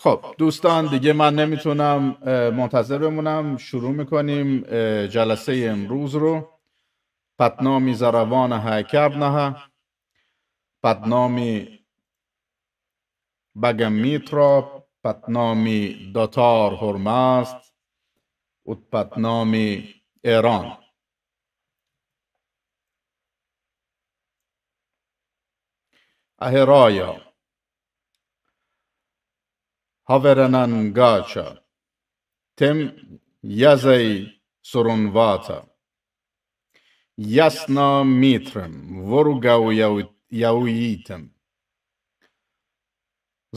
خب دوستان دیگه من نمیتونم منتظر بمونم شروع میکنیم جلسه امروز رو پتنامی زروان نه پتنامی بگم پتنامی داتار هرمست و پتنامی ایران اهرایا haverenan gaça, tem yazay surunvata, Yasna mitrem, vorugau jaujitem,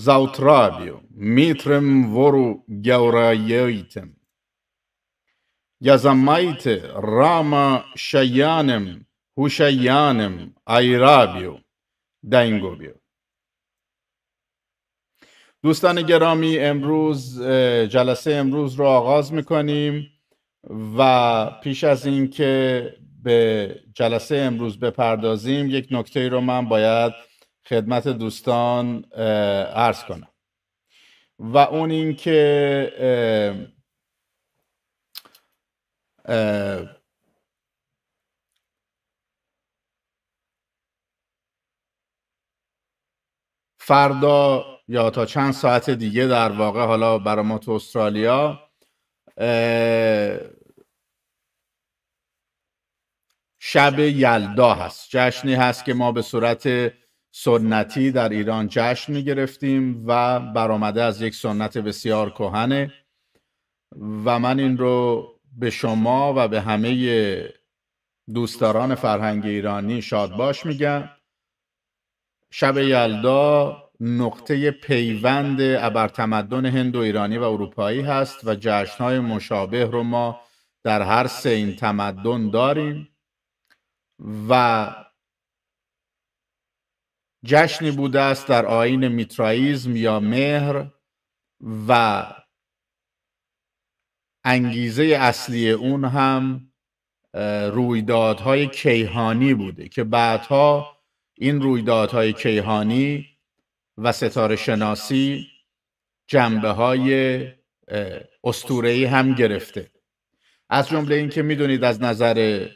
zautrabiu, mitrem voru gaurajitem, yazamaite rama shayanem, hushayanem, airabiu, daingobiu. دوستان گرامی امروز جلسه امروز رو آغاز میکنیم و پیش از اینکه به جلسه امروز بپردازیم یک نکته رو من باید خدمت دوستان عرض کنم و اون اینکه فردا یا تا چند ساعت دیگه در واقع حالا برای ما تو استرالیا شب یلدا هست جشنی هست که ما به صورت سنتی در ایران جشن می گرفتیم و برآمده از یک سنت بسیار کهنه و من این رو به شما و به همه دوستداران فرهنگ ایرانی شادباش میگم شب یلدا نقطه پیوند ابرتمدن هند و ایرانی و اروپایی هست و جشنهای مشابه رو ما در هر سه این تمدن داریم و جشنی بوده است در آین میترائیزم یا مهر و انگیزه اصلی اون هم رویدادهای کیهانی بوده که بعدها این رویدادهای کیهانی و ستاره شناسی جنبه های استورهی هم گرفته از جمله اینکه میدونید از نظر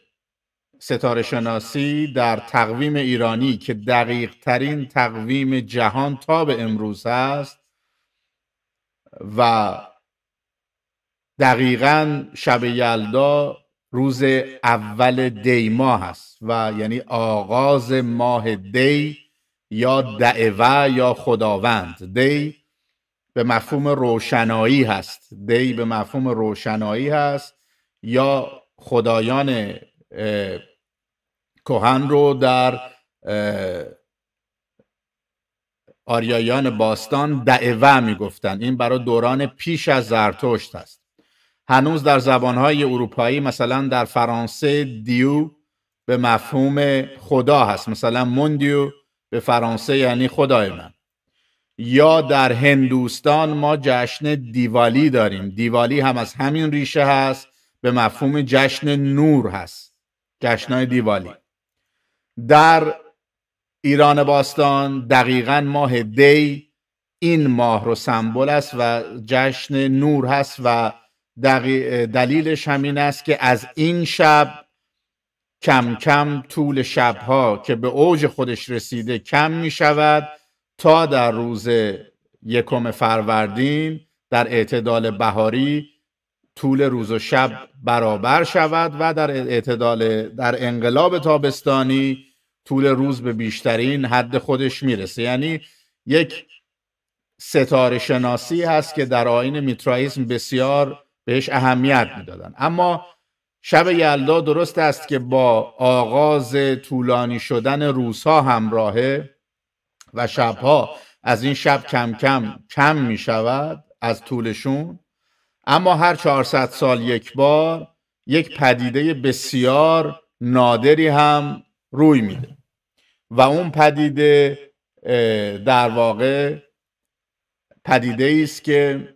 ستاره شناسی در تقویم ایرانی که دقیق ترین تقویم جهان تا به امروز هست و دقیقا شب یلدا روز اول دی ماه هست و یعنی آغاز ماه دی یا دعوه یا خداوند دی به مفهوم روشنایی هست دی به مفهوم روشنایی هست یا خدایان کهن رو در آریایان باستان دعوه میگفتند این برای دوران پیش از زرتشت است هنوز در زبانهای اروپایی مثلا در فرانسه دیو به مفهوم خدا هست مثلا موندیو به فرانسه یعنی خدای من یا در هندوستان ما جشن دیوالی داریم دیوالی هم از همین ریشه هست به مفهوم جشن نور هست جشنهای دیوالی در ایران باستان دقیقا ماه دی این ماه رو سمبل است و جشن نور هست و دلیلش همین است که از این شب کم کم طول شبها که به اوج خودش رسیده کم می شود تا در روز یکم فروردین در اعتدال بهاری طول روز و شب برابر شود و در اعتدال در انقلاب تابستانی طول روز به بیشترین حد خودش میرسه یعنی یک ستاره شناسی هست که در آین میترائیسم بسیار بهش اهمیت میدادن اما شب یلدا درست است که با آغاز طولانی شدن روزها همراهه و شبها از این شب کم کم کم می شود از طولشون اما هر 400 سال یک بار یک پدیده بسیار نادری هم روی میده و اون پدیده در واقع پدیده ای است که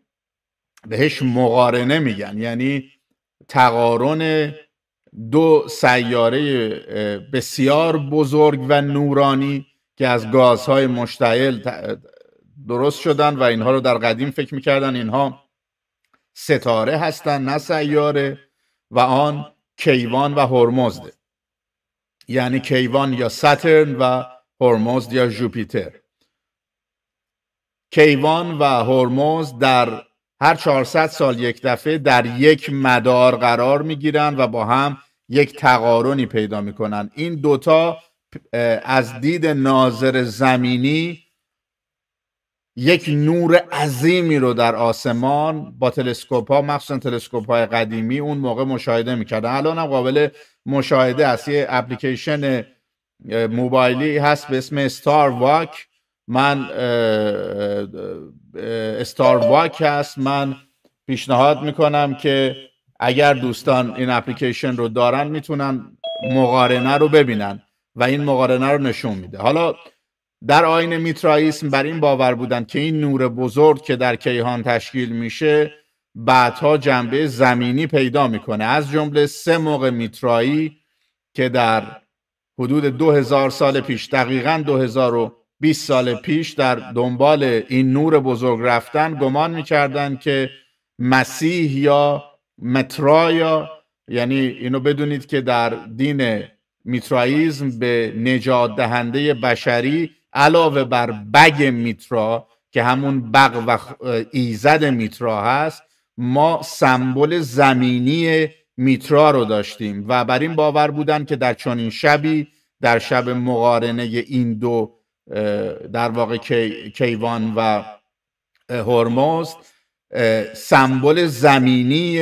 بهش مقارنه میگن یعنی تقارن دو سیاره بسیار بزرگ و نورانی که از گازهای مشتعل درست شدن و اینها رو در قدیم فکر میکردن اینها ستاره هستند نه سیاره و آن کیوان و هرمزده یعنی کیوان یا ساترن و هرمزد یا جوپیتر کیوان و هرمز در هر 400 سال یک دفعه در یک مدار قرار میگیرن و با هم یک تقارنی پیدا میکنن این دوتا از دید ناظر زمینی یک نور عظیمی رو در آسمان با تلسکوپ ها مخصوصا تلسکوپ های قدیمی اون موقع مشاهده میکردن الان هم قابل مشاهده است یه اپلیکیشن موبایلی هست به اسم ستار واک من استار واک هست من پیشنهاد میکنم که اگر دوستان این اپلیکیشن رو دارن میتونن مقارنه رو ببینن و این مقارنه رو نشون میده حالا در آین میترائیسم بر این باور بودن که این نور بزرگ که در کیهان تشکیل میشه بعدها جنبه زمینی پیدا میکنه از جمله سه موقع میترایی که در حدود دو هزار سال پیش دقیقا و 20 سال پیش در دنبال این نور بزرگ رفتن گمان میکردند که مسیح یا مترایا یعنی اینو بدونید که در دین میترائیزم به نجات دهنده بشری علاوه بر بگ میترا که همون بغ و ایزد میترا هست ما سمبل زمینی میترا رو داشتیم و بر این باور بودن که در چنین شبی در شب مقارنه این دو در واقع کیوان و هرمز سمبل زمینی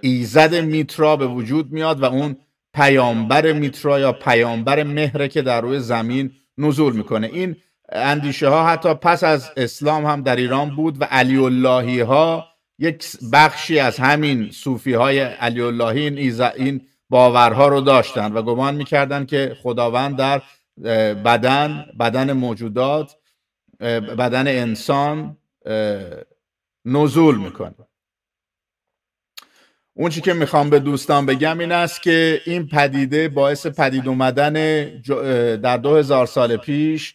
ایزد میترا به وجود میاد و اون پیامبر میترا یا پیامبر مهره که در روی زمین نزول میکنه این اندیشه ها حتی پس از اسلام هم در ایران بود و علی اللهی ها یک بخشی از همین صوفی های علی اللهی این, این باورها رو داشتن و گمان میکردن که خداوند در بدن بدن موجودات بدن انسان نزول میکنه اون چی که میخوام به دوستان بگم این است که این پدیده باعث پدید اومدن در دو هزار سال پیش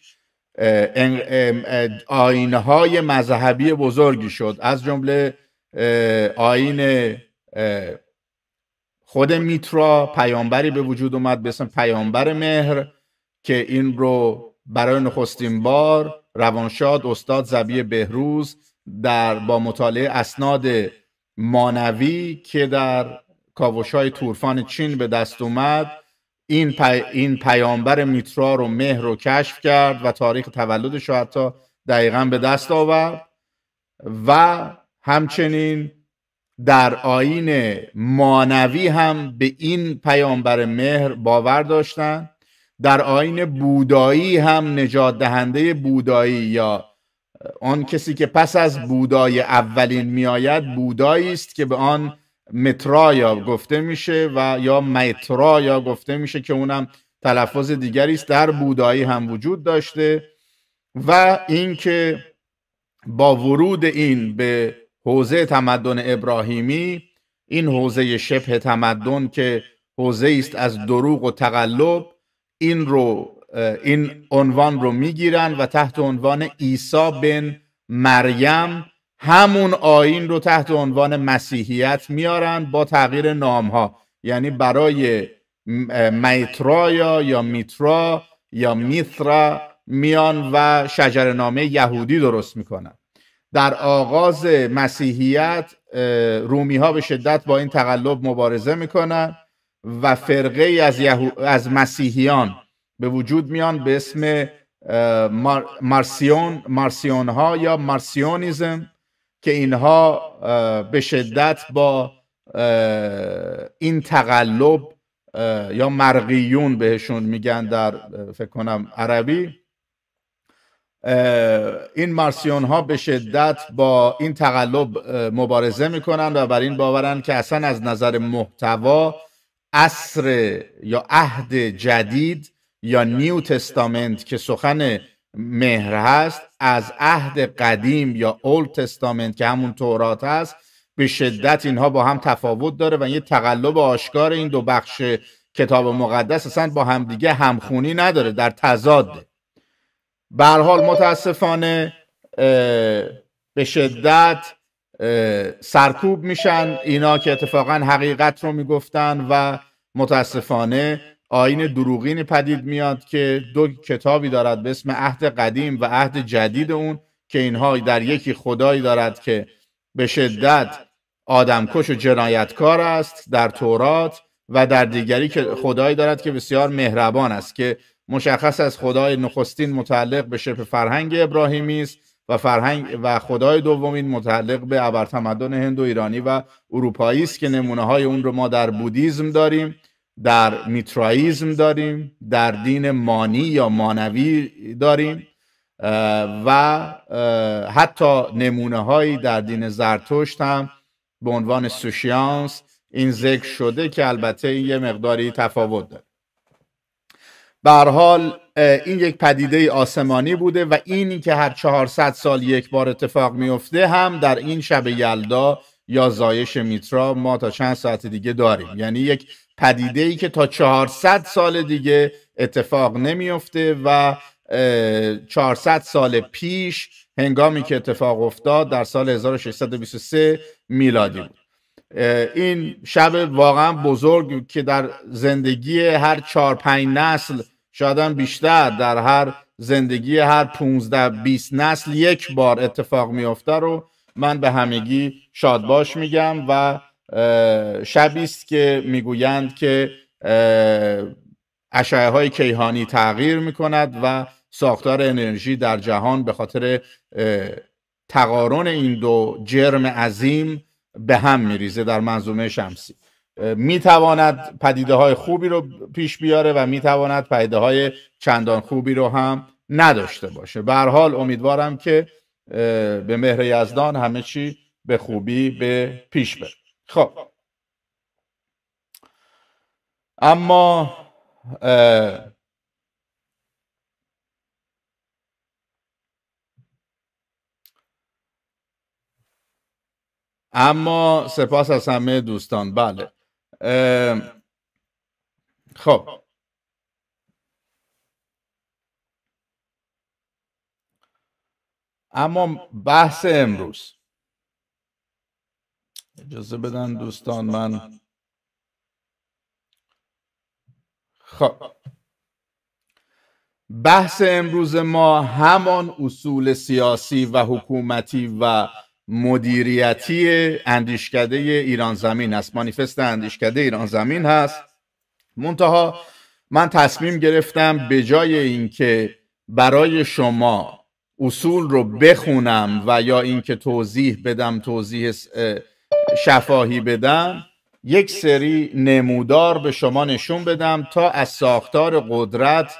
آینه های مذهبی بزرگی شد از جمله آین خود میترا پیامبری به وجود اومد به اسم پیامبر مهر که این رو برای نخستین بار روانشاد استاد زبیه بهروز در با مطالعه اسناد مانوی که در کاوش های تورفان چین به دست اومد این, پی... این پیامبر میترا رو مهر رو کشف کرد و تاریخ تولدش رو حتی دقیقا به دست آورد و همچنین در آین مانوی هم به این پیامبر مهر باور داشتند در آین بودایی هم نجات دهنده بودایی یا آن کسی که پس از بودای اولین میآید بودایی است که به آن یا گفته میشه و یا یا گفته میشه که اونم تلفظ دیگری است در بودایی هم وجود داشته و اینکه با ورود این به حوزه تمدن ابراهیمی این حوزه شبه تمدن که حوزه است از دروغ و تقلب این رو این عنوان رو میگیرن و تحت عنوان عیسی بن مریم همون آین رو تحت عنوان مسیحیت میارن با تغییر نام ها یعنی برای میترایا یا میترا یا میترا میان و شجر نامه یهودی درست میکنن در آغاز مسیحیت رومی ها به شدت با این تقلب مبارزه میکنن و فرقه ای از, از مسیحیان به وجود میان به اسم مارسیون مارسیون ها یا مارسیونیزم که اینها به شدت با این تقلب یا مرقیون بهشون میگن در فکر کنم عربی این مارسیون ها به شدت با این تقلب مبارزه میکنن و بر این باورن که اصلا از نظر محتوا عصر یا عهد جدید یا نیو تستامنت که سخن مهر هست از عهد قدیم یا اولد تستامنت که همون تورات هست به شدت اینها با هم تفاوت داره و یه تقلب آشکار این دو بخش کتاب مقدس اصلا با همدیگه همخونی نداره در تضاد به حال متاسفانه به شدت سرکوب میشن اینا که اتفاقا حقیقت رو میگفتن و متاسفانه آین دروغین پدید میاد که دو کتابی دارد به اسم عهد قدیم و عهد جدید اون که اینها در یکی خدایی دارد که به شدت آدمکش و جنایتکار است در تورات و در دیگری که خدایی دارد که بسیار مهربان است که مشخص از خدای نخستین متعلق به شبه فرهنگ ابراهیمی است و فرهنگ و خدای دومین متعلق به ابرتمدن هند و ایرانی و اروپایی است که نمونه های اون رو ما در بودیزم داریم در میترائیزم داریم در دین مانی یا مانوی داریم و حتی نمونه هایی در دین زرتشت هم به عنوان سوشیانس این ذکر شده که البته یه مقداری تفاوت داره به حال این یک پدیده آسمانی بوده و اینی که هر 400 سال یک بار اتفاق میفته هم در این شب یلدا یا زایش میترا ما تا چند ساعت دیگه داریم یعنی یک پدیده ای که تا 400 سال دیگه اتفاق نمیفته و 400 سال پیش هنگامی که اتفاق افتاد در سال 1623 میلادی بود این شب واقعا بزرگ که در زندگی هر چهار پنج نسل شاید بیشتر در هر زندگی هر 15 20 نسل یک بار اتفاق میافته رو من به همگی شاد باش میگم و شبی است که میگویند که اشعه های کیهانی تغییر میکند و ساختار انرژی در جهان به خاطر تقارن این دو جرم عظیم به هم میریزه در منظومه شمسی میتواند پدیده های خوبی رو پیش بیاره و میتواند پدیده های چندان خوبی رو هم نداشته باشه به حال امیدوارم که به مهر یزدان همه چی به خوبی به پیش بره خب اما اما سپاس از همه دوستان بله خب اما بحث امروز اجازه بدن دوستان من خب بحث امروز ما همان اصول سیاسی و حکومتی و مدیریتی اندیشکده ایران زمین است مانیفست اندیشکده ایران زمین هست منتها من تصمیم گرفتم به جای اینکه برای شما اصول رو بخونم و یا اینکه توضیح بدم توضیح شفاهی بدم یک سری نمودار به شما نشون بدم تا از ساختار قدرت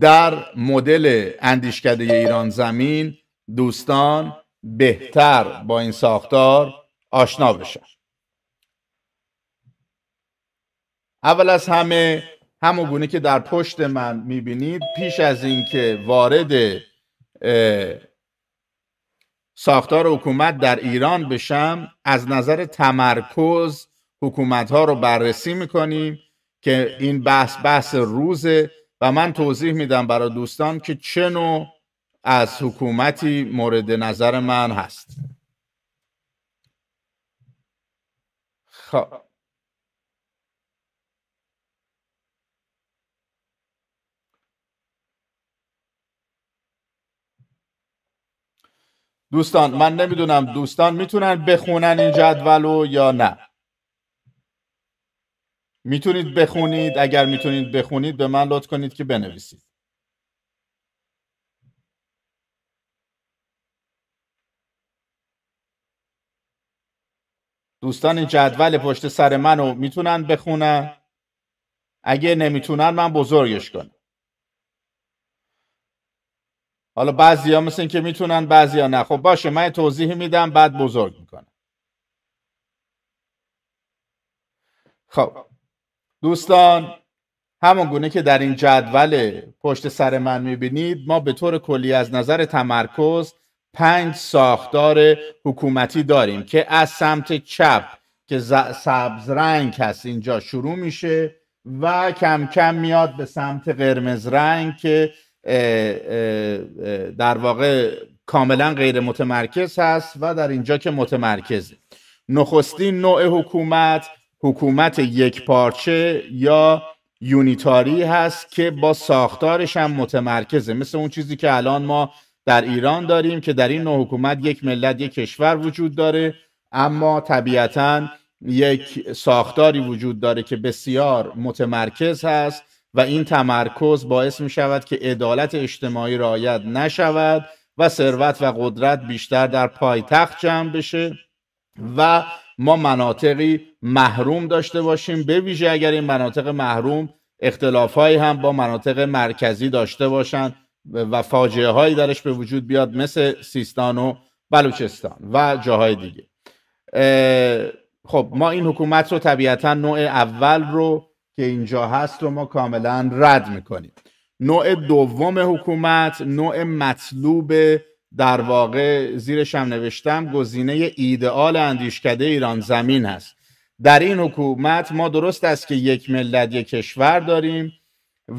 در مدل اندیشکده ایران زمین دوستان بهتر با این ساختار آشنا بشن اول از همه همون گونه که در پشت من میبینید پیش از اینکه وارد ساختار حکومت در ایران بشم از نظر تمرکز حکومت ها رو بررسی میکنیم که این بحث بحث روزه و من توضیح میدم برای دوستان که چه نوع از حکومتی مورد نظر من هست خب. دوستان من نمیدونم دوستان میتونن بخونن این جدولو یا نه میتونید بخونید اگر میتونید بخونید به من لطف کنید که بنویسید دوستان این جدول پشت سر منو میتونن بخونن اگه نمیتونن من بزرگش کنم حالا بعضیا مثل اینکه میتونن بعضیا نه خب باشه من توضیح میدم بعد بزرگ میکنم خب دوستان همون گونه که در این جدول پشت سر من میبینید ما به طور کلی از نظر تمرکز پنج ساختار حکومتی داریم که از سمت چپ که سبز رنگ هست اینجا شروع میشه و کم کم میاد به سمت قرمز رنگ که در واقع کاملا غیر متمرکز هست و در اینجا که متمرکزه نخستین نوع حکومت حکومت یک پارچه یا یونیتاری هست که با ساختارش هم متمرکزه مثل اون چیزی که الان ما در ایران داریم که در این نوع حکومت یک ملت یک کشور وجود داره اما طبیعتا یک ساختاری وجود داره که بسیار متمرکز هست و این تمرکز باعث می شود که عدالت اجتماعی رعایت نشود و ثروت و قدرت بیشتر در پایتخت جمع بشه و ما مناطقی محروم داشته باشیم به ویژه اگر این مناطق محروم اختلافهایی هم با مناطق مرکزی داشته باشند و فاجعه هایی درش به وجود بیاد مثل سیستان و بلوچستان و جاهای دیگه خب ما این حکومت رو طبیعتا نوع اول رو که اینجا هست رو ما کاملا رد میکنیم نوع دوم حکومت نوع مطلوب در واقع زیرش هم نوشتم گزینه ایدئال اندیشکده ایران زمین هست در این حکومت ما درست است که یک ملت یک کشور داریم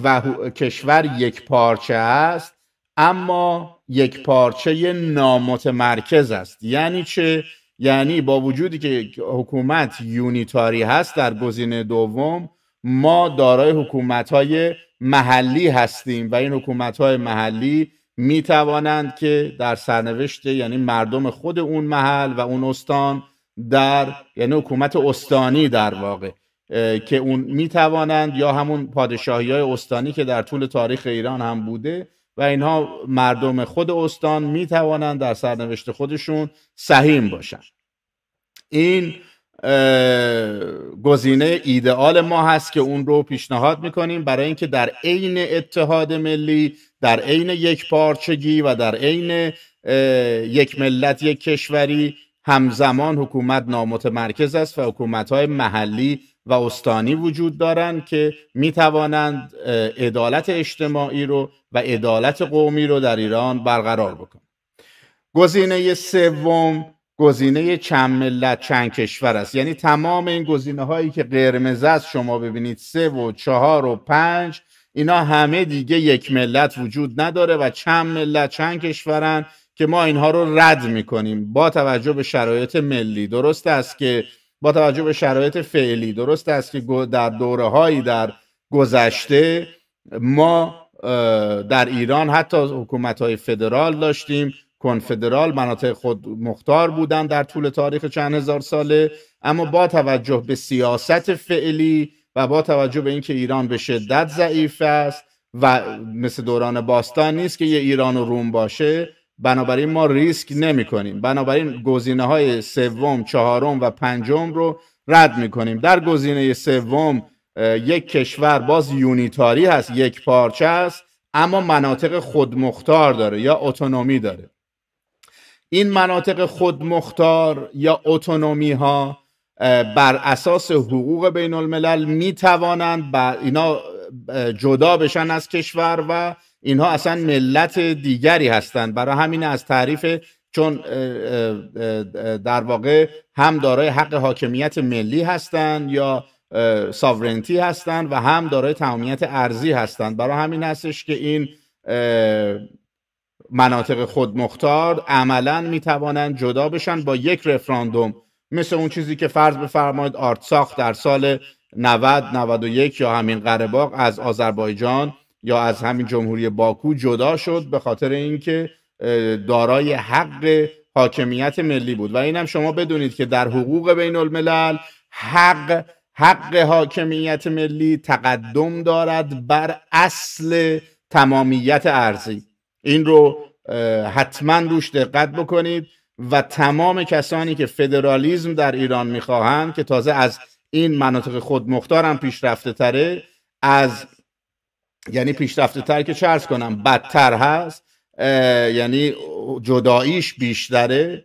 و کشور یک پارچه است اما یک پارچه نامتمرکز است یعنی چه یعنی با وجودی که حکومت یونیتاری هست در گزینه دوم ما دارای حکومت های محلی هستیم و این حکومت های محلی می توانند که در سرنوشت یعنی مردم خود اون محل و اون استان در یعنی حکومت استانی در واقع که اون میتوانند یا همون پادشاهی های استانی که در طول تاریخ ایران هم بوده و اینها مردم خود استان میتوانند در سرنوشت خودشون سهیم باشند این گزینه ایدئال ما هست که اون رو پیشنهاد میکنیم برای اینکه در عین اتحاد ملی در عین یک پارچگی و در عین یک ملت یک کشوری همزمان حکومت نامتمرکز است و حکومت محلی و استانی وجود دارند که می توانند عدالت اجتماعی رو و عدالت قومی رو در ایران برقرار بکنند گزینه سوم گزینه چند ملت چند کشور است یعنی تمام این گزینه هایی که قرمز است شما ببینید سه و چهار و پنج اینا همه دیگه یک ملت وجود نداره و چند ملت چند کشورن که ما اینها رو رد میکنیم با توجه به شرایط ملی درست است که با توجه به شرایط فعلی درست است که در دوره هایی در گذشته ما در ایران حتی حکومت های فدرال داشتیم کنفدرال مناطق خود مختار بودن در طول تاریخ چند هزار ساله اما با توجه به سیاست فعلی و با توجه به اینکه ایران به شدت ضعیف است و مثل دوران باستان نیست که یه ایران و روم باشه بنابراین ما ریسک نمی کنیم بنابراین گزینه های سوم چهارم و پنجم رو رد می کنیم در گزینه سوم یک کشور باز یونیتاری هست یک پارچه است اما مناطق خودمختار داره یا اتونومی داره این مناطق خودمختار یا اتونومی ها بر اساس حقوق بین الملل می توانند اینا جدا بشن از کشور و اینها اصلا ملت دیگری هستند برای همین از تعریف چون در واقع هم دارای حق حاکمیت ملی هستند یا ساورنتی هستند و هم دارای تمامیت ارزی هستند برای همین هستش که این مناطق خودمختار عملا میتوانند جدا بشن با یک رفراندوم مثل اون چیزی که فرض بفرمایید آرتساخ در سال 90 91 یا همین قره از آذربایجان یا از همین بله. جمهوری باکو جدا شد به خاطر اینکه دارای حق حاکمیت ملی بود و اینم شما بدونید که در حقوق بین الملل حق حق حاکمیت ملی تقدم دارد بر اصل تمامیت ارزی این رو حتما روش دقت بکنید و تمام کسانی که فدرالیزم در ایران میخواهند که تازه از این مناطق خود مختارم پیشرفته تره از یعنی پیشرفته تر که چرس کنم بدتر هست یعنی جداییش بیشتره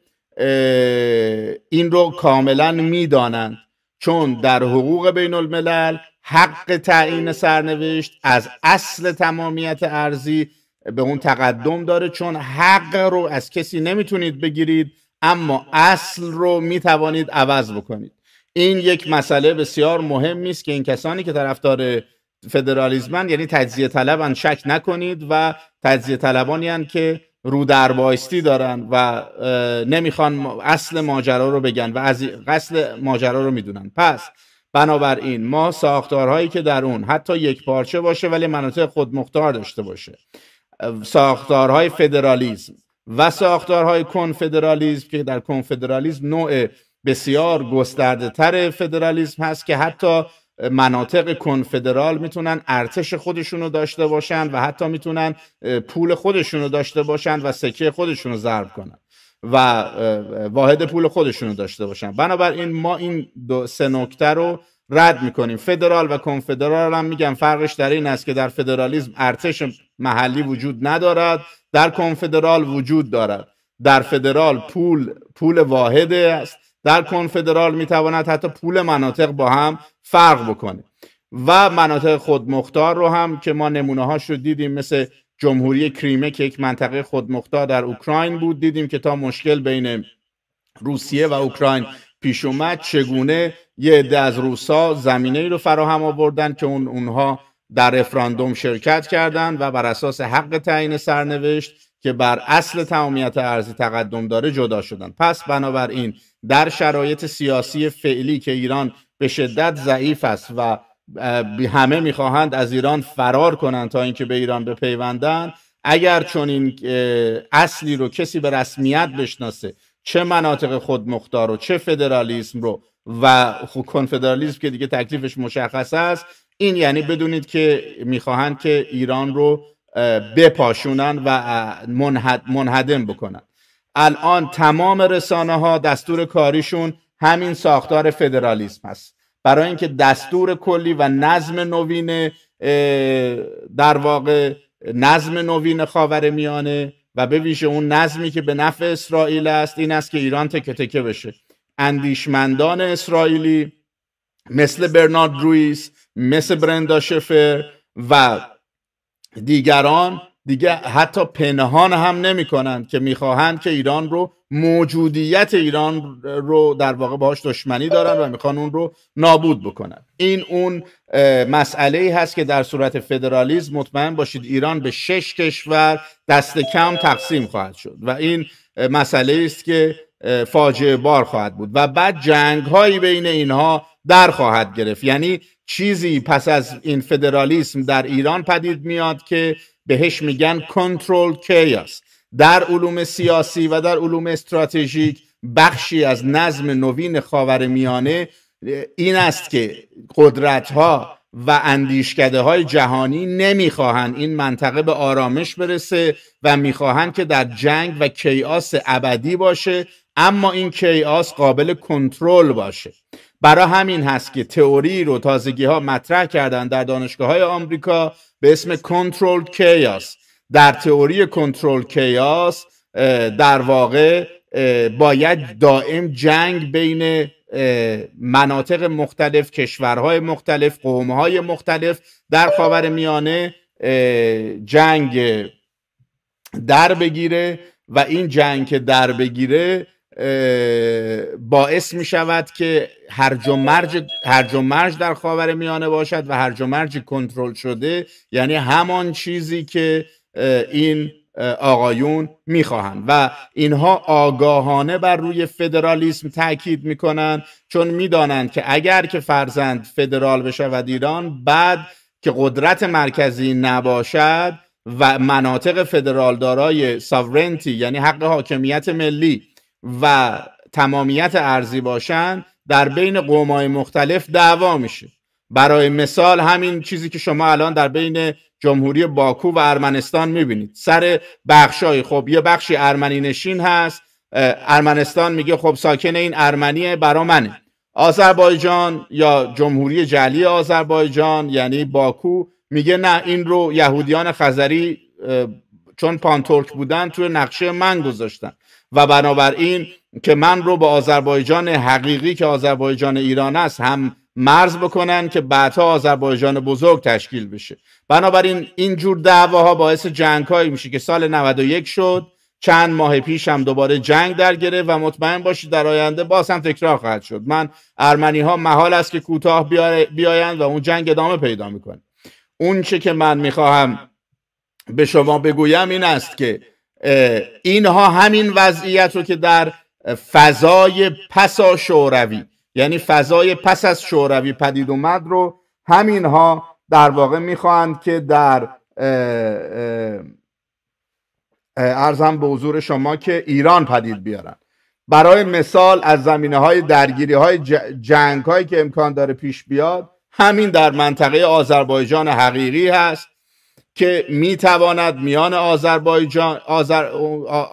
این رو کاملا میدانند چون در حقوق بین الملل حق تعیین سرنوشت از اصل تمامیت ارزی به اون تقدم داره چون حق رو از کسی نمیتونید بگیرید اما اصل رو میتوانید عوض بکنید این یک مسئله بسیار مهمی است که این کسانی که طرفدار فدرالیزمن یعنی تجزیه طلبان شک نکنید و تجزیه طلبانی هن که رو دربایستی دارن و نمیخوان اصل ماجرا رو بگن و از اصل ماجرا رو میدونن پس بنابراین ما ساختارهایی که در اون حتی یک پارچه باشه ولی مناطق خودمختار داشته باشه ساختارهای فدرالیزم و ساختارهای کنفدرالیزم که در کنفدرالیزم نوع بسیار گسترده تر فدرالیزم هست که حتی مناطق کنفدرال میتونن ارتش خودشونو داشته باشن و حتی میتونن پول خودشونو داشته باشن و سکه خودشونو ضرب کنن و واحد پول خودشونو داشته باشن بنابراین ما این دو سه نکته رو رد میکنیم فدرال و کنفدرال هم میگم فرقش در این است که در فدرالیزم ارتش محلی وجود ندارد در کنفدرال وجود دارد در فدرال پول پول واحده است در کنفدرال میتواند حتی پول مناطق با هم فرق بکنه و مناطق خودمختار رو هم که ما نمونه رو دیدیم مثل جمهوری کریمه که یک منطقه خودمختار در اوکراین بود دیدیم که تا مشکل بین روسیه و اوکراین پیش اومد چگونه یه عده از روسا زمینه ای رو فراهم آوردن که اون اونها در رفراندوم شرکت کردند و بر اساس حق تعیین سرنوشت که بر اصل تمامیت ارزی تقدم داره جدا شدن پس بنابراین در شرایط سیاسی فعلی که ایران به شدت ضعیف است و همه بله. میخواهند از ایران فرار کنند تا اینکه به ایران بپیوندند اگر چون این اصلی رو کسی به رسمیت بشناسه چه مناطق خودمختار رو چه فدرالیسم رو و کنفدرالیسم که دیگه تکلیفش مشخص است این یعنی بدونید که میخواهند که ایران رو بپاشونن و منهدم بکنند الان تمام رسانه ها دستور کاریشون همین ساختار فدرالیسم هست برای اینکه دستور کلی و نظم نوین در واقع نظم نوین خاور میانه و به ویژه اون نظمی که به نفع اسرائیل است این است که ایران تکه تکه بشه اندیشمندان اسرائیلی مثل برنارد رویس مثل برندا شفر و دیگران دیگه حتی پنهان هم نمی کنند که میخواهند که ایران رو موجودیت ایران رو در واقع باهاش دشمنی دارن و میخوان اون رو نابود بکنن این اون مسئله ای هست که در صورت فدرالیزم مطمئن باشید ایران به شش کشور دست کم تقسیم خواهد شد و این مسئله است که فاجعه بار خواهد بود و بعد جنگ هایی بین اینها در خواهد گرفت یعنی چیزی پس از این فدرالیسم در ایران پدید میاد که بهش میگن کنترل کیاس در علوم سیاسی و در علوم استراتژیک بخشی از نظم نوین خاور میانه این است که قدرت ها و اندیشکده های جهانی نمیخواهند این منطقه به آرامش برسه و میخواهند که در جنگ و کیاس ابدی باشه اما این کیاس قابل کنترل باشه برای همین هست که تئوری رو تازگی ها مطرح کردن در دانشگاه های آمریکا به اسم کنترل کیاس در تئوری کنترل کیاس در واقع باید دائم جنگ بین مناطق مختلف کشورهای مختلف قومهای مختلف در خاور میانه جنگ در بگیره و این جنگ که در بگیره باعث می شود که هر و مرج هرج و مرج در خاور میانه باشد و هرج و مرج کنترل شده یعنی همان چیزی که این آقایون میخواهند و اینها آگاهانه بر روی فدرالیسم تاکید میکنند چون میدانند که اگر که فرزند فدرال بشود ایران بعد که قدرت مرکزی نباشد و مناطق فدرال دارای ساورنتی یعنی حق حاکمیت ملی و تمامیت ارزی باشند در بین قومای مختلف دعوا میشه برای مثال همین چیزی که شما الان در بین جمهوری باکو و ارمنستان میبینید سر بخشای خب یه بخشی ارمنی نشین هست ارمنستان میگه خب ساکن این ارمنیه برا منه آذربایجان یا جمهوری جلی آذربایجان یعنی باکو میگه نه این رو یهودیان خزری چون پانتورک بودن توی نقشه من گذاشتن و بنابراین که من رو به آذربایجان حقیقی که آذربایجان ایران است هم مرز بکنن که بعدها آذربایجان بزرگ تشکیل بشه بنابراین این جور دعواها باعث جنگهایی میشه که سال 91 شد چند ماه پیش هم دوباره جنگ در گره و مطمئن باشید در آینده باز هم تکرار خواهد شد من ارمنی ها محال است که کوتاه بیایند و اون جنگ ادامه پیدا میکنه اون چه که من میخواهم به شما بگویم این است که اینها همین وضعیت رو که در فضای پسا شوروی یعنی فضای پس از شوروی پدید اومد رو ها در واقع میخواهند که در ارزم به حضور شما که ایران پدید بیارن برای مثال از زمینه های درگیری های جنگ هایی که امکان داره پیش بیاد همین در منطقه آذربایجان حقیقی هست که میتواند میان آذربایجان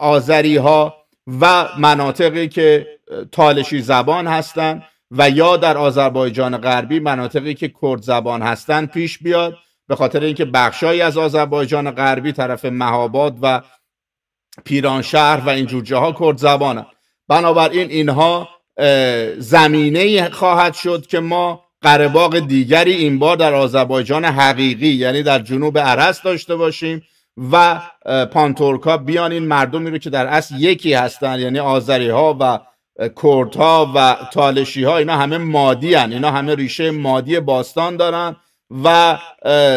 آذری ها و مناطقی که تالشی زبان هستند و یا در آذربایجان غربی مناطقی که کرد زبان هستند پیش بیاد به خاطر اینکه بخشهایی از آذربایجان غربی طرف مهاباد و پیرانشهر و این اینجور جاها کرد زبانه بنابراین اینها زمینه خواهد شد که ما قرباق دیگری این بار در آذربایجان حقیقی یعنی در جنوب عرس داشته باشیم و پانتورکا بیان این مردمی رو که در اصل یکی هستن یعنی آذری ها و ها و تالشی ها اینا همه مادی هن. اینا همه ریشه مادی باستان دارن و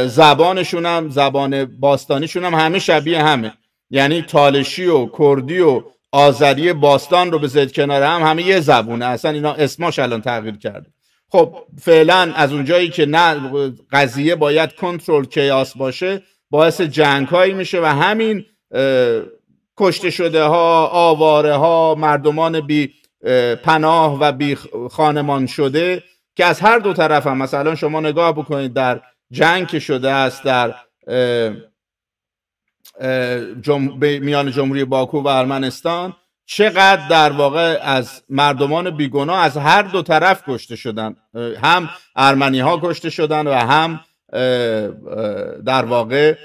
زبانشون هم زبان باستانیشون هم همه شبیه همه یعنی تالشی و کردی و آذری باستان رو بذارید کنار هم همه یه زبونه اصلا اینا اسماش الان تغییر کرده خب فعلا از اونجایی که نه قضیه باید کنترل کیاس باشه باعث جنگ هایی میشه و همین کشته شده ها آواره ها مردمان بی پناه و بی خانمان شده که از هر دو طرف هم مثلا شما نگاه بکنید در جنگ که شده است در میان جمهوری باکو و ارمنستان چقدر در واقع از مردمان بیگناه از هر دو طرف کشته شدن هم ارمنی ها کشته شدن و هم در واقع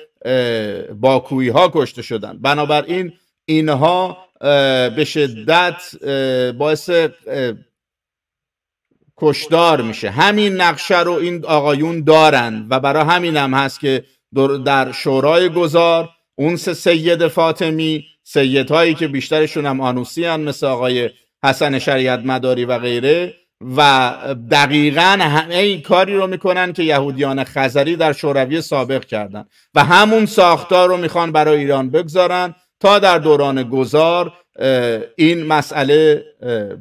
باکویی ها کشته شدن بنابراین اینها به شدت باعث کشدار میشه همین نقشه رو این آقایون دارن و برای همین هم هست که در شورای گذار اون سه سید فاطمی سید که بیشترشون هم آنوسی هن مثل آقای حسن شریعت مداری و غیره و دقیقا همه این کاری رو میکنن که یهودیان خزری در شوروی سابق کردن و همون ساختار رو میخوان برای ایران بگذارن تا در دوران گذار این مسئله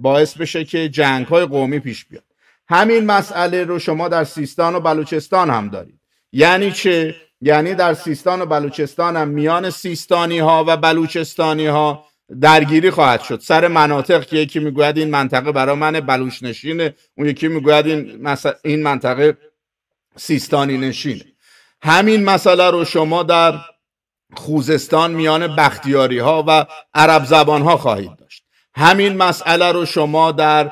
باعث بشه که جنگ های قومی پیش بیاد همین مسئله رو شما در سیستان و بلوچستان هم دارید یعنی چه؟ یعنی در سیستان و بلوچستان هم میان سیستانی ها و بلوچستانی ها درگیری خواهد شد سر مناطق که یکی میگوید این منطقه برای من بلوش نشینه اون یکی میگوید این, این منطقه سیستانی نشینه همین مسئله رو شما در خوزستان میان بختیاری ها و عرب زبان ها خواهید داشت همین مسئله رو شما در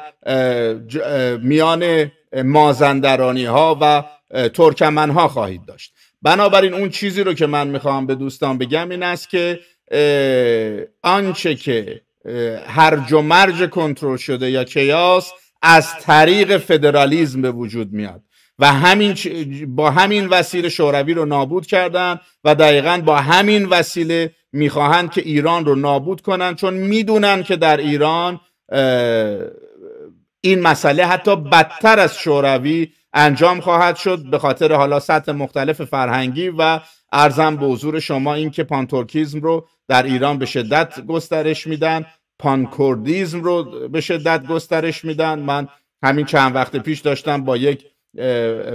میان مازندرانی ها و ترکمن ها خواهید داشت بنابراین اون چیزی رو که من میخواهم به دوستان بگم این است که آنچه که هرج و مرج کنترل شده یا کیاس از طریق فدرالیزم به وجود میاد و همین با همین وسیله شوروی رو نابود کردن و دقیقا با همین وسیله میخواهند که ایران رو نابود کنن چون میدونن که در ایران این مسئله حتی بدتر از شوروی انجام خواهد شد به خاطر حالا سطح مختلف فرهنگی و ارزم به حضور شما که پانتورکیزم رو در ایران به شدت گسترش میدن پانکوردیزم رو به شدت گسترش میدن من همین چند وقت پیش داشتم با یک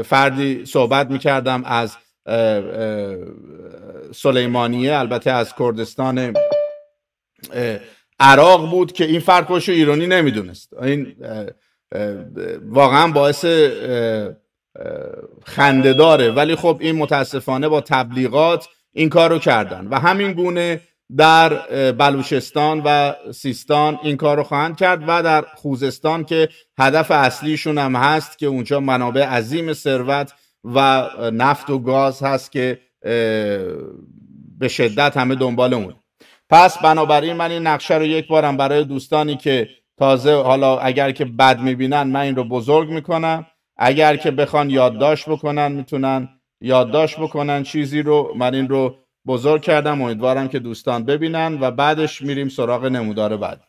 فردی صحبت میکردم از سلیمانیه البته از کردستان عراق بود که این فرق رو ایرانی نمیدونست این واقعا باعث داره ولی خب این متاسفانه با تبلیغات این کار رو کردن و همین گونه در بلوچستان و سیستان این کار رو خواهند کرد و در خوزستان که هدف اصلیشون هم هست که اونجا منابع عظیم ثروت و نفت و گاز هست که به شدت همه دنبال اون پس بنابراین من این نقشه رو یک بارم برای دوستانی که تازه حالا اگر که بد میبینن من این رو بزرگ میکنم اگر که بخوان یادداشت بکنن میتونن یادداشت بکنن چیزی رو من این رو بزرگ کردم امیدوارم که دوستان ببینن و بعدش میریم سراغ نمودار بعد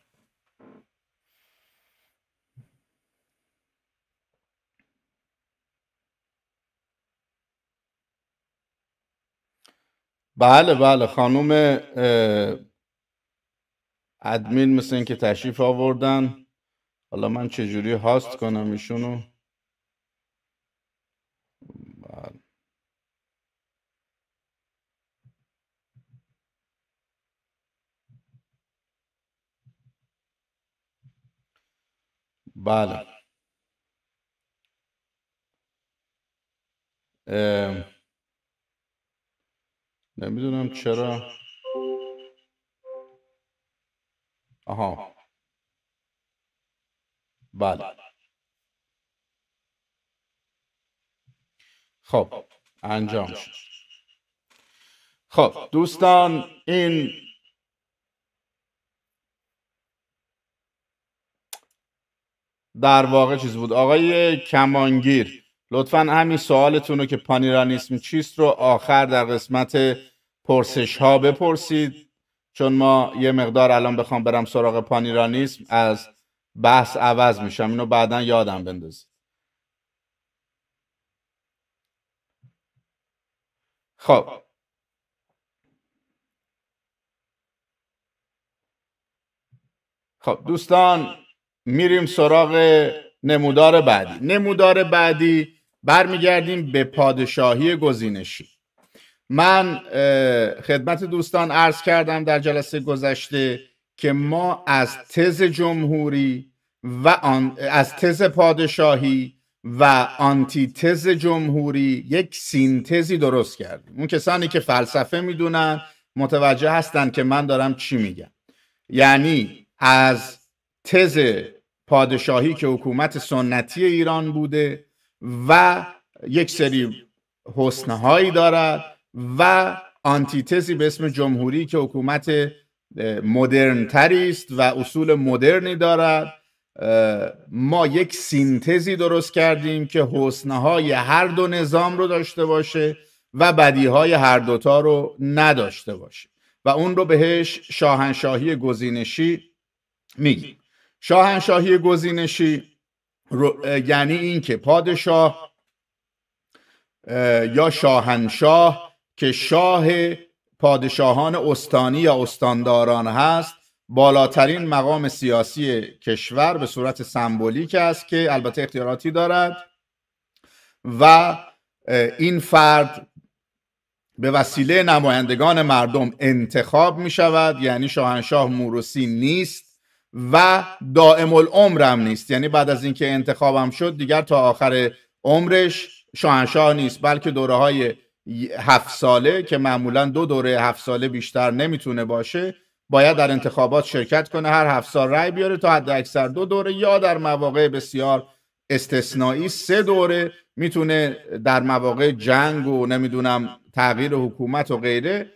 بله بله خانم ادمین مثل اینکه تشریف آوردن حالا من چجوری هاست کنم ایشونو بله نمیدونم چرا آها بله خب انجام شد خب دوستان این در واقع چیز بود آقای کمانگیر لطفا همین سوالتون رو که پانیرانیسم چیست رو آخر در قسمت پرسش ها بپرسید چون ما یه مقدار الان بخوام برم سراغ پانیرانیسم از بحث عوض میشم اینو بعدا یادم بندازید خب خب دوستان میریم سراغ نمودار بعدی نمودار بعدی برمیگردیم به پادشاهی گزینشی من خدمت دوستان عرض کردم در جلسه گذشته که ما از تز جمهوری و آن، از تز پادشاهی و آنتی تز جمهوری یک سینتزی درست کردیم اون کسانی که فلسفه میدونن متوجه هستن که من دارم چی میگم یعنی از تز پادشاهی که حکومت سنتی ایران بوده و یک سری حسنهایی دارد و آنتیتزی به اسم جمهوری که حکومت مدرن است و اصول مدرنی دارد ما یک سینتزی درست کردیم که حسنهای هر دو نظام رو داشته باشه و بدیهای هر دوتا رو نداشته باشه و اون رو بهش شاهنشاهی گزینشی میگیم شاهنشاهی گزینشی یعنی اینکه پادشاه یا شاهنشاه که شاه پادشاهان استانی یا استانداران هست بالاترین مقام سیاسی کشور به صورت سمبولیک است که البته اختیاراتی دارد و این فرد به وسیله نمایندگان مردم انتخاب می شود یعنی شاهنشاه موروسی نیست و دائم العمرم نیست یعنی بعد از اینکه انتخابم شد دیگر تا آخر عمرش شاهنشاه نیست بلکه دوره های هفت ساله که معمولا دو دوره هفت ساله بیشتر نمیتونه باشه باید در انتخابات شرکت کنه هر هفت سال رأی بیاره تا حد اکثر دو دوره یا در مواقع بسیار استثنایی سه دوره میتونه در مواقع جنگ و نمیدونم تغییر حکومت و غیره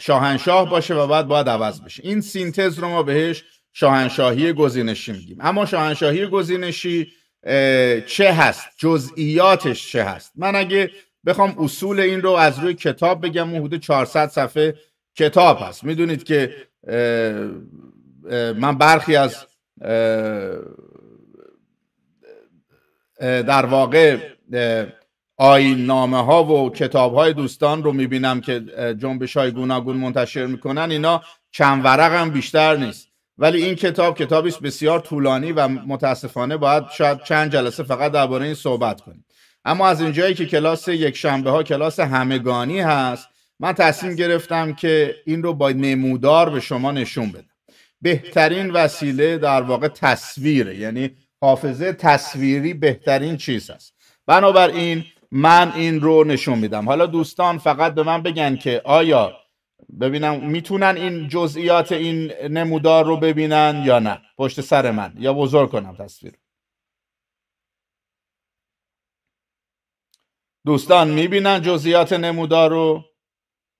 شاهنشاه باشه و بعد باید عوض بشه این سینتز رو ما بهش شاهنشاهی گزینشی میگیم اما شاهنشاهی گزینشی چه هست جزئیاتش چه هست من اگه بخوام اصول این رو از روی کتاب بگم محود حدود 400 صفحه کتاب هست میدونید که من برخی از در واقع آین نامه ها و کتاب های دوستان رو میبینم که جنبش های گوناگون منتشر میکنن اینا چند ورق هم بیشتر نیست ولی این کتاب کتابی بسیار طولانی و متاسفانه باید شاید چند جلسه فقط درباره این صحبت کنیم اما از اینجایی که کلاس یک شنبه ها کلاس همگانی هست من تصمیم گرفتم که این رو با نمودار به شما نشون بدم بهترین وسیله در واقع تصویره یعنی حافظه تصویری بهترین چیز است بنابراین من این رو نشون میدم حالا دوستان فقط به من بگن که آیا ببینم میتونن این جزئیات این نمودار رو ببینن یا نه پشت سر من یا بزرگ کنم تصویر دوستان میبینن جزئیات نمودار رو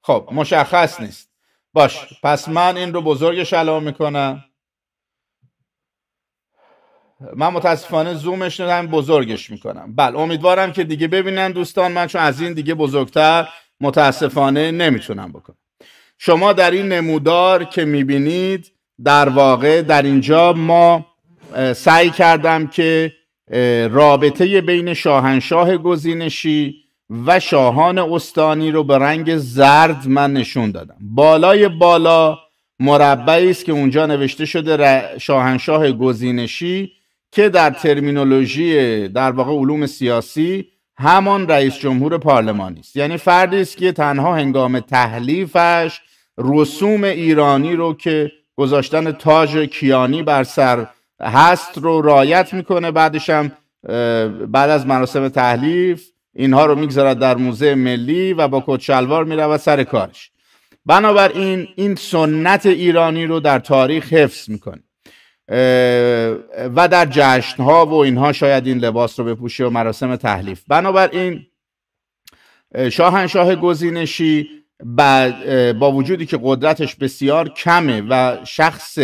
خب, خب، مشخص نیست باش پس من این رو بزرگ شلا میکنم من متاسفانه زومش ندارم بزرگش میکنم بل. امیدوارم که دیگه ببینن دوستان من چون از این دیگه بزرگتر متاسفانه نمیتونم بکنم شما در این نمودار که میبینید در واقع در اینجا ما سعی کردم که رابطه بین شاهنشاه گزینشی و شاهان استانی رو به رنگ زرد من نشون دادم بالای بالا مربعی است که اونجا نوشته شده شاهنشاه گزینشی که در ترمینولوژی در واقع علوم سیاسی همان رئیس جمهور پارلمانی است یعنی فردی است که تنها هنگام تحلیفش رسوم ایرانی رو که گذاشتن تاج کیانی بر سر هست رو رایت میکنه بعدش هم بعد از مراسم تحلیف اینها رو میگذارد در موزه ملی و با کچلوار و سر کارش بنابراین این سنت ایرانی رو در تاریخ حفظ میکنه و در جشن ها و اینها شاید این لباس رو بپوشه و مراسم تحلیف بنابراین شاهنشاه گزینشی با وجودی که قدرتش بسیار کمه و شخص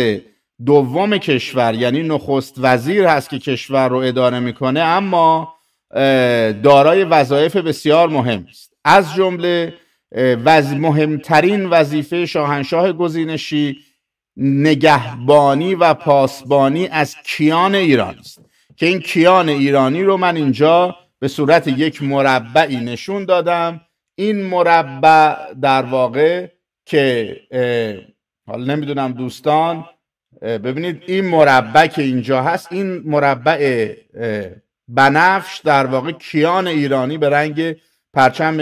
دوم کشور یعنی نخست وزیر هست که کشور رو اداره میکنه اما دارای وظایف بسیار مهم است از جمله مهمترین وظیفه شاهنشاه گزینشی نگهبانی و پاسبانی از کیان ایران است که این کیان ایرانی رو من اینجا به صورت یک مربعی نشون دادم این مربع در واقع که حالا نمیدونم دوستان ببینید این مربع که اینجا هست این مربع بنفش در واقع کیان ایرانی به رنگ پرچم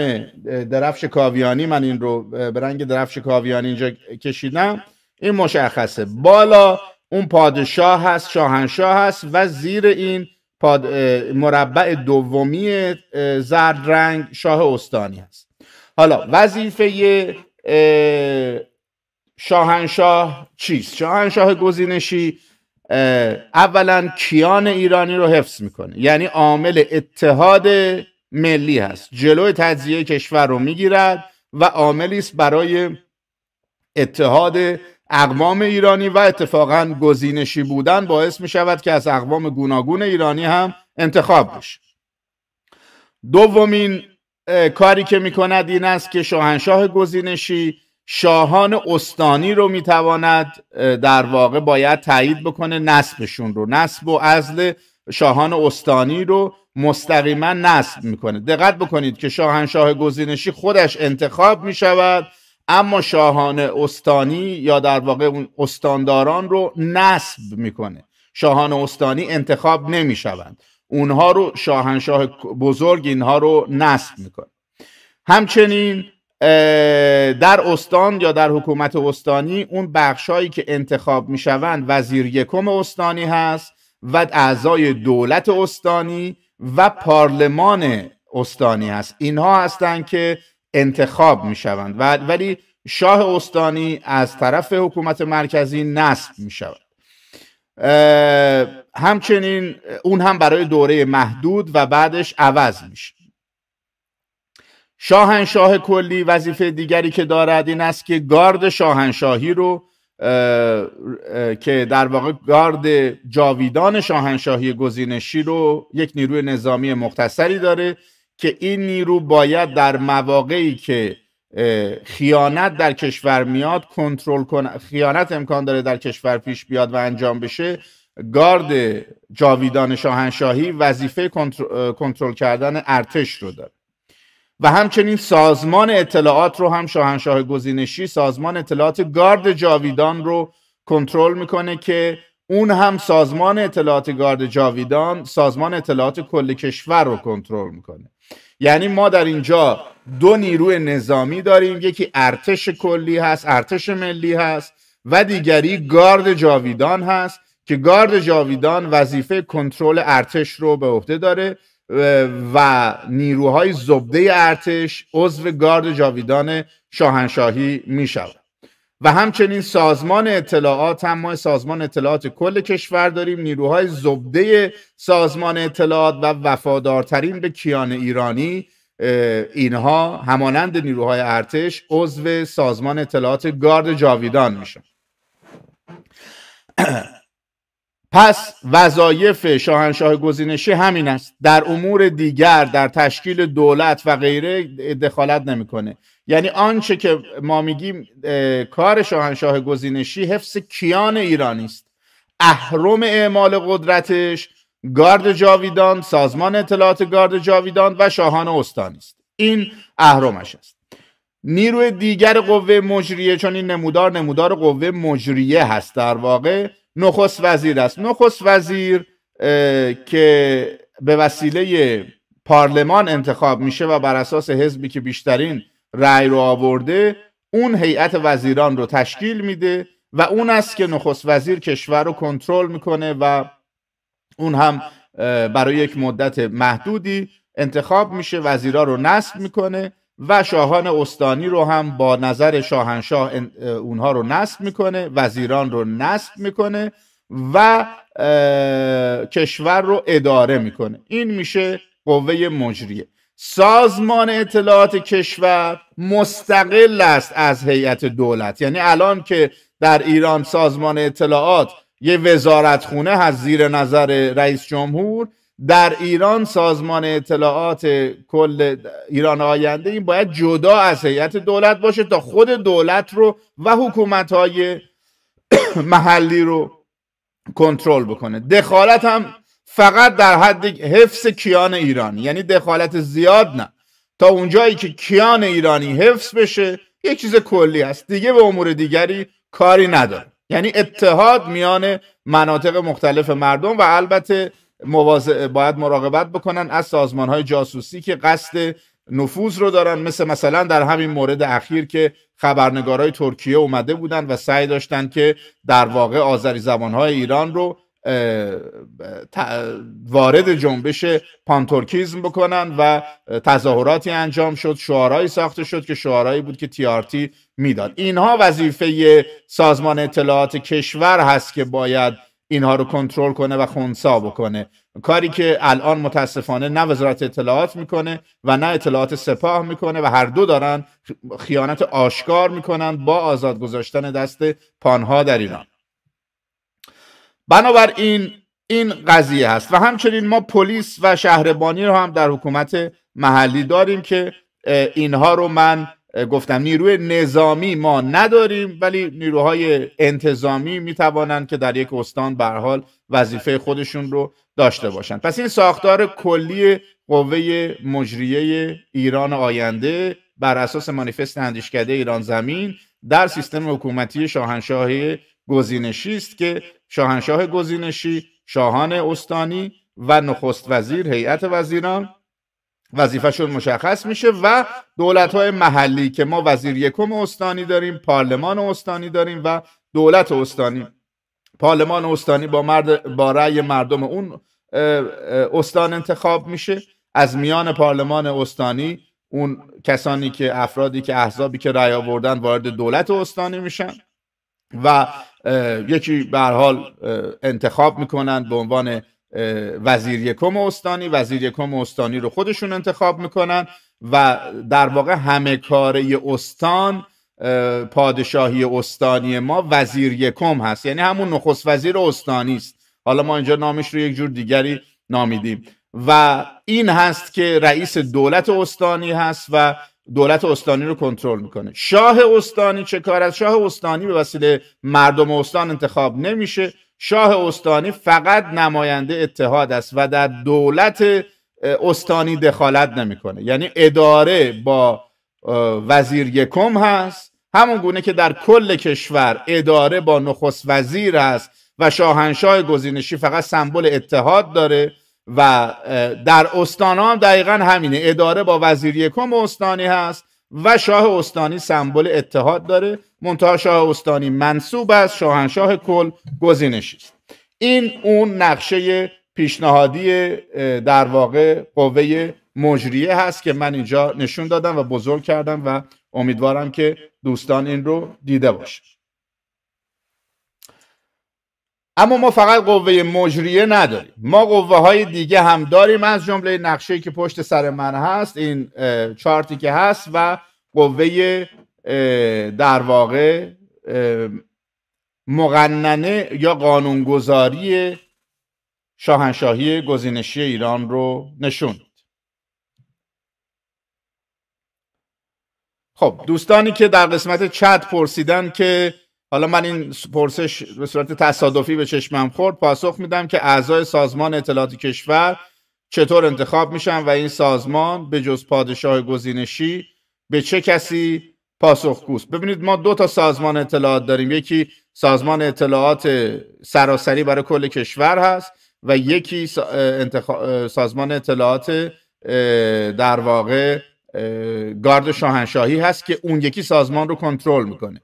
درفش کاویانی من این رو به رنگ درفش کاویانی اینجا کشیدم این مشخصه بالا اون پادشاه هست شاهنشاه هست و زیر این مربع دومی زرد رنگ شاه استانی هست حالا وظیفه شاهنشاه چیست شاهنشاه گزینشی اولا کیان ایرانی رو حفظ میکنه یعنی عامل اتحاد ملی هست جلوی تجزیه کشور رو میگیرد و عاملی است برای اتحاد اقوام ایرانی و اتفاقا گزینشی بودن باعث می شود که از اقوام گوناگون ایرانی هم انتخاب بشه دومین کاری که می کند این است که شاهنشاه گزینشی شاهان استانی رو میتواند در واقع باید تایید بکنه نسبشون رو نسب و ازل شاهان استانی رو مستقیما نسب میکنه دقت بکنید که شاهنشاه گزینشی خودش انتخاب می شود اما شاهان استانی یا در واقع اون استانداران رو نسب میکنه شاهان استانی انتخاب نمیشوند اونها رو شاهنشاه بزرگ اینها رو نسب میکنه همچنین در استان یا در حکومت استانی اون بخشایی که انتخاب میشوند وزیر یکم استانی هست و اعضای دولت استانی و پارلمان استانی هست اینها هستند که انتخاب میشوند و ولی شاه استانی از طرف حکومت مرکزی نصب میشود همچنین اون هم برای دوره محدود و بعدش عوض میشه شاهنشاه کلی وظیفه دیگری که دارد این است که گارد شاهنشاهی رو که در واقع گارد جاویدان شاهنشاهی گزینشی رو یک نیروی نظامی مختصری داره که این نیرو باید در مواقعی که خیانت در کشور میاد کنترل کنه، خیانت امکان داره در کشور پیش بیاد و انجام بشه گارد جاویدان شاهنشاهی وظیفه کنترل, کردن ارتش رو داره و همچنین سازمان اطلاعات رو هم شاهنشاه گزینشی سازمان اطلاعات گارد جاویدان رو کنترل میکنه که اون هم سازمان اطلاعات گارد جاویدان سازمان اطلاعات کل کشور رو کنترل میکنه یعنی ما در اینجا دو نیروی نظامی داریم یکی ارتش کلی هست ارتش ملی هست و دیگری گارد جاویدان هست که گارد جاویدان وظیفه کنترل ارتش رو به عهده داره و نیروهای زبده ارتش عضو گارد جاویدان شاهنشاهی می شود و همچنین سازمان اطلاعات هم ما سازمان اطلاعات کل کشور داریم نیروهای زبده سازمان اطلاعات و وفادارترین به کیان ایرانی اینها همانند نیروهای ارتش عضو سازمان اطلاعات گارد جاویدان میشن پس وظایف شاهنشاه گزینشی همین است در امور دیگر در تشکیل دولت و غیره دخالت نمیکنه یعنی آنچه که ما میگیم کار شاهنشاه گزینشی حفظ کیان ایرانی است اهرم اعمال قدرتش گارد جاویدان سازمان اطلاعات گارد جاویدان و شاهان استانی است این اهرمش است نیروی دیگر قوه مجریه چون این نمودار نمودار قوه مجریه هست در واقع نخست وزیر است نخست وزیر که به وسیله پارلمان انتخاب میشه و بر اساس حزبی که بیشترین رأی رو آورده اون هیئت وزیران رو تشکیل میده و اون است که نخست وزیر کشور رو کنترل میکنه و اون هم برای یک مدت محدودی انتخاب میشه وزیران رو نصب میکنه و شاهان استانی رو هم با نظر شاهنشاه اونها رو نصب میکنه وزیران رو نصب میکنه و کشور رو اداره میکنه این میشه قوه مجریه سازمان اطلاعات کشور مستقل است از هیئت دولت یعنی الان که در ایران سازمان اطلاعات یه وزارت خونه هست زیر نظر رئیس جمهور در ایران سازمان اطلاعات کل ایران آینده این باید جدا از هیئت دولت باشه تا خود دولت رو و حکومت های محلی رو کنترل بکنه دخالت هم فقط در حد حفظ کیان ایرانی یعنی دخالت زیاد نه تا اونجایی که کیان ایرانی حفظ بشه یک چیز کلی است. دیگه به امور دیگری کاری نداره یعنی اتحاد میان مناطق مختلف مردم و البته مواز... باید مراقبت بکنن از سازمان های جاسوسی که قصد نفوذ رو دارن مثل مثلا در همین مورد اخیر که خبرنگارای ترکیه اومده بودن و سعی داشتن که در واقع آذری های ایران رو وارد جنبش پانتورکیزم بکنن و تظاهراتی انجام شد شعارهایی ساخته شد که شعارهایی بود که تیارتی میداد اینها وظیفه سازمان اطلاعات کشور هست که باید اینها رو کنترل کنه و خونسا بکنه کاری که الان متاسفانه نه وزارت اطلاعات میکنه و نه اطلاعات سپاه میکنه و هر دو دارن خیانت آشکار میکنن با آزاد گذاشتن دست پانها در ایران بنابراین این قضیه هست و همچنین ما پلیس و شهربانی رو هم در حکومت محلی داریم که اینها رو من گفتم نیروی نظامی ما نداریم ولی نیروهای انتظامی میتوانند که در یک استان به حال وظیفه خودشون رو داشته باشند پس این ساختار کلی قوه مجریه ایران آینده بر اساس مانیفست اندیشکده ایران زمین در سیستم حکومتی شاهنشاهی گزینشی است که شاهنشاه گزینشی شاهان استانی و نخست وزیر هیئت وزیران وظیفهشون مشخص میشه و دولت های محلی که ما وزیر یکم استانی داریم پارلمان استانی داریم و دولت استانی پارلمان استانی با, مرد، با رأی مردم اون استان انتخاب میشه از میان پارلمان استانی اون کسانی که افرادی که احزابی که رأی آوردن وارد دولت استانی میشن و یکی به حال انتخاب میکنند به عنوان وزیر یکم استانی وزیر یکم استانی رو خودشون انتخاب میکنن و در واقع همه کاره استان پادشاهی استانی ما وزیر یکم هست یعنی همون نخست وزیر استانی است حالا ما اینجا نامش رو یک جور دیگری نامیدیم و این هست که رئیس دولت استانی هست و دولت استانی رو کنترل میکنه شاه استانی چه کار از شاه استانی به وسیله مردم استان انتخاب نمیشه شاه استانی فقط نماینده اتحاد است و در دولت استانی دخالت نمیکنه یعنی اداره با وزیر یکم هست همون گونه که در کل کشور اداره با نخست وزیر است و شاهنشاه گزینشی فقط سمبل اتحاد داره و در استان هم دقیقا همینه اداره با وزیری کم استانی هست و شاه استانی سمبل اتحاد داره منتها شاه استانی منصوب است شاهنشاه کل گزینشی است این اون نقشه پیشنهادی در واقع قوه مجریه هست که من اینجا نشون دادم و بزرگ کردم و امیدوارم که دوستان این رو دیده باشه اما ما فقط قوه مجریه نداریم ما قوه های دیگه هم داریم از جمله نقشه که پشت سر من هست این چارتی که هست و قوه در واقع مقننه یا قانونگذاری شاهنشاهی گزینشی ایران رو نشون خب دوستانی که در قسمت چت پرسیدن که حالا من این پرسش به صورت تصادفی به چشمم خورد پاسخ میدم که اعضای سازمان اطلاعات کشور چطور انتخاب میشن و این سازمان به جز پادشاه گزینشی به چه کسی گوست ببینید ما دو تا سازمان اطلاعات داریم یکی سازمان اطلاعات سراسری برای کل کشور هست و یکی سازمان اطلاعات در واقع گارد شاهنشاهی هست که اون یکی سازمان رو کنترل میکنه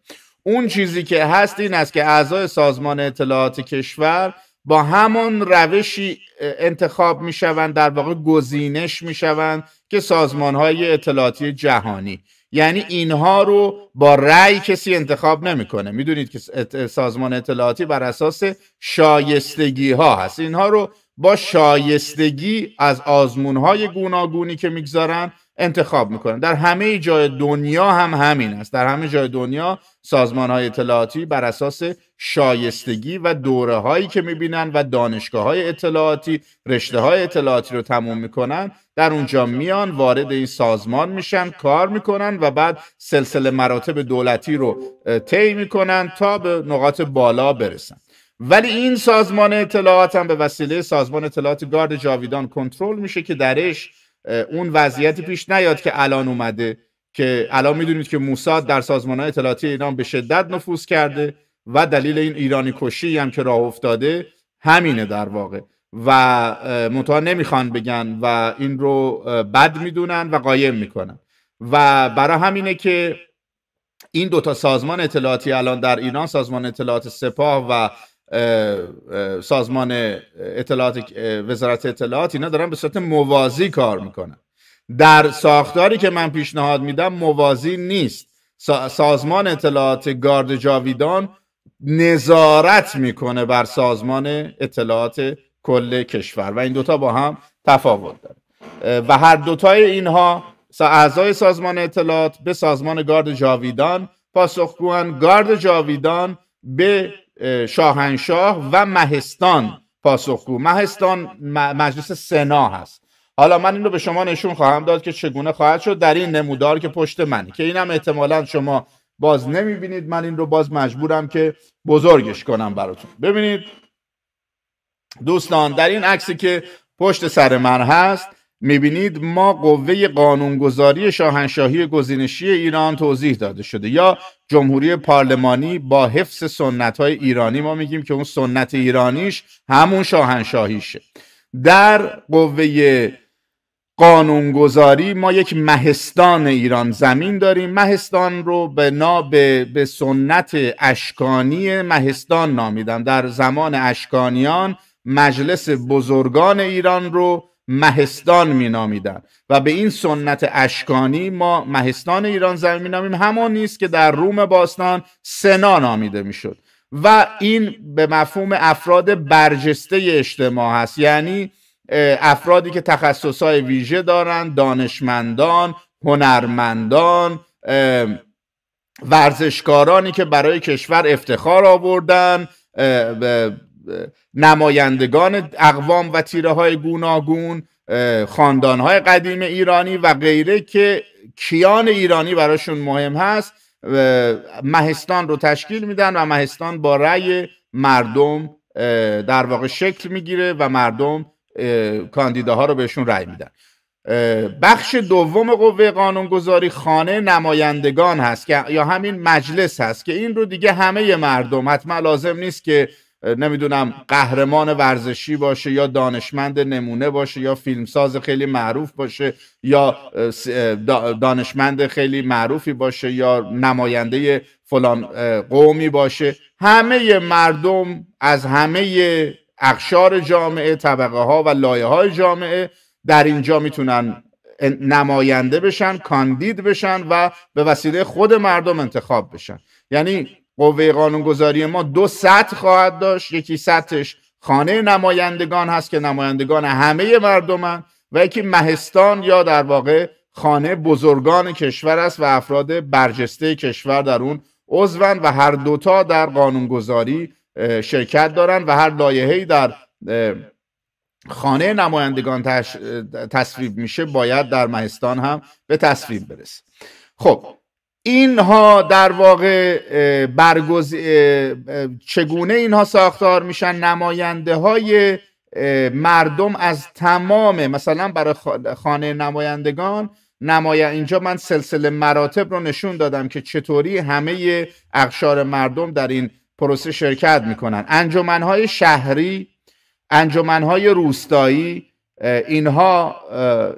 اون چیزی که هست این است که اعضای سازمان اطلاعات کشور با همون روشی انتخاب می شوند در واقع گزینش می شوند که سازمان های اطلاعاتی جهانی یعنی اینها رو با رأی کسی انتخاب نمیکنه میدونید که سازمان اطلاعاتی بر اساس شایستگی ها هست اینها رو با شایستگی از آزمون های گوناگونی که میگذارن انتخاب میکنن در همه جای دنیا هم همین است در همه جای دنیا سازمان های اطلاعاتی بر اساس شایستگی و دوره هایی که میبینن و دانشگاه های اطلاعاتی رشته های اطلاعاتی رو تموم میکنن در اونجا میان وارد این سازمان میشن کار میکنن و بعد سلسله مراتب دولتی رو طی میکنن تا به نقاط بالا برسن ولی این سازمان اطلاعات هم به وسیله سازمان اطلاعات گارد جاویدان کنترل میشه که درش اون وضعیتی پیش نیاد که الان اومده که الان میدونید که موساد در سازمان های اطلاعاتی ایران به شدت نفوذ کرده و دلیل این ایرانی کشی هم که راه افتاده همینه در واقع و منتها نمیخوان بگن و این رو بد میدونن و قایم میکنن و برای همینه که این دوتا سازمان اطلاعاتی الان در ایران سازمان اطلاعات سپاه و سازمان اطلاعات وزارت اطلاعات اینا دارن به صورت موازی کار میکنن در ساختاری که من پیشنهاد میدم موازی نیست سازمان اطلاعات گارد جاویدان نظارت میکنه بر سازمان اطلاعات کل کشور و این دوتا با هم تفاوت داره و هر دوتای اینها اعضای سازمان اطلاعات به سازمان گارد جاویدان پاسخگوان گارد جاویدان به شاهنشاه و مهستان پاسخگو مهستان مجلس سنا هست حالا من این رو به شما نشون خواهم داد که چگونه خواهد شد در این نمودار که پشت منه که اینم احتمالا شما باز نمیبینید من این رو باز مجبورم که بزرگش کنم براتون ببینید دوستان در این عکسی که پشت سر من هست میبینید ما قوه قانونگذاری شاهنشاهی گزینشی ایران توضیح داده شده یا جمهوری پارلمانی با حفظ سنت های ایرانی ما میگیم که اون سنت ایرانیش همون شاهنشاهیشه در قوه قانونگذاری ما یک مهستان ایران زمین داریم مهستان رو به به, به سنت اشکانی مهستان نامیدم در زمان اشکانیان مجلس بزرگان ایران رو مهستان مینامیدن و به این سنت اشکانی ما مهستان ایران زمین نامیم همان نیست که در روم باستان سنا نامیده میشد و این به مفهوم افراد برجسته اجتماع هست یعنی افرادی که تخصصهای ویژه دارند دانشمندان هنرمندان ورزشکارانی که برای کشور افتخار آوردن نمایندگان اقوام و تیره های گوناگون خاندان های قدیم ایرانی و غیره که کیان ایرانی براشون مهم هست مهستان رو تشکیل میدن و مهستان با رأی مردم در واقع شکل میگیره و مردم کاندیداها رو بهشون رأی میدن بخش دوم قوه قانونگذاری خانه نمایندگان هست که یا همین مجلس هست که این رو دیگه همه مردم حتما لازم نیست که نمیدونم قهرمان ورزشی باشه یا دانشمند نمونه باشه یا فیلمساز خیلی معروف باشه یا دانشمند خیلی معروفی باشه یا نماینده فلان قومی باشه همه مردم از همه اقشار جامعه طبقه ها و لایه های جامعه در اینجا میتونن نماینده بشن کاندید بشن و به وسیله خود مردم انتخاب بشن یعنی قوه قانونگذاری ما دو سطح خواهد داشت یکی سطحش خانه نمایندگان هست که نمایندگان همه مردمن و یکی مهستان یا در واقع خانه بزرگان کشور است و افراد برجسته کشور در اون عضون و هر دوتا در قانونگذاری شرکت دارند و هر لایحه‌ای در خانه نمایندگان تصویب میشه باید در مهستان هم به تصویب برسه خب اینها در واقع برگز... چگونه اینها ساختار میشن نماینده های مردم از تمام مثلا برای خانه نمایندگان اینجا من سلسله مراتب رو نشون دادم که چطوری همه اقشار مردم در این پروسه شرکت میکنن های شهری های روستایی اینها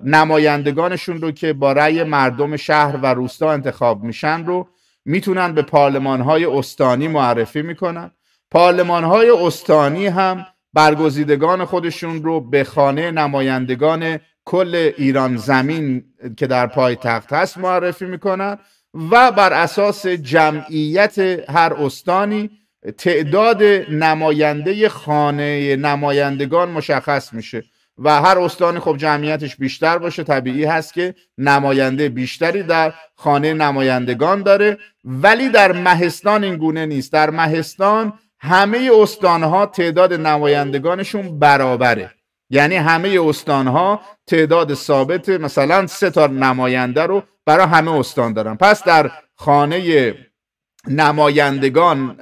نمایندگانشون رو که با رأی مردم شهر و روستا انتخاب میشن رو میتونن به پارلمان های استانی معرفی میکنن پارلمان های استانی هم برگزیدگان خودشون رو به خانه نمایندگان کل ایران زمین که در پای تخت هست معرفی میکنن و بر اساس جمعیت هر استانی تعداد نماینده خانه نمایندگان مشخص میشه و هر استانی خب جمعیتش بیشتر باشه طبیعی هست که نماینده بیشتری در خانه نمایندگان داره ولی در مهستان این گونه نیست در مهستان همه استانها تعداد نمایندگانشون برابره یعنی همه استانها تعداد ثابت مثلا سه تا نماینده رو برای همه استان دارن پس در خانه نمایندگان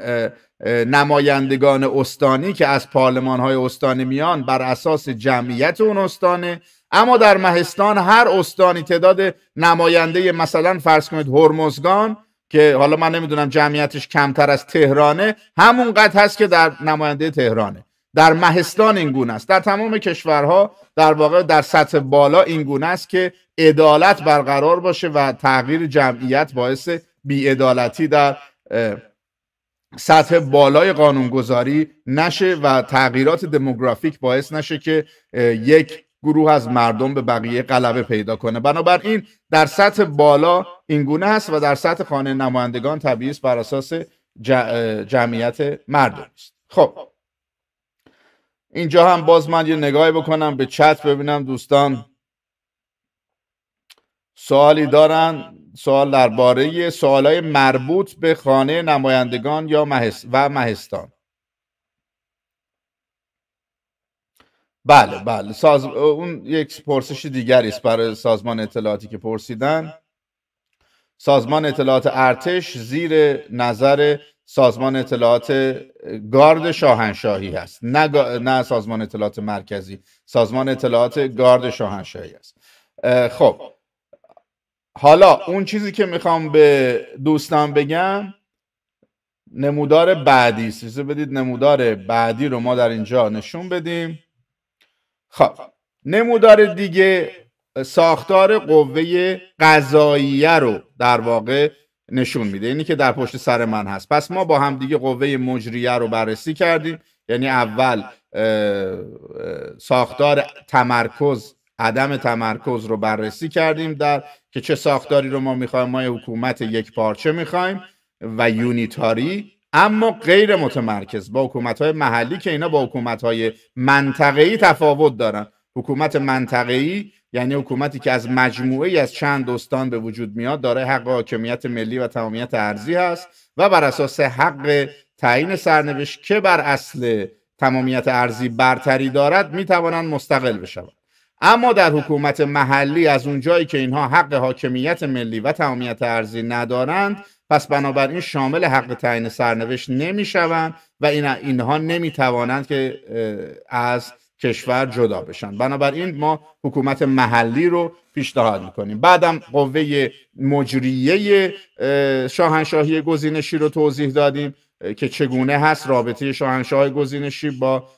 نمایندگان استانی که از پارلمان های استانی میان بر اساس جمعیت اون استانه اما در مهستان هر استانی تعداد نماینده مثلا فرض کنید هرمزگان که حالا من نمیدونم جمعیتش کمتر از تهرانه همونقدر هست که در نماینده تهرانه در مهستان این گونه است در تمام کشورها در واقع در سطح بالا این گونه است که عدالت برقرار باشه و تغییر جمعیت باعث بیعدالتی در سطح بالای قانونگذاری نشه و تغییرات دموگرافیک باعث نشه که یک گروه از مردم به بقیه غلبه پیدا کنه بنابراین در سطح بالا اینگونه هست و در سطح خانه نمایندگان طبیعی بر اساس جمعیت مردم است خب اینجا هم باز من یه نگاهی بکنم به چت ببینم دوستان سوالی دارن سوال درباره سوالای مربوط به خانه نمایندگان یا محس و مهستان بله بله ساز... اون یک پرسش دیگری است برای سازمان اطلاعاتی که پرسیدن سازمان اطلاعات ارتش زیر نظر سازمان اطلاعات گارد شاهنشاهی هست نه, نه سازمان اطلاعات مرکزی سازمان اطلاعات گارد شاهنشاهی است خب حالا اون چیزی که میخوام به دوستان بگم نمودار بعدی است بدید نمودار بعدی رو ما در اینجا نشون بدیم خب نمودار دیگه ساختار قوه قضاییه رو در واقع نشون میده اینی که در پشت سر من هست پس ما با هم دیگه قوه مجریه رو بررسی کردیم یعنی اول ساختار تمرکز عدم تمرکز رو بررسی کردیم در که چه ساختاری رو ما میخوایم ما حکومت یک پارچه میخوایم و یونیتاری اما غیر متمرکز با حکومت های محلی که اینا با حکومت های ای تفاوت دارن حکومت ای یعنی حکومتی که از مجموعه از چند استان به وجود میاد داره حق حاکمیت ملی و تمامیت ارضی هست و بر اساس حق تعیین سرنوشت که بر اصل تمامیت ارزی برتری دارد میتوانند مستقل بشوند اما در بله. حکومت محلی از اونجایی که اینها حق حاکمیت ملی و تمامیت ارزی ندارند پس بنابراین شامل حق تعیین سرنوشت نمیشوند و این اینها توانند که از کشور جدا بشن بنابراین ما حکومت محلی رو پیشنهاد میکنیم بعدم قوه مجریه شاهنشاهی گزینشی رو توضیح دادیم که چگونه هست رابطه شاهنشاهی گزینشی با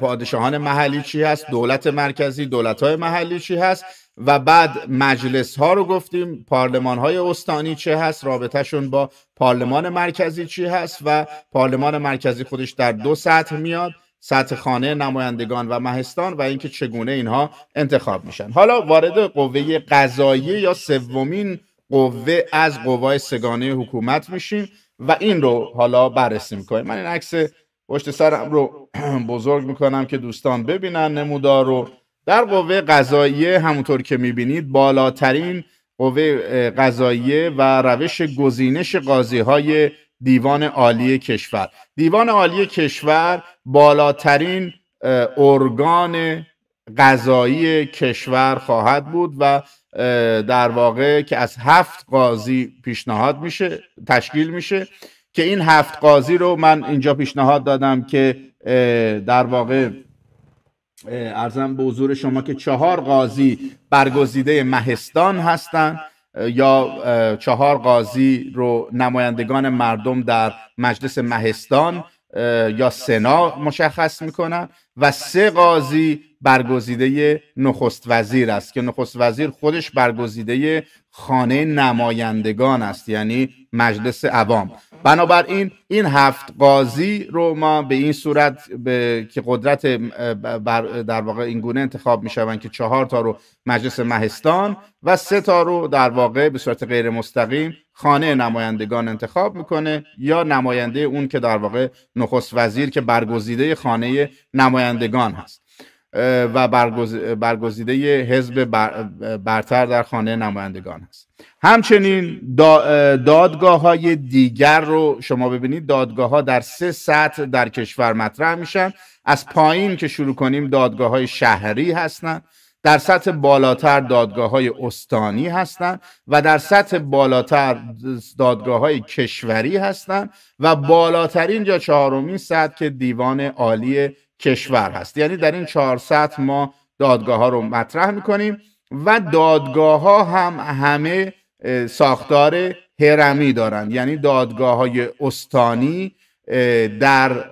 پادشاهان محلی چی هست دولت مرکزی دولت های محلی چی هست و بعد مجلس ها رو گفتیم پارلمان های استانی چه هست شون با پارلمان مرکزی چی هست و پارلمان مرکزی خودش در دو سطح میاد سطح خانه نمایندگان و مهستان و اینکه چگونه اینها انتخاب میشن حالا وارد قوه قضایی یا سومین قوه از قوای سگانه حکومت میشیم و این رو حالا بررسی میکنیم من این عکس پشت سرم رو بزرگ میکنم که دوستان ببینن نمودار رو در قوه قضاییه همونطور که میبینید بالاترین قوه قضاییه و روش گزینش قاضی های دیوان عالی کشور دیوان عالی کشور بالاترین ارگان قضایی کشور خواهد بود و در واقع که از هفت قاضی پیشنهاد میشه تشکیل میشه که این هفت قاضی رو من اینجا پیشنهاد دادم که در واقع ارزم به حضور شما که چهار قاضی برگزیده مهستان هستند یا چهار قاضی رو نمایندگان مردم در مجلس مهستان یا سنا مشخص میکنن و سه قاضی برگزیده نخست وزیر است که نخست وزیر خودش برگزیده خانه نمایندگان است یعنی مجلس عوام بنابراین این هفت قاضی رو ما به این صورت به... که قدرت در واقع این گونه انتخاب می شوند که چهار تا رو مجلس مهستان و سه تا رو در واقع به صورت غیر مستقیم خانه نمایندگان انتخاب میکنه یا نماینده اون که در واقع نخست وزیر که برگزیده خانه نمایندگان هست و برگزیده حزب برتر در خانه نمایندگان است همچنین دادگاه های دیگر رو شما ببینید دادگاه ها در سه سطح در کشور مطرح میشن از پایین که شروع کنیم دادگاه های شهری هستند در سطح بالاتر دادگاه های استانی هستند و در سطح بالاتر دادگاه های کشوری هستند و بالاترین جا چهارمین سطح که دیوان عالی کشور هست یعنی در این چهار ما دادگاه ها رو مطرح میکنیم و دادگاه ها هم همه ساختار هرمی دارند یعنی دادگاه های استانی در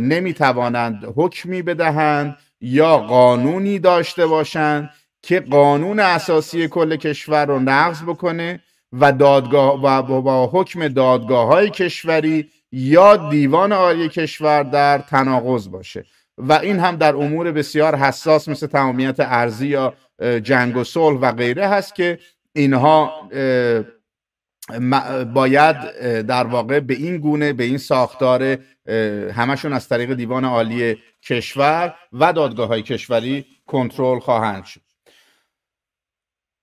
نمیتوانند حکمی بدهند یا قانونی داشته باشند که قانون اساسی کل کشور رو نقض بکنه و دادگاه و با حکم دادگاه های کشوری یا دیوان عالی کشور در تناقض باشه و این هم در امور بسیار حساس مثل تمامیت ارزی یا جنگ و صلح و غیره هست که اینها باید در واقع به این گونه به این ساختار همشون از طریق دیوان عالی کشور و دادگاه های کشوری کنترل خواهند شد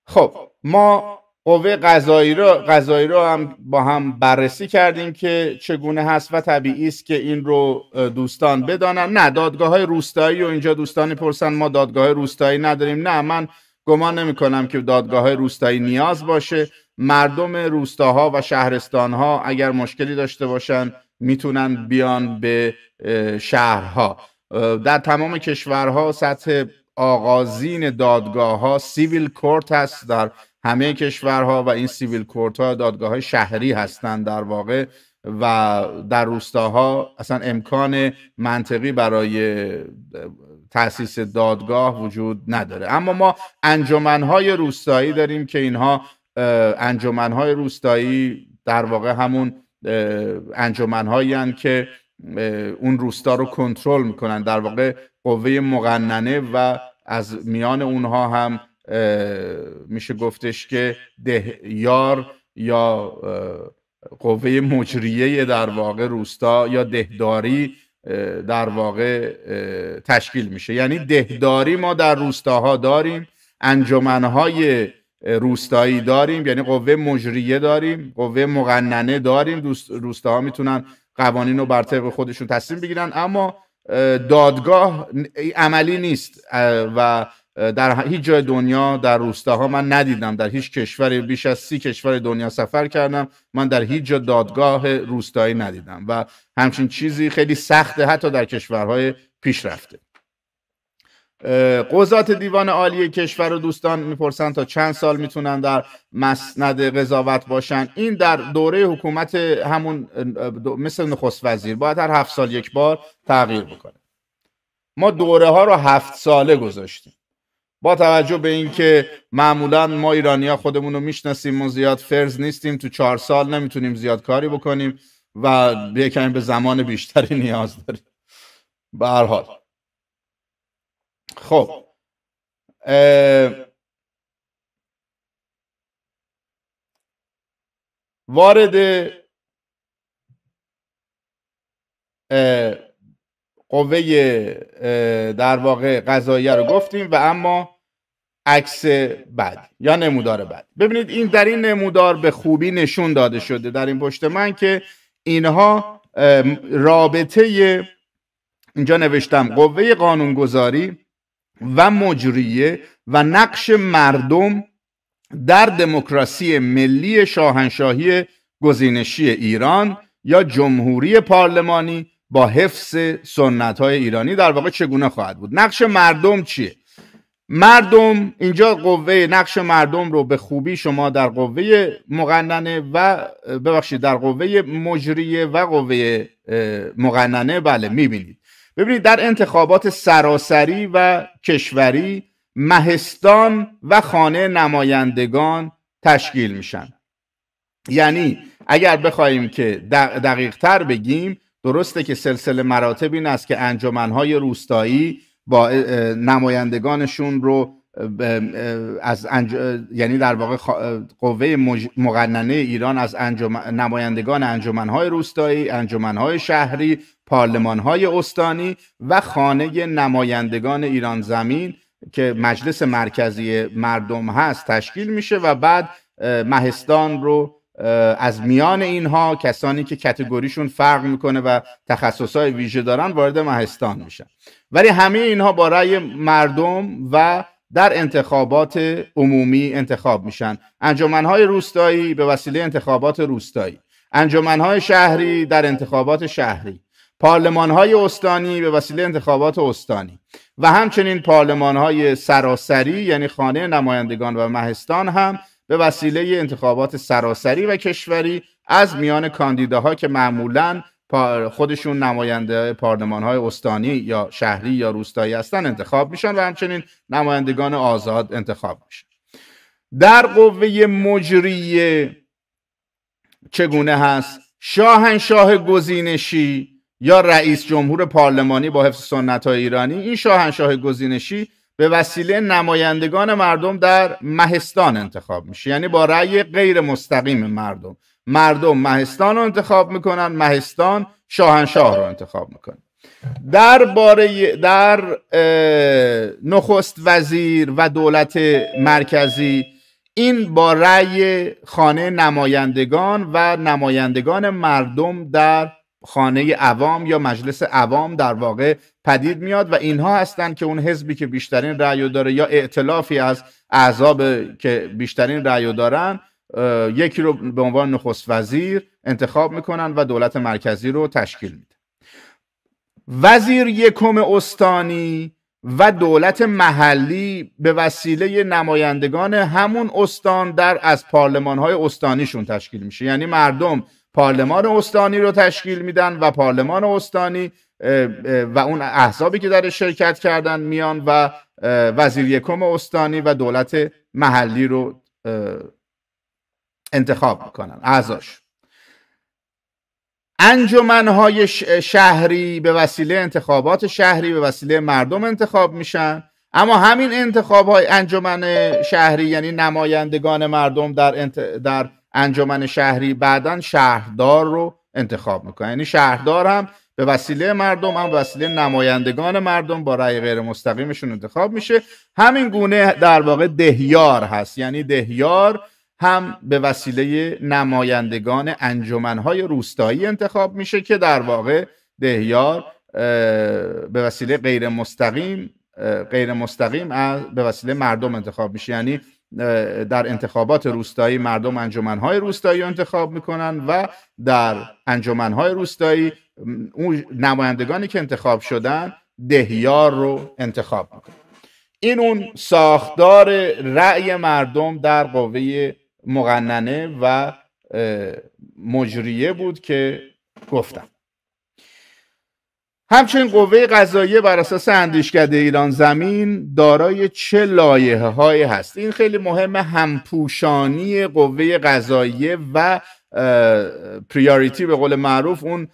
خب ما قوه خب، قضایی رو خب، خب. قضایی رو هم با هم بررسی کردیم که چگونه هست و طبیعی است که این رو دوستان بدانن نه دادگاه های روستایی و اینجا دوستان پرسن ما دادگاه روستایی نداریم نه من گمان نمی کنم که دادگاه های روستایی نیاز باشه مردم روستاها و شهرستانها اگر مشکلی داشته باشن میتونن بیان به شهرها در تمام کشورها سطح آغازین دادگاه ها سیویل کورت هست در همه کشورها و این سیویل کورت ها دادگاه های شهری هستند در واقع و در روستاها اصلا امکان منطقی برای تاسیس دادگاه وجود نداره اما ما های روستایی داریم که اینها های روستایی در واقع همون هن که اون روستا رو کنترل میکنن در واقع قوه مقننه و از میان اونها هم میشه گفتش که دهیار یا قوه مجریه در واقع روستا یا دهداری در واقع تشکیل میشه یعنی دهداری ما در روستاها داریم انجمنهای روستایی داریم یعنی قوه مجریه داریم قوه مغننه داریم روستاها میتونن قوانین رو بر طبق خودشون تصمیم بگیرن اما دادگاه عملی نیست و در هیچ جای دنیا در روستاها من ندیدم در هیچ کشور بیش از سی کشور دنیا سفر کردم من در هیچ جا دادگاه روستایی ندیدم و همچین چیزی خیلی سخته حتی در کشورهای پیشرفته قضات دیوان عالی کشور و دوستان میپرسن تا چند سال میتونن در مسند قضاوت باشن این در دوره حکومت همون مثل نخست وزیر باید هر هفت سال یک بار تغییر بکنه ما دوره ها رو هفت ساله گذاشتیم با توجه به اینکه معمولا ما ایرانیا خودمون رو میشناسیم ما زیاد فرض نیستیم تو چهار سال نمیتونیم زیاد کاری بکنیم و یکم به زمان بیشتری نیاز داریم به هر حال خب وارد قوه در واقع قضاییه رو گفتیم و اما عکس بد یا نمودار بد ببینید این در این نمودار به خوبی نشون داده شده در این پشت من که اینها رابطه اینجا نوشتم قوه قانونگذاری و مجریه و نقش مردم در دموکراسی ملی شاهنشاهی گزینشی ایران یا جمهوری پارلمانی با حفظ سنت های ایرانی در واقع چگونه خواهد بود نقش مردم چیه مردم اینجا قوه نقش مردم رو به خوبی شما در قوه مقننه و ببخشید در قوه مجریه و قوه مقننه بله میبینید ببینید در انتخابات سراسری و کشوری مهستان و خانه نمایندگان تشکیل میشن یعنی اگر بخوایم که دقیق تر بگیم درسته که سلسله مراتب این است که انجمنهای روستایی با نمایندگانشون رو از انج... یعنی در واقع قوه مج... مقننه ایران از نمایندگان انجمنهای روستایی، انجمنهای شهری، پارلمانهای استانی و خانه نمایندگان ایران زمین که مجلس مرکزی مردم هست تشکیل میشه و بعد مهستان رو از میان اینها کسانی که کتگوریشون فرق میکنه و تخصصهای ویژه دارن وارد مهستان میشن ولی همه اینها با رأی مردم و در انتخابات عمومی انتخاب میشن انجمنهای روستایی به وسیله انتخابات روستایی انجمنهای شهری در انتخابات شهری پارلمانهای استانی به وسیله انتخابات استانی و همچنین پارلمانهای سراسری یعنی خانه نمایندگان و مهستان هم به وسیله انتخابات سراسری و کشوری از میان کاندیداها که معمولا خودشون نماینده پارلمان های استانی یا شهری یا روستایی هستن انتخاب میشن و همچنین نمایندگان آزاد انتخاب میشن در قوه مجریه چگونه هست شاهنشاه گزینشی یا رئیس جمهور پارلمانی با حفظ سنت های ایرانی این شاهنشاه گزینشی به وسیله نمایندگان مردم در مهستان انتخاب میشه یعنی با رأی غیر مستقیم مردم مردم مهستان رو انتخاب میکنن مهستان شاهنشاه رو انتخاب میکنه در در نخست وزیر و دولت مرکزی این با رأی خانه نمایندگان و نمایندگان مردم در خانه عوام یا مجلس عوام در واقع پدید میاد و اینها هستند که اون حزبی که بیشترین رأی داره یا ائتلافی از احزاب که بیشترین رأی دارن یکی رو به عنوان نخست وزیر انتخاب میکنن و دولت مرکزی رو تشکیل میدن. وزیر یکم استانی و دولت محلی به وسیله نمایندگان همون استان در از پارلمان های استانیشون تشکیل میشه یعنی مردم پارلمان استانی رو تشکیل میدن و پارلمان استانی و اون احزابی که در شرکت کردن میان و وزیر یکم استانی و دولت محلی رو انتخاب میکنن اعضاش انجمنهای شهری به وسیله انتخابات شهری به وسیله مردم انتخاب میشن اما همین انتخاب های انجمن شهری یعنی نمایندگان مردم در, انت... در انجمن شهری بعدا شهردار رو انتخاب میکنن یعنی شهردار هم به وسیله مردم هم وسیله نمایندگان مردم با رأی غیر مستقیمشون انتخاب میشه همین گونه در واقع دهیار هست یعنی دهیار هم به وسیله نمایندگان انجمنهای روستایی انتخاب میشه که در واقع دهیار به وسیله غیر مستقیم غیر مستقیم به وسیله مردم انتخاب میشه یعنی در انتخابات روستایی مردم انجمنهای روستایی انتخاب میکنن و در انجمنهای روستایی اون نمایندگانی که انتخاب شدن دهیار رو انتخاب میکنن این اون ساختار رأی مردم در قوه مقننه و مجریه بود که گفتم همچنین قوه قضاییه بر اساس اندیشکده ایران زمین دارای چه لایه هست این خیلی مهم همپوشانی قوه قضاییه و پریاریتی به قول معروف اون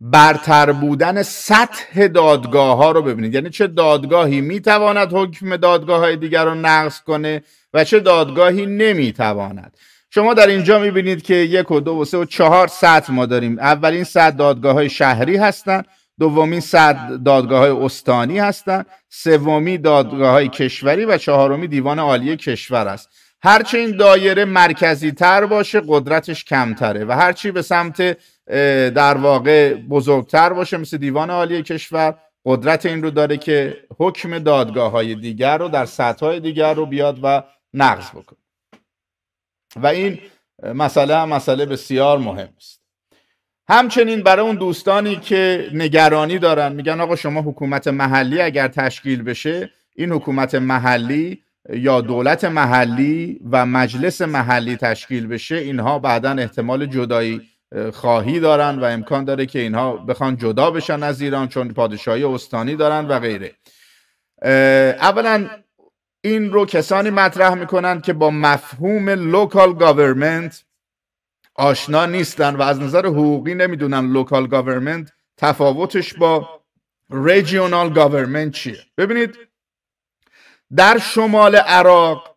برتر بودن سطح دادگاه ها رو ببینید یعنی چه دادگاهی میتواند حکم دادگاه های دیگر رو نقض کنه و چه دادگاهی نمیتواند شما در اینجا میبینید که یک و دو و سه و چهار سطح ما داریم اولین سطح دادگاه های شهری هستند دومین صد دادگاه های استانی هستند سومی دادگاه های کشوری و چهارمی دیوان عالی کشور است هرچه این دایره مرکزی تر باشه قدرتش کمتره و هرچی به سمت در واقع بزرگتر باشه مثل دیوان عالی کشور قدرت این رو داره که حکم دادگاه های دیگر رو در سطح های دیگر رو بیاد و نقض بکنه و این مسئله مسئله بسیار مهم است همچنین برای اون دوستانی که نگرانی دارن میگن آقا شما حکومت محلی اگر تشکیل بشه این حکومت محلی یا دولت محلی و مجلس محلی تشکیل بشه اینها بعدا احتمال جدایی خواهی دارن و امکان داره که اینها بخوان جدا بشن از ایران چون پادشاهی استانی دارن و غیره اولا این رو کسانی مطرح میکنند که با مفهوم لوکال گاورمنت آشنا نیستن و از نظر حقوقی نمیدونن لوکال گاورمنت تفاوتش با ریجیونال گاورمنت چیه ببینید در شمال عراق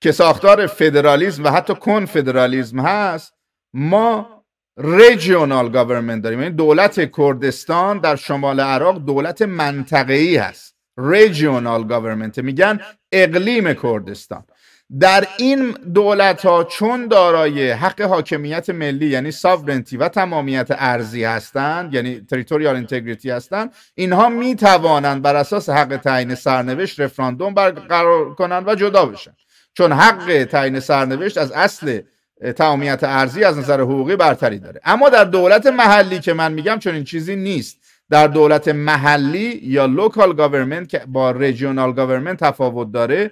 که ساختار فدرالیزم و حتی کنفدرالیزم هست ما ریجیونال گاورمنت داریم یعنی دولت کردستان در شمال عراق دولت منطقه‌ای هست ریژیونال گاورمنت میگن اقلیم کردستان در این دولت ها چون دارای حق حاکمیت ملی یعنی ساورنتی و تمامیت ارزی هستند یعنی تریتوریال انتگریتی هستند اینها می توانند بر اساس حق تعیین سرنوشت رفراندوم برقرار کنند و جدا بشن چون حق تعیین سرنوشت از اصل تمامیت ارزی از نظر حقوقی برتری داره اما در دولت محلی که من میگم چون این چیزی نیست در دولت محلی یا لوکال گاورمنت که با ریژیونال گاورمنت تفاوت داره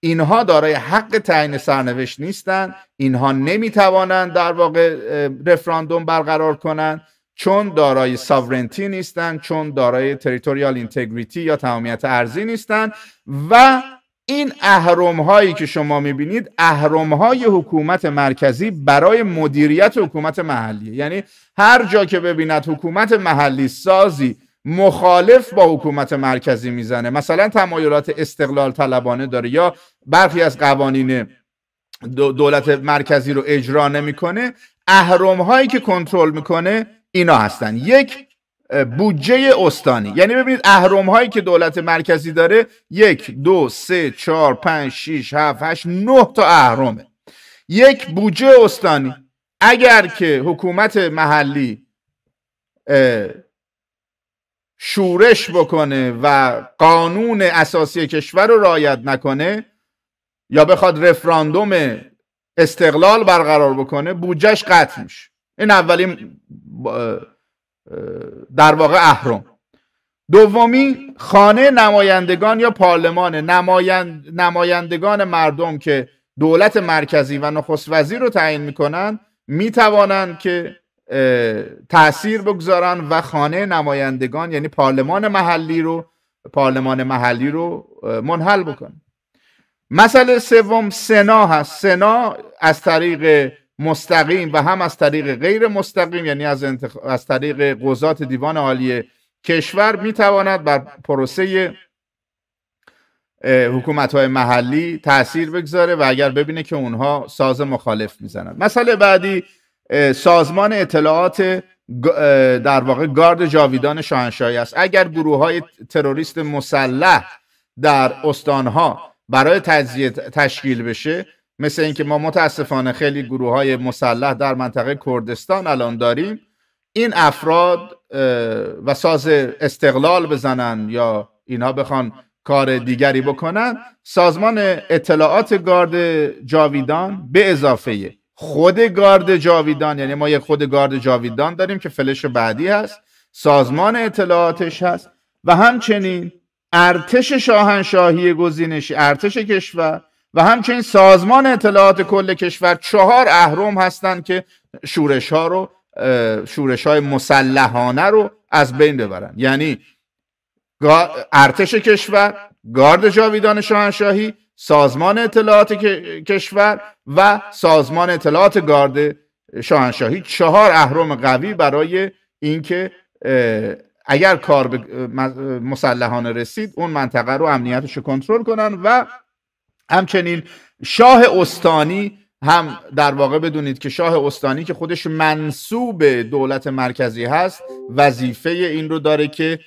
اینها دارای حق تعیین سرنوشت نیستند اینها نمیتوانند در واقع رفراندوم برقرار کنند چون دارای ساورنتی نیستند چون دارای تریتوریال اینتگریتی یا تمامیت ارزی نیستند و این اهرم هایی که شما میبینید اهرم های حکومت مرکزی برای مدیریت حکومت محلی یعنی هر جا که ببیند حکومت محلی سازی مخالف با حکومت مرکزی میزنه مثلا تمایلات استقلال طلبانه داره یا برخی از قوانین دولت مرکزی رو اجرا نمیکنه اهرم هایی که کنترل میکنه اینا هستن یک بودجه استانی یعنی ببینید اهرم هایی که دولت مرکزی داره یک دو سه چهار پنج شیش هفت هشت نه تا اهرمه یک بودجه استانی اگر که حکومت محلی شورش بکنه و قانون اساسی کشور رو رعایت نکنه یا بخواد رفراندوم استقلال برقرار بکنه بودجهش قطع میشه این اولین در واقع اهرم دومی خانه نمایندگان یا پارلمان نمایند... نمایندگان مردم که دولت مرکزی و نخست وزیر رو تعیین میکنن میتوانند که تاثیر بگذارن و خانه نمایندگان یعنی پارلمان محلی رو پارلمان محلی رو منحل بکنن مسئله سوم سنا هست سنا از طریق مستقیم و هم از طریق غیر مستقیم یعنی از, از طریق قضات دیوان عالی کشور میتواند بر پروسه حکومت های محلی تاثیر بگذاره و اگر ببینه که اونها ساز مخالف میزنند مسئله بعدی سازمان اطلاعات در واقع گارد جاویدان شاهنشاهی است اگر گروه های تروریست مسلح در استانها برای تجزیه تشکیل بشه مثل اینکه ما متاسفانه خیلی گروه های مسلح در منطقه کردستان الان داریم این افراد و ساز استقلال بزنن یا اینها بخوان کار دیگری بکنن سازمان اطلاعات گارد جاویدان به اضافه خود گارد جاویدان یعنی ما یک خود گارد جاویدان داریم که فلش بعدی هست سازمان اطلاعاتش هست و همچنین ارتش شاهنشاهی گزینشی ارتش کشور و همچنین سازمان اطلاعات کل کشور چهار اهرم هستند که شورش ها رو شورش های مسلحانه رو از بین ببرن یعنی ارتش کشور گارد جاویدان شاهنشاهی سازمان اطلاعات کشور و سازمان اطلاعات گارد شاهنشاهی چهار اهرم قوی برای اینکه اگر کار مسلحانه رسید اون منطقه رو امنیتش رو کنترل کنن و همچنین شاه استانی هم در واقع بدونید که شاه استانی که خودش منصوب دولت مرکزی هست وظیفه این رو داره که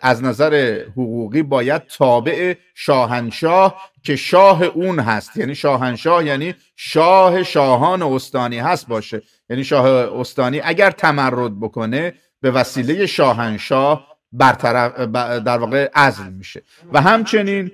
از نظر حقوقی باید تابع شاهنشاه که شاه اون هست یعنی شاهنشاه یعنی شاه شاهان استانی هست باشه یعنی شاه استانی اگر تمرد بکنه به وسیله شاهنشاه برطرف در واقع عزل میشه و همچنین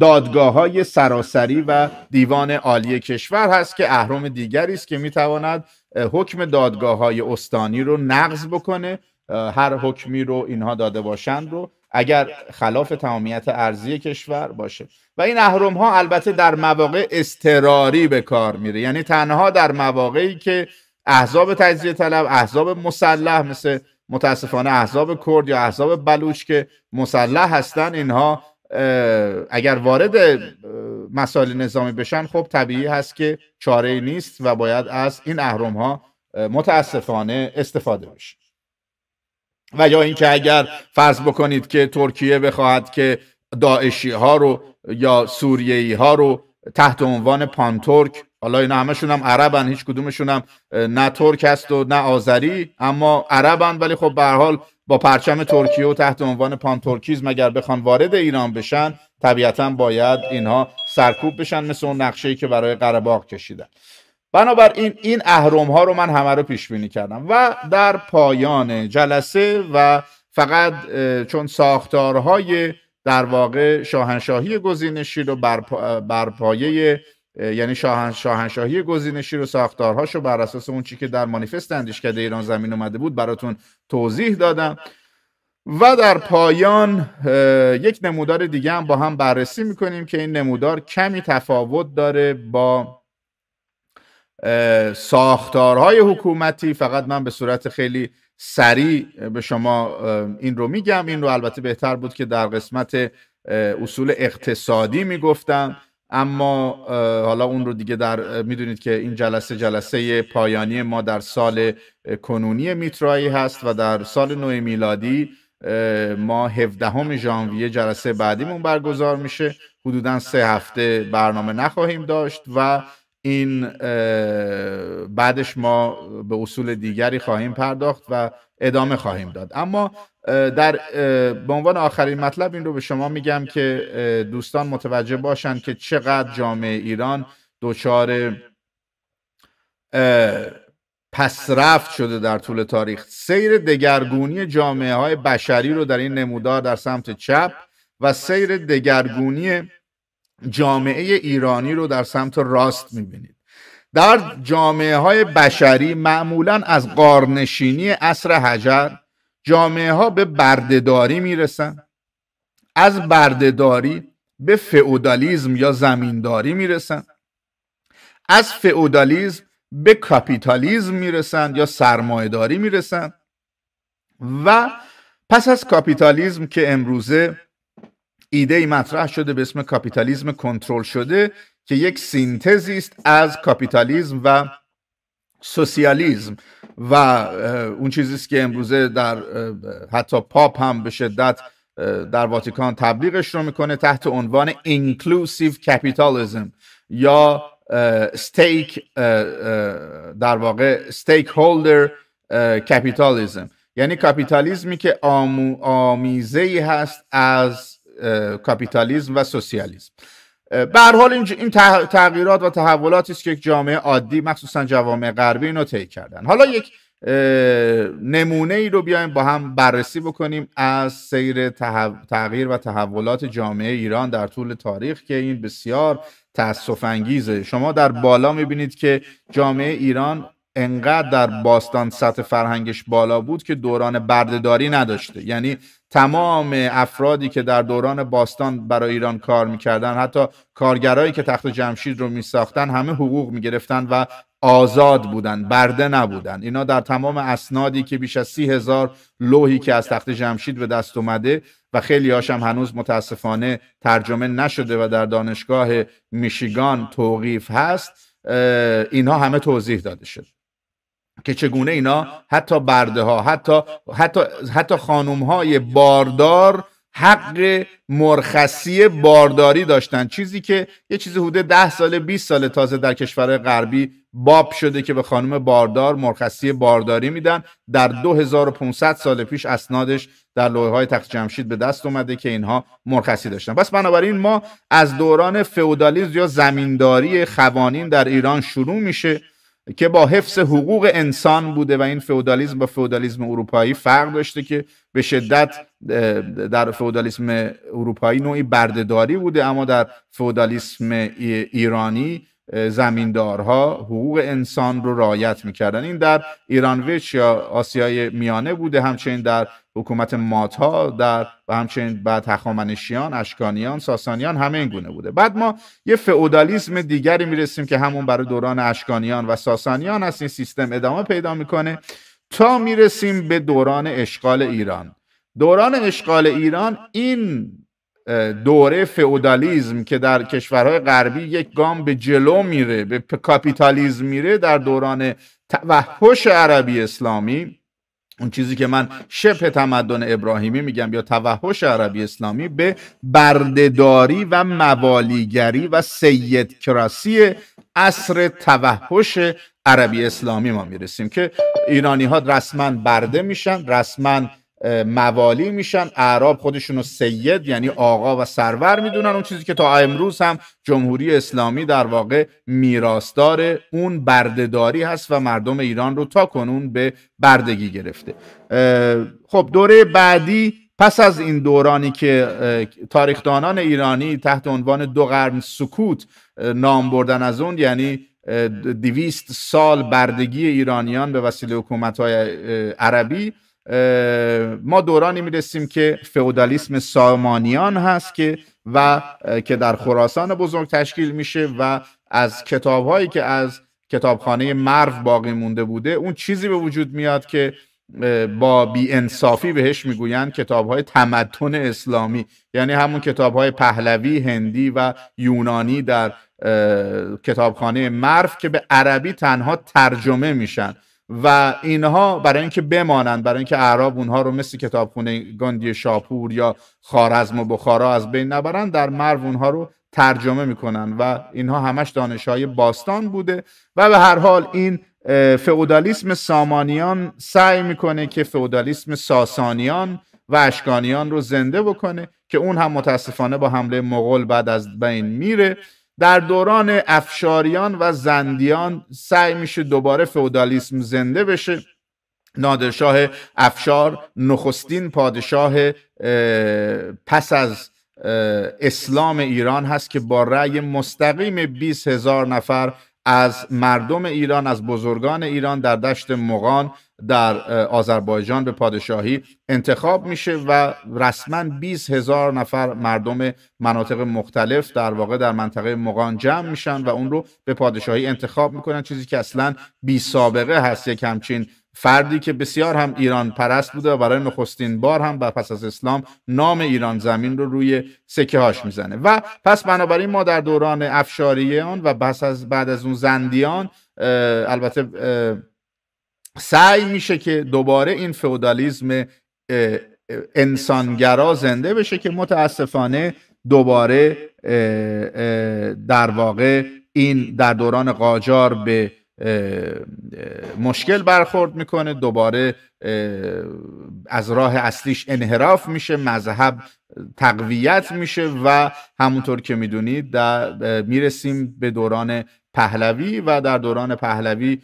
دادگاه های سراسری و دیوان عالی کشور هست که اهرام دیگری است که میتواند حکم دادگاه های استانی رو نقض بکنه هر حکمی رو اینها داده باشند رو اگر خلاف تمامیت ارزی کشور باشه و این اهرم ها البته در مواقع استراری به کار میره یعنی تنها در مواقعی که احزاب تجزیه طلب احزاب مسلح مثل متاسفانه احزاب کرد یا احزاب بلوچ که مسلح هستن اینها اگر وارد مسائل نظامی بشن خب طبیعی هست که چاره نیست و باید از این اهرم ها متاسفانه استفاده بشه و یا اینکه اگر فرض بکنید که ترکیه بخواهد که داعشی ها رو یا سوریه ها رو تحت عنوان پانترک حالا اینا همشون هم عربن هیچ کدومشون هم نه ترک هست و نه آذری اما عربن ولی خب به حال با پرچم ترکیه و تحت عنوان پان ترکیز مگر بخوان وارد ایران بشن طبیعتا باید اینها سرکوب بشن مثل اون نقشه‌ای که برای قره کشیدن بنابراین این اهرم ها رو من همه رو پیش بینی کردم و در پایان جلسه و فقط چون ساختارهای در واقع شاهنشاهی گزینشی رو برپایه، بر پایه یعنی شاهن شاهنشاهی گزینشی رو ساختارهاش رو بر اساس اون چی که در مانیفست اندیشکده ایران زمین اومده بود براتون توضیح دادم و در پایان یک نمودار دیگه هم با هم بررسی میکنیم که این نمودار کمی تفاوت داره با ساختارهای حکومتی فقط من به صورت خیلی سریع به شما این رو میگم این رو البته بهتر بود که در قسمت اصول اقتصادی میگفتم اما حالا اون رو دیگه در میدونید که این جلسه جلسه پایانی ما در سال کنونی میترایی هست و در سال نو میلادی ما 17 ژانویه جلسه بعدیمون برگزار میشه حدودا سه هفته برنامه نخواهیم داشت و این بعدش ما به اصول دیگری خواهیم پرداخت و ادامه خواهیم داد اما در به عنوان آخرین مطلب این رو به شما میگم که دوستان متوجه باشند که چقدر جامعه ایران دچار پسرفت شده در طول تاریخ سیر دگرگونی جامعه های بشری رو در این نمودار در سمت چپ و سیر دگرگونی جامعه ایرانی رو در سمت راست میبینید در جامعه های بشری معمولا از قارنشینی اصر حجر جامعه ها به بردهداری میرسن از بردهداری به فئودالیزم یا زمینداری میرسن از فئودالیزم به کاپیتالیزم میرسن یا سرمایهداری میرسن و پس از کاپیتالیزم که امروزه ایده ای مطرح شده به اسم کاپیتالیزم کنترل شده که یک سینتزی است از کاپیتالیزم و سوسیالیزم و اون چیزی است که امروزه در حتی پاپ هم به شدت در واتیکان تبلیغش رو میکنه تحت عنوان اینکلوسیو کپیتالیزم یا استیک در واقع استیک هولدر کپیتالیزم یعنی کاپیتالیزمی که آمیزه ای هست از کاپیتالیزم و سوسیالیزم به حال این تغییرات و تحولاتی است که یک جامعه عادی مخصوصا جوامع غربی اینو طی کردن حالا یک نمونه ای رو بیایم با هم بررسی بکنیم از سیر تغییر و تحولات جامعه ایران در طول تاریخ که این بسیار تاسف انگیزه شما در بالا میبینید که جامعه ایران انقدر در باستان سطح فرهنگش بالا بود که دوران بردهداری نداشته یعنی تمام افرادی که در دوران باستان برای ایران کار میکردن حتی کارگرایی که تخت جمشید رو میساختن همه حقوق میگرفتن و آزاد بودن برده نبودن اینا در تمام اسنادی که بیش از سی هزار لوحی که از تخت جمشید به دست اومده و خیلی هاشم هنوز متاسفانه ترجمه نشده و در دانشگاه میشیگان توقیف هست اینها همه توضیح داده شده که چگونه اینا حتی برده ها حتی حتی حتی خانم های باردار حق مرخصی بارداری داشتن چیزی که یه چیزی حدود 10 سال 20 سال تازه در کشور غربی باب شده که به خانم باردار مرخصی بارداری میدن در 2500 سال پیش اسنادش در لوحه های تخت جمشید به دست اومده که اینها مرخصی داشتن پس بنابراین ما از دوران فئودالیسم یا زمینداری خوانین در ایران شروع میشه که با حفظ حقوق انسان بوده و این فودالیزم با فودالیزم اروپایی فرق داشته که به شدت در فودالیزم اروپایی نوعی بردهداری بوده اما در فودالیزم ایرانی زمیندارها حقوق انسان رو رعایت میکردن این در ایران ویچ یا آسیای میانه بوده همچنین در حکومت ماتها در و همچنین بعد هخامنشیان، اشکانیان، ساسانیان همه این گونه بوده. بعد ما یه فئودالیسم دیگری میرسیم که همون برای دوران اشکانیان و ساسانیان هست این سیستم ادامه پیدا میکنه تا میرسیم به دوران اشغال ایران. دوران اشغال ایران این دوره فئودالیزم که در کشورهای غربی یک گام به جلو میره به کاپیتالیزم میره در دوران توحش عربی اسلامی اون چیزی که من شبه تمدن ابراهیمی میگم یا توحش عربی اسلامی به بردهداری و موالیگری و سیدکراسی اصر توحش عربی اسلامی ما میرسیم که ایرانی ها رسما برده میشن رسما موالی میشن اعراب خودشون رو سید یعنی آقا و سرور میدونن اون چیزی که تا امروز هم جمهوری اسلامی در واقع میراستار اون بردهداری هست و مردم ایران رو تا کنون به بردگی گرفته خب دوره بعدی پس از این دورانی که تاریخدانان ایرانی تحت عنوان دو قرن سکوت نام بردن از اون یعنی دویست سال بردگی ایرانیان به وسیله حکومت‌های عربی ما دورانی میرسیم که فئودالیسم سامانیان هست که و که در خراسان بزرگ تشکیل میشه و از کتابهایی که از کتابخانه مرو باقی مونده بوده اون چیزی به وجود میاد که با انصافی بهش میگویند کتاب های تمدن اسلامی یعنی همون کتاب های پهلوی، هندی و یونانی در کتابخانه مرف که به عربی تنها ترجمه میشن و اینها برای اینکه بمانند برای اینکه اعراب اونها رو مثل کتابخونه گاندی شاپور یا خارزم و بخارا از بین نبرند در مرو اونها رو ترجمه میکنن و اینها همش دانش های باستان بوده و به هر حال این فئودالیسم سامانیان سعی میکنه که فئودالیسم ساسانیان و اشکانیان رو زنده بکنه که اون هم متاسفانه با حمله مغول بعد از بین میره در دوران افشاریان و زندیان سعی میشه دوباره فودالیسم زنده بشه نادرشاه افشار نخستین پادشاه پس از اسلام ایران هست که با رأی مستقیم 20 هزار نفر از مردم ایران از بزرگان ایران در دشت مغان در آذربایجان به پادشاهی انتخاب میشه و رسما 20 هزار نفر مردم مناطق مختلف در واقع در منطقه مقان جمع میشن و اون رو به پادشاهی انتخاب میکنن چیزی که اصلا بی سابقه هست یک همچین فردی که بسیار هم ایران پرست بوده و برای نخستین بار هم بر پس از اسلام نام ایران زمین رو روی سکه هاش میزنه و پس بنابراین ما در دوران افشاریان و از بعد از اون زندیان البته سعی میشه که دوباره این فودالیزم انسانگرا زنده بشه که متاسفانه دوباره در واقع این در دوران قاجار به مشکل برخورد میکنه دوباره از راه اصلیش انحراف میشه مذهب تقویت میشه و همونطور که میدونید میرسیم به دوران پهلوی و در دوران پهلوی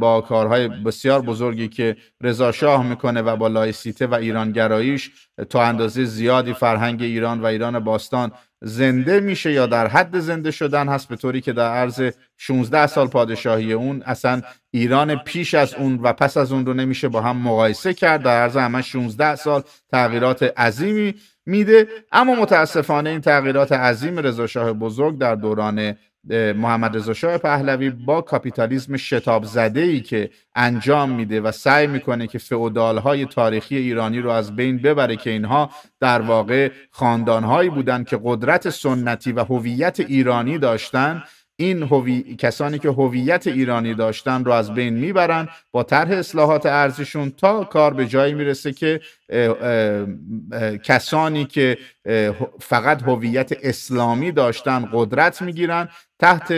با کارهای بسیار بزرگی که رضا شاه میکنه و با لایسیته و ایرانگراییش تا اندازه زیادی فرهنگ ایران و ایران باستان زنده میشه یا در حد زنده شدن هست به طوری که در عرض 16 سال پادشاهی اون اصلا ایران پیش از اون و پس از اون رو نمیشه با هم مقایسه کرد در عرض همه 16 سال تغییرات عظیمی میده اما متاسفانه این تغییرات عظیم رضا شاه بزرگ در دوران محمد رضا شاه پهلوی با کاپیتالیزم شتاب زده ای که انجام میده و سعی میکنه که فئودال های تاریخی ایرانی رو از بین ببره که اینها در واقع خاندان هایی بودند که قدرت سنتی و هویت ایرانی داشتند این کسانی که هویت ایرانی داشتن رو از بین میبرن با طرح اصلاحات ارزشون تا کار به جایی میرسه که کسانی که فقط هویت اسلامی داشتن قدرت میگیرن تحت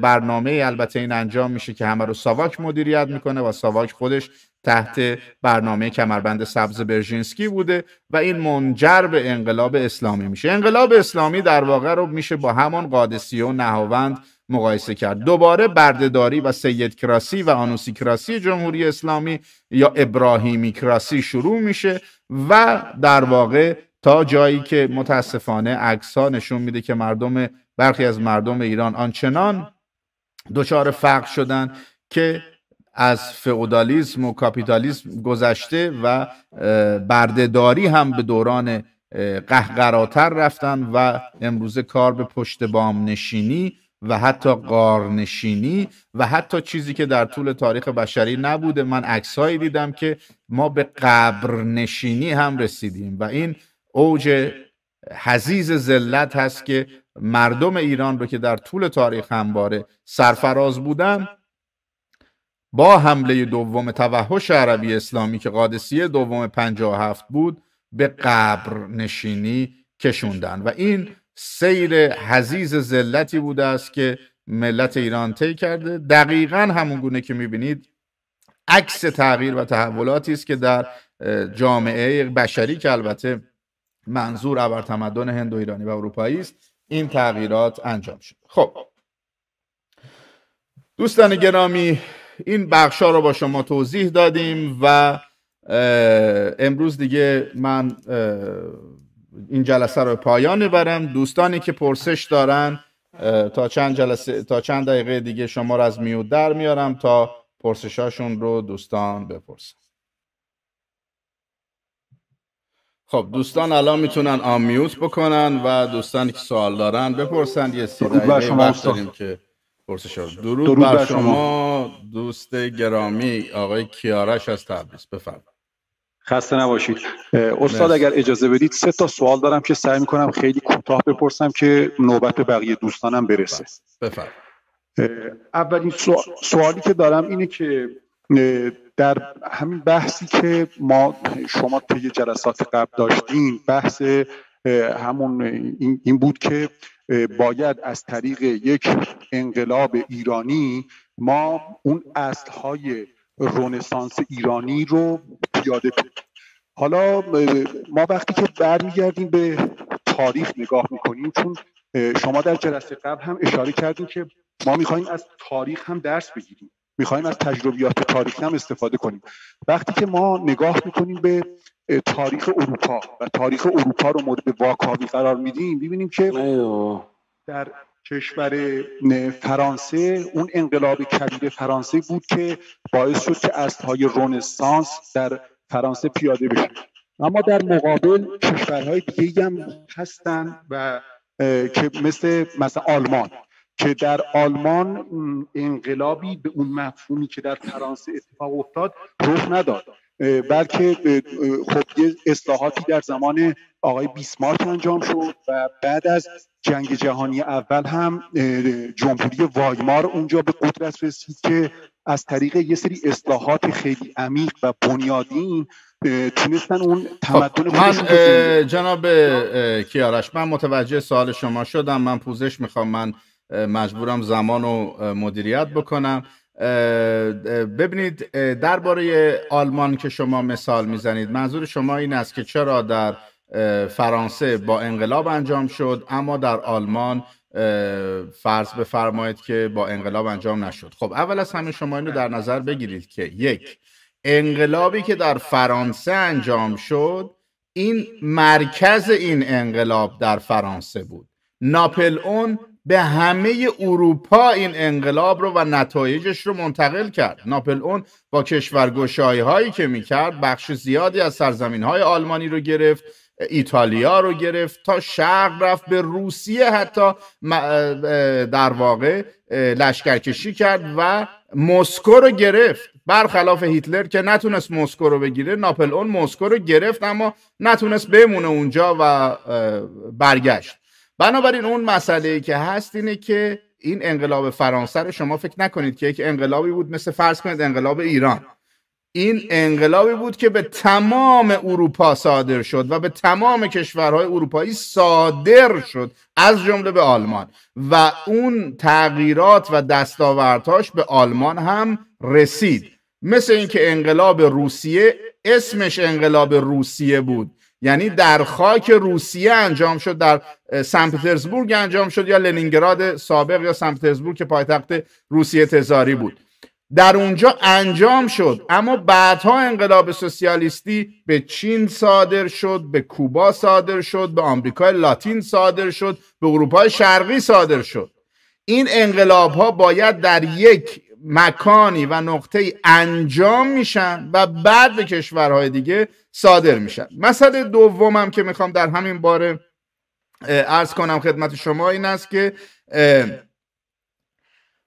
برنامه البته این انجام میشه که همه رو ساواک مدیریت میکنه و ساواک خودش تحت برنامه کمربند سبز برژینسکی بوده و این منجر به انقلاب اسلامی میشه انقلاب اسلامی در واقع رو میشه با همان قادسی و نهاوند مقایسه کرد دوباره بردهداری و سید کراسی و آنوسی جمهوری اسلامی یا ابراهیمی کراسی شروع میشه و در واقع تا جایی که متاسفانه عکس ها نشون میده که مردم برخی از مردم ایران آنچنان دچار فقر شدن که از فئودالیسم و کاپیتالیسم گذشته و بردهداری هم به دوران قهقراتر رفتن و امروزه کار به پشت بام نشینی و حتی قارنشینی و حتی چیزی که در طول تاریخ بشری نبوده من عکسهایی دیدم که ما به قبرنشینی هم رسیدیم و این اوج حزیز ذلت هست که مردم ایران رو که در طول تاریخ همواره سرفراز بودن با حمله دوم توحش عربی اسلامی که قادسیه دوم 57 بود به قبر نشینی کشوندن و این سیر حزیز ذلتی بوده است که ملت ایران طی کرده دقیقا همون گونه که میبینید عکس تغییر و تحولاتی است که در جامعه بشری که البته منظور ابر تمدن هند و ایرانی و اروپایی است این تغییرات انجام شد خب دوستان گرامی این بخش ها رو با شما توضیح دادیم و امروز دیگه من این جلسه رو پایان برم دوستانی که پرسش دارن تا چند جلسه تا چند دقیقه دیگه شما رو از میوت در میارم تا پرسشاشون رو دوستان بپرسن خب دوستان الان میتونن آمیوت بکنن و دوستانی که سوال دارن بپرسن یه خب، که پرسش درود, درود بر, شما. دوست گرامی آقای کیارش از تبریز بفرمایید خسته نباشید استاد اگر اجازه بدید سه تا سوال دارم که سعی میکنم خیلی کوتاه بپرسم که نوبت بقیه دوستانم برسه بله. بفرم اولین سوالی که دارم اینه که در همین بحثی که ما شما طی جلسات قبل داشتین بحث همون این بود که باید از طریق یک انقلاب ایرانی ما اون اصلهای رونسانس ایرانی رو پیاده کنیم حالا ما وقتی که برمیگردیم به تاریخ نگاه میکنیم چون شما در جلسه قبل هم اشاره کردیم که ما میخوایم از تاریخ هم درس بگیریم میخوایم از تجربیات تاریخی هم استفاده کنیم وقتی که ما نگاه میکنیم به تاریخ اروپا و تاریخ اروپا رو مورد واکاوی قرار میدیم ببینیم که در کشور فرانسه اون انقلاب کبیر فرانسه بود که باعث شد که اصلهای رونسانس در فرانسه پیاده بشه اما در مقابل کشورهای دیگه هم هستن و که مثل مثلا آلمان که در آلمان انقلابی به اون مفهومی که در فرانسه اتفاق افتاد رخ نداد بلکه خب یه اصلاحاتی در زمان آقای بیسمارک انجام شد و بعد از جنگ جهانی اول هم جمهوری وایمار اونجا به قدرت رسید که از طریق یه سری اصلاحات خیلی عمیق و بنیادین تونستن اون تمدن خب، من جناب کیارش من متوجه سوال شما شدم من پوزش میخوام من مجبورم زمان و مدیریت بکنم ببینید درباره آلمان که شما مثال میزنید منظور شما این است که چرا در فرانسه با انقلاب انجام شد اما در آلمان فرض بفرمایید که با انقلاب انجام نشد خب اول از همه شما اینو در نظر بگیرید که یک انقلابی که در فرانسه انجام شد این مرکز این انقلاب در فرانسه بود ناپل اون به همه اروپا این انقلاب رو و نتایجش رو منتقل کرد ناپل اون با کشورگوشایی هایی که میکرد بخش زیادی از سرزمین های آلمانی رو گرفت ایتالیا رو گرفت تا شرق رفت به روسیه حتی در واقع لشکرکشی کرد و مسکو رو گرفت برخلاف هیتلر که نتونست مسکو رو بگیره ناپل اون مسکو رو گرفت اما نتونست بمونه اونجا و برگشت بنابراین اون مسئله ای که هست اینه که این انقلاب فرانسه رو شما فکر نکنید که یک انقلابی بود مثل فرض کنید انقلاب ایران این انقلابی بود که به تمام اروپا صادر شد و به تمام کشورهای اروپایی صادر شد از جمله به آلمان و اون تغییرات و دستاوردهاش به آلمان هم رسید مثل اینکه انقلاب روسیه اسمش انقلاب روسیه بود یعنی در خاک روسیه انجام شد در سن پترزبورگ انجام شد یا لنینگراد سابق یا سن پترزبورگ که پایتخت روسیه تزاری بود در اونجا انجام شد اما بعدها انقلاب سوسیالیستی به چین صادر شد به کوبا صادر شد به آمریکای لاتین صادر شد به اروپای شرقی صادر شد این انقلاب ها باید در یک مکانی و نقطه انجام میشن و بعد به کشورهای دیگه صادر میشن مسئله دومم که میخوام در همین باره ارز کنم خدمت شما این است که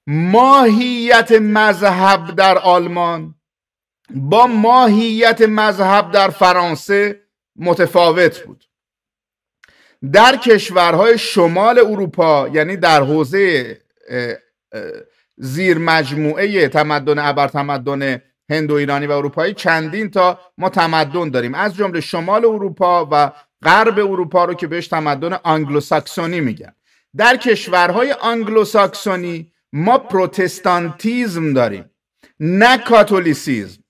ماهیت مذهب در آلمان با ماهیت مذهب در فرانسه متفاوت بود در کشورهای شمال اروپا یعنی در حوزه زیر مجموعه تمدن ابر تمدن هندو ایرانی و اروپایی چندین تا ما تمدن داریم از جمله شمال اروپا و غرب اروپا رو که بهش تمدن ساکسونی میگن در کشورهای آنگلوساکسونی ما پروتستانتیزم داریم نه کاتولیسیزم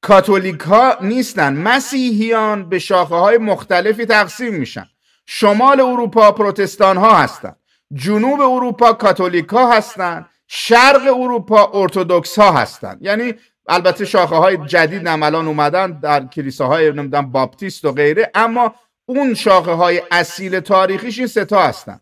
کاتولیک ها نیستن مسیحیان به شاخه های مختلفی تقسیم میشن شمال اروپا پروتستان ها هستند جنوب اروپا کاتولیک هستند شرق اروپا ارتودکس ها هستند یعنی البته شاخه های جدید هم الان اومدن در کلیساهای های نمیدونم باپتیست و غیره اما اون شاخه های اصیل تاریخیش این ستا هستن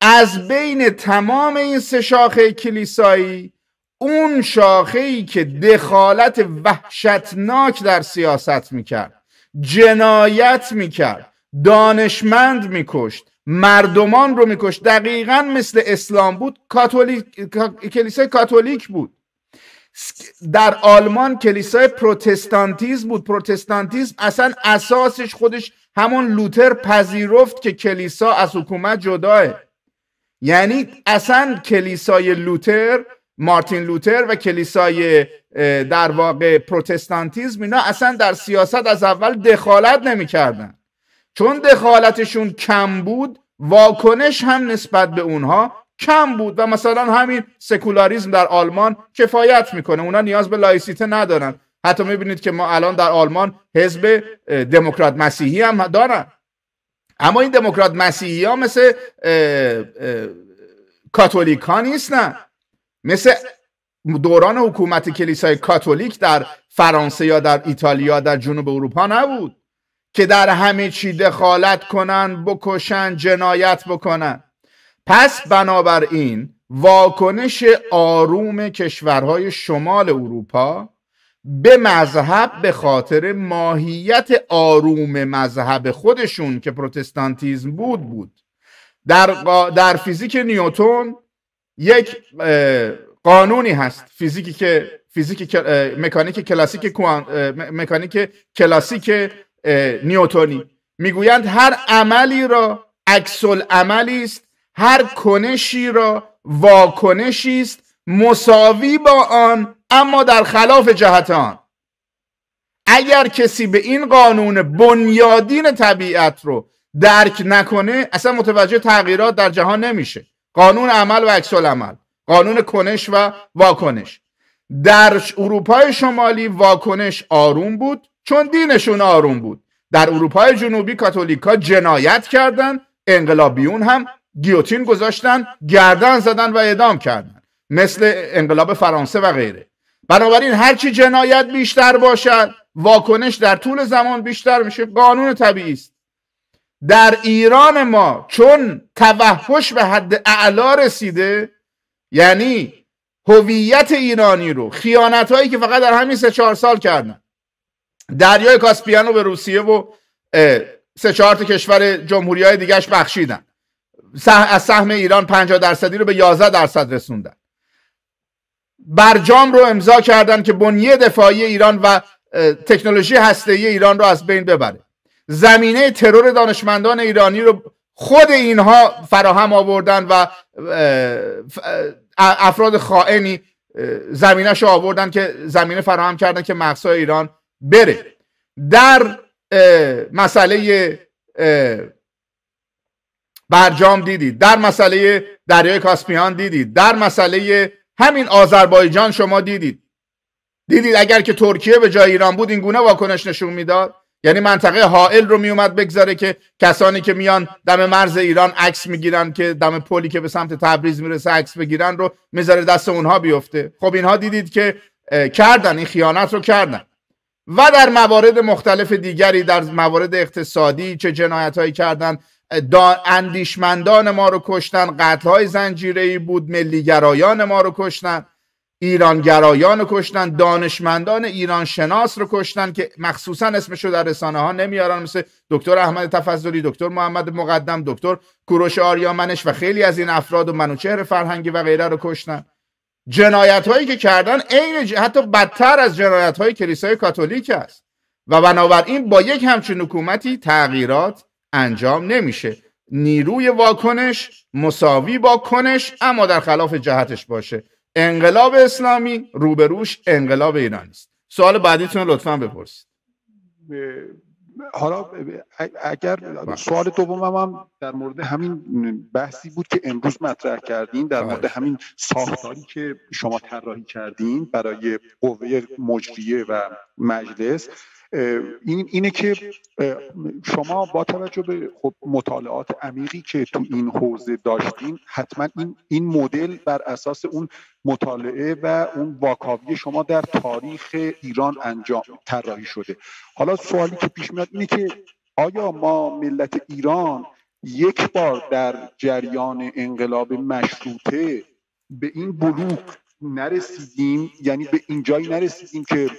از بین تمام این سه شاخه کلیسایی اون شاخه ای که دخالت وحشتناک در سیاست میکرد جنایت میکرد دانشمند میکشت مردمان رو میکشت دقیقا مثل اسلام بود کاتولیک... کلیسای کاتولیک بود در آلمان کلیسای پروتستانتیزم بود پروتستانتیزم اصلا اساسش خودش همون لوتر پذیرفت که کلیسا از حکومت جداه یعنی اصلا کلیسای لوتر مارتین لوتر و کلیسای در واقع پروتستانتیزم اینا اصلا در سیاست از اول دخالت نمیکردن چون دخالتشون کم بود واکنش هم نسبت به اونها کم بود و مثلا همین سکولاریزم در آلمان کفایت میکنه اونا نیاز به لایسیته ندارن حتی میبینید که ما الان در آلمان حزب دموکرات مسیحی هم دارن اما این دموکرات مسیحی ها مثل کاتولیک ها نیستن مثل دوران حکومت کلیسای کاتولیک در فرانسه یا در ایتالیا در جنوب اروپا نبود که در همه چی دخالت کنن بکشن جنایت بکنن پس بنابراین واکنش آروم کشورهای شمال اروپا به مذهب به خاطر ماهیت آروم مذهب خودشون که پروتستانتیزم بود بود در, در فیزیک نیوتون یک قانونی هست فیزیکی که فیزیک مکانیک کلاسیک مکانیک کلاسیک نیوتونی میگویند هر عملی را عکس عملی است هر کنشی را واکنشی است مساوی با آن اما در خلاف جهت آن اگر کسی به این قانون بنیادین طبیعت رو درک نکنه اصلا متوجه تغییرات در جهان نمیشه قانون عمل و عکس عمل قانون کنش و واکنش در اروپای شمالی واکنش آروم بود چون دینشون آروم بود در اروپای جنوبی کاتولیکا جنایت کردند انقلابیون هم گیوتین گذاشتن گردن زدن و اعدام کردن مثل انقلاب فرانسه و غیره بنابراین هرچی جنایت بیشتر باشد واکنش در طول زمان بیشتر میشه قانون طبیعی است در ایران ما چون توحش به حد اعلا رسیده یعنی هویت ایرانی رو خیانت هایی که فقط در همین سه چهار سال کردن دریای کاسپیان رو به روسیه و سه چهار کشور جمهوری های دیگهش بخشیدن از سهم ایران 50 درصدی رو به 11 درصد رسوندن برجام رو امضا کردن که بنیه دفاعی ایران و تکنولوژی ای ایران رو از بین ببره زمینه ترور دانشمندان ایرانی رو خود اینها فراهم آوردن و افراد خائنی زمینش رو آوردن که زمینه فراهم کردن که مقصای ایران بره در مسئله برجام دیدید در مسئله دریای کاسپیان دیدید در مسئله همین آذربایجان شما دیدید دیدید اگر که ترکیه به جای ایران بود این گونه واکنش نشون میداد یعنی منطقه حائل رو میومد بگذاره که کسانی که میان دم مرز ایران عکس میگیرن که دم پلی که به سمت تبریز میرسه عکس بگیرن رو میذاره دست اونها بیفته خب اینها دیدید که کردن این خیانت رو کردن و در موارد مختلف دیگری در موارد اقتصادی چه جنایت هایی کردن اندیشمندان ما رو کشتن قتل های زنجیره بود ملیگرایان ما رو کشتن ایرانگرایان رو کشتن دانشمندان ایران شناس رو کشتن که مخصوصا اسمش رو در رسانه ها نمیارن مثل دکتر احمد تفضلی دکتر محمد مقدم دکتر کوروش آریامنش و خیلی از این افراد و منوچهر فرهنگی و غیره رو کشتن جنایت هایی که کردن عین حتی بدتر از جنایت های کلیسای کاتولیک است و بنابراین با یک همچین حکومتی تغییرات انجام نمیشه نیروی واکنش مساوی با کنش اما در خلاف جهتش باشه انقلاب اسلامی روبروش انقلاب ایرانی است سوال بعدیتون لطفا بپرسید حالا اگر سوال دومم هم در مورد همین بحثی بود که امروز مطرح کردین در مورد بله. همین ساختاری که شما طراحی کردین برای قوه مجریه و مجلس این اینه که شما با توجه به خب مطالعات عمیقی که تو این حوزه داشتین حتما این این مدل بر اساس اون مطالعه و اون واکاوی شما در تاریخ ایران انجام طراحی شده حالا سوالی که پیش میاد اینه که آیا ما ملت ایران یک بار در جریان انقلاب مشروطه به این بلوک نرسیدیم یعنی به جایی نرسیدیم که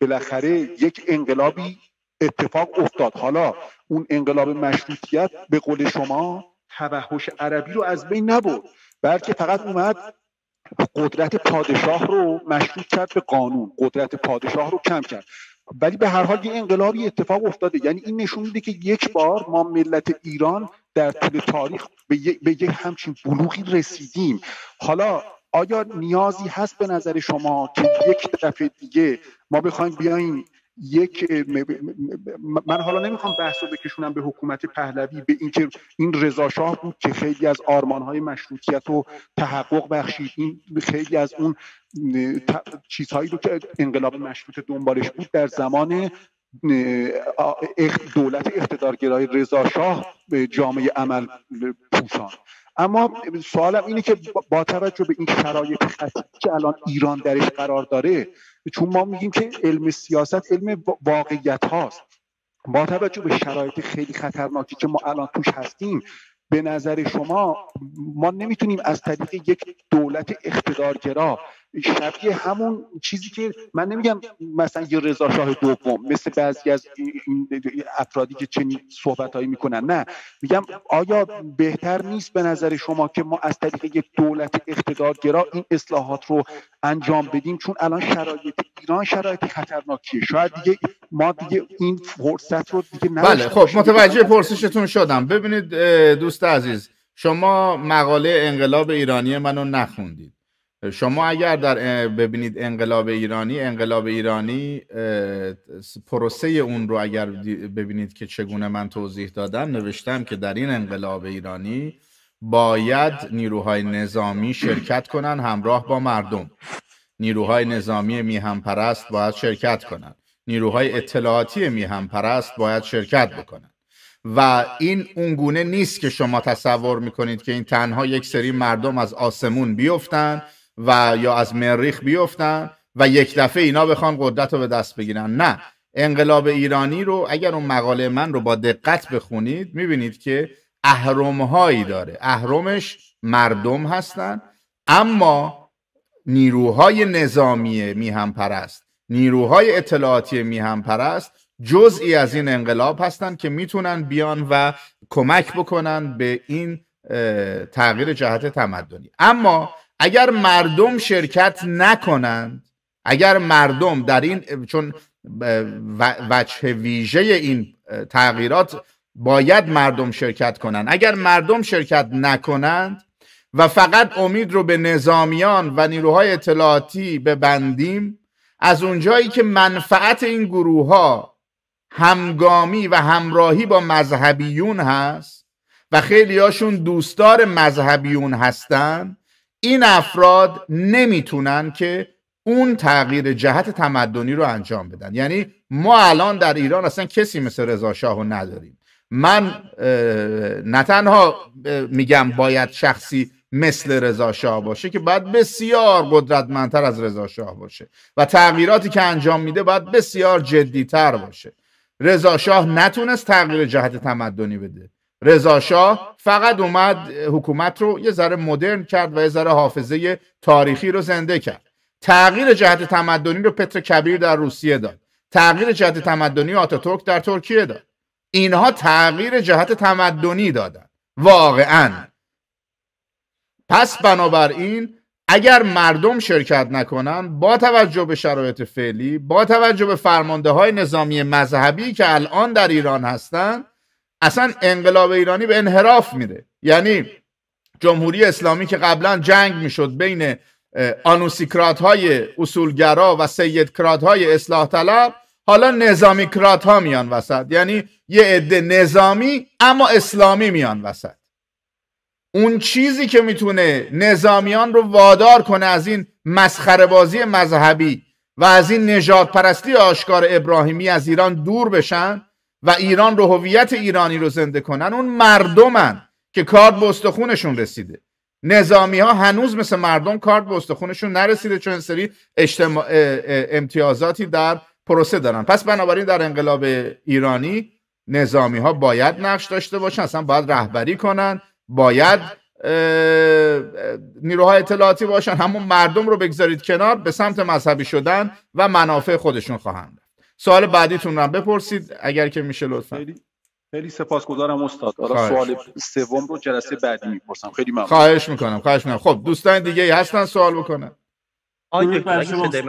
بالاخره یک انقلابی اتفاق افتاد حالا اون انقلاب مشروطیت به قول شما توحش عربی رو از بین نبرد بلکه فقط اومد قدرت پادشاه رو مشروط کرد به قانون قدرت پادشاه رو کم کرد ولی به هر حال یه انقلابی اتفاق افتاده یعنی این نشون میده که یک بار ما ملت ایران در طول تاریخ به یک, به یک همچین بلوغی رسیدیم حالا آیا نیازی هست به نظر شما که یک دفعه دیگه ما بخوایم بیایم یک من حالا نمیخوام بحث رو بکشونم به حکومت پهلوی به اینکه این رضا شاه بود که خیلی از آرمانهای مشروطیت رو تحقق بخشید این خیلی از اون چیزهایی رو که انقلاب مشروط دنبالش بود در زمان دولت اقتدارگرای رضا شاه به جامعه عمل پوشان اما سوالم اینه که با توجه به این شرایط خطی که الان ایران درش قرار داره چون ما میگیم که علم سیاست علم واقعیت هاست با توجه به شرایط خیلی خطرناکی که ما الان توش هستیم به نظر شما ما نمیتونیم از طریق یک دولت اقتدارگرا شبیه همون چیزی که من نمیگم مثلا یه رضا شاه دوم مثل بعضی از افرادی که چنین هایی میکنن نه میگم آیا بهتر نیست به نظر شما که ما از طریق یک دولت اقتدارگرا این اصلاحات رو انجام بدیم چون الان شرایط ایران شرایط خطرناکیه شاید دیگه ما دیگه این فرصت رو دیگه بله خب متوجه پرسشتون شدم ببینید دوست عزیز شما مقاله انقلاب ایرانی منو نخوندید شما اگر در ببینید انقلاب ایرانی انقلاب ایرانی پروسه اون رو اگر ببینید که چگونه من توضیح دادم نوشتم که در این انقلاب ایرانی باید نیروهای نظامی شرکت کنند، همراه با مردم نیروهای نظامی میهم پرست باید شرکت کنند. نیروهای اطلاعاتی میهم پرست باید شرکت بکنن و این اونگونه نیست که شما تصور میکنید که این تنها یک سری مردم از آسمون بیفتن و یا از مریخ بیفتن و یک دفعه اینا بخوان قدرت رو به دست بگیرن نه انقلاب ایرانی رو اگر اون مقاله من رو با دقت بخونید میبینید که هایی داره اهرمش مردم هستن اما نیروهای نظامی میهم پرست نیروهای اطلاعاتی میهم پرست جزئی از این انقلاب هستند که میتونن بیان و کمک بکنن به این تغییر جهت تمدنی اما اگر مردم شرکت نکنند اگر مردم در این چون وجه ویژه این تغییرات باید مردم شرکت کنند اگر مردم شرکت نکنند و فقط امید رو به نظامیان و نیروهای اطلاعاتی ببندیم از اونجایی که منفعت این گروه ها همگامی و همراهی با مذهبیون هست و خیلی هاشون دوستدار مذهبیون هستند این افراد نمیتونن که اون تغییر جهت تمدنی رو انجام بدن یعنی ما الان در ایران اصلا کسی مثل رضا شاه رو نداریم من نه تنها میگم باید شخصی مثل رضا شاه باشه که باید بسیار قدرتمندتر از رضا شاه باشه و تغییراتی که انجام میده باید بسیار جدیتر باشه رضا شاه نتونست تغییر جهت تمدنی بده شاه فقط اومد حکومت رو یه ذره مدرن کرد و یه ذره حافظه تاریخی رو زنده کرد تغییر جهت تمدنی رو پتر کبیر در روسیه داد تغییر جهت تمدنی آتاتورک در ترکیه داد اینها تغییر جهت تمدنی دادن واقعا پس بنابراین اگر مردم شرکت نکنن با توجه به شرایط فعلی با توجه به فرمانده های نظامی مذهبی که الان در ایران هستند اصلا انقلاب ایرانی به انحراف میره یعنی جمهوری اسلامی که قبلا جنگ میشد بین آنوسیکرات های اصولگرا و سیدکرات های اصلاح طلب حالا نظامیکرات ها میان وسط یعنی یه عده نظامی اما اسلامی میان وسط اون چیزی که میتونه نظامیان رو وادار کنه از این مسخره بازی مذهبی و از این نجات پرستی آشکار ابراهیمی از ایران دور بشن و ایران رو هویت ایرانی رو زنده کنن اون مردمن که کارد به استخونشون رسیده نظامی ها هنوز مثل مردم کارد به استخونشون نرسیده چون سری اجتماع... امتیازاتی در پروسه دارن پس بنابراین در انقلاب ایرانی نظامی ها باید نقش داشته باشن اصلا باید رهبری کنن باید نیروهای اطلاعاتی باشن همون مردم رو بگذارید کنار به سمت مذهبی شدن و منافع خودشون خواهند سوال آره، بعدیتون رو بپرسید اگر که میشه لطفا خیلی, خیلی سپاسگزارم استاد حالا سوال سوم رو جلسه بعدی میپرسم خیلی ممنون خواهش میکنم خواهش میکنم خب دوستان دیگه هستن سوال بکنن آقای بفرمایید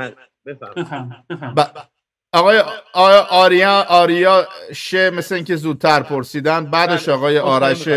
بله. آقای آره، آره، آره، آریا آریا شه مثل اینکه زودتر پرسیدن بعدش بله، آقای آرش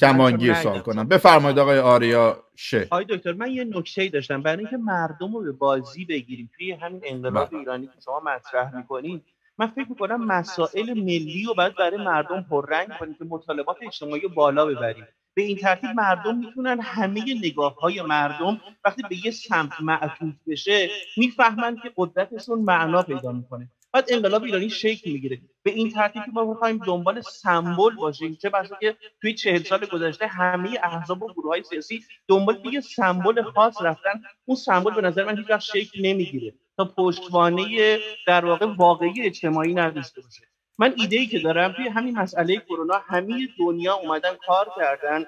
کمانگیر سوال کنم بفرمایید آقای آریا شه آقای دکتر من یه نکشه ای داشتم برای اینکه مردم رو به بازی بگیریم توی همین انقلاب بله. ایرانی که شما مطرح میکنید من فکر میکنم مسائل ملی رو باید برای مردم پررنگ کنید که مطالبات اجتماعی رو بالا ببریم به این ترتیب مردم میتونن همه نگاه های مردم وقتی به یه سمت معطوف بشه میفهمن که قدرتشون معنا پیدا میکنه بعد انقلاب ایرانی شکل میگیره به این ترتیب که ما میخوایم دنبال سمبل باشیم چه بسا که توی چهل سال گذشته همه احزاب و گروه های سیاسی دنبال یه سمبل خاص رفتن اون سمبل به نظر من هیچ شکل نمیگیره تا پشتوانه در واقع واقعی اجتماعی نداشته باشه من ایده ای که دارم توی همین مسئله کرونا همه دنیا اومدن کار کردن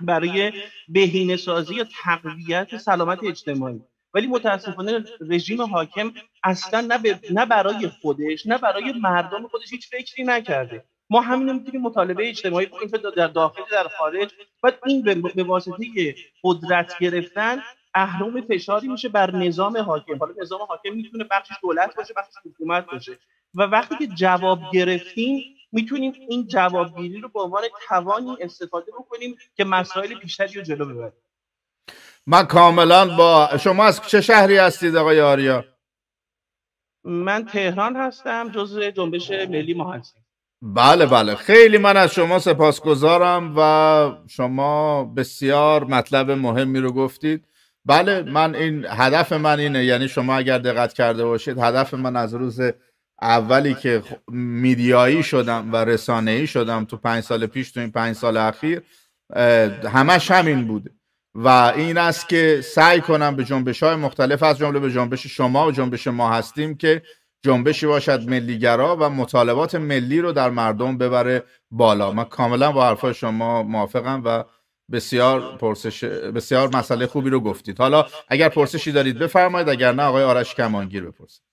برای بهینه سازی یا تقویت سلامت اجتماعی ولی متاسفانه رژیم حاکم اصلا نه, برای خودش نه برای مردم خودش هیچ فکری نکرده ما همین میتونیم مطالبه اجتماعی کنیم در داخل در خارج و این به واسطه قدرت گرفتن اهرام فشاری میشه بر نظام حاکم حالا نظام حاکم میتونه بخشش دولت باشه بخشش حکومت باشه و وقتی که جواب گرفتیم میتونیم این جوابگیری رو به عنوان توانی استفاده بکنیم که مسائل بیشتری رو جلو ببریم من کاملا با شما از چه شهری هستید آقای آریا من تهران هستم جزء جنبش ملی مهندسی بله بله خیلی من از شما سپاسگزارم و شما بسیار مطلب مهمی رو گفتید بله،, بله من این هدف من اینه یعنی شما اگر دقت کرده باشید هدف من از روز اولی که خب، میدیایی شدم و رسانه ای شدم تو پنج سال پیش تو این پنج سال اخیر همش همین بوده و این است که سعی کنم به جنبش های مختلف از جمله به جنبش شما و جنبش ما هستیم که جنبشی باشد ملیگرا و مطالبات ملی رو در مردم ببره بالا من کاملا با حرفای شما موافقم و بسیار پرسش بسیار مسئله خوبی رو گفتید حالا اگر پرسشی دارید بفرمایید اگر نه آقای آرش کمانگیر بپرسید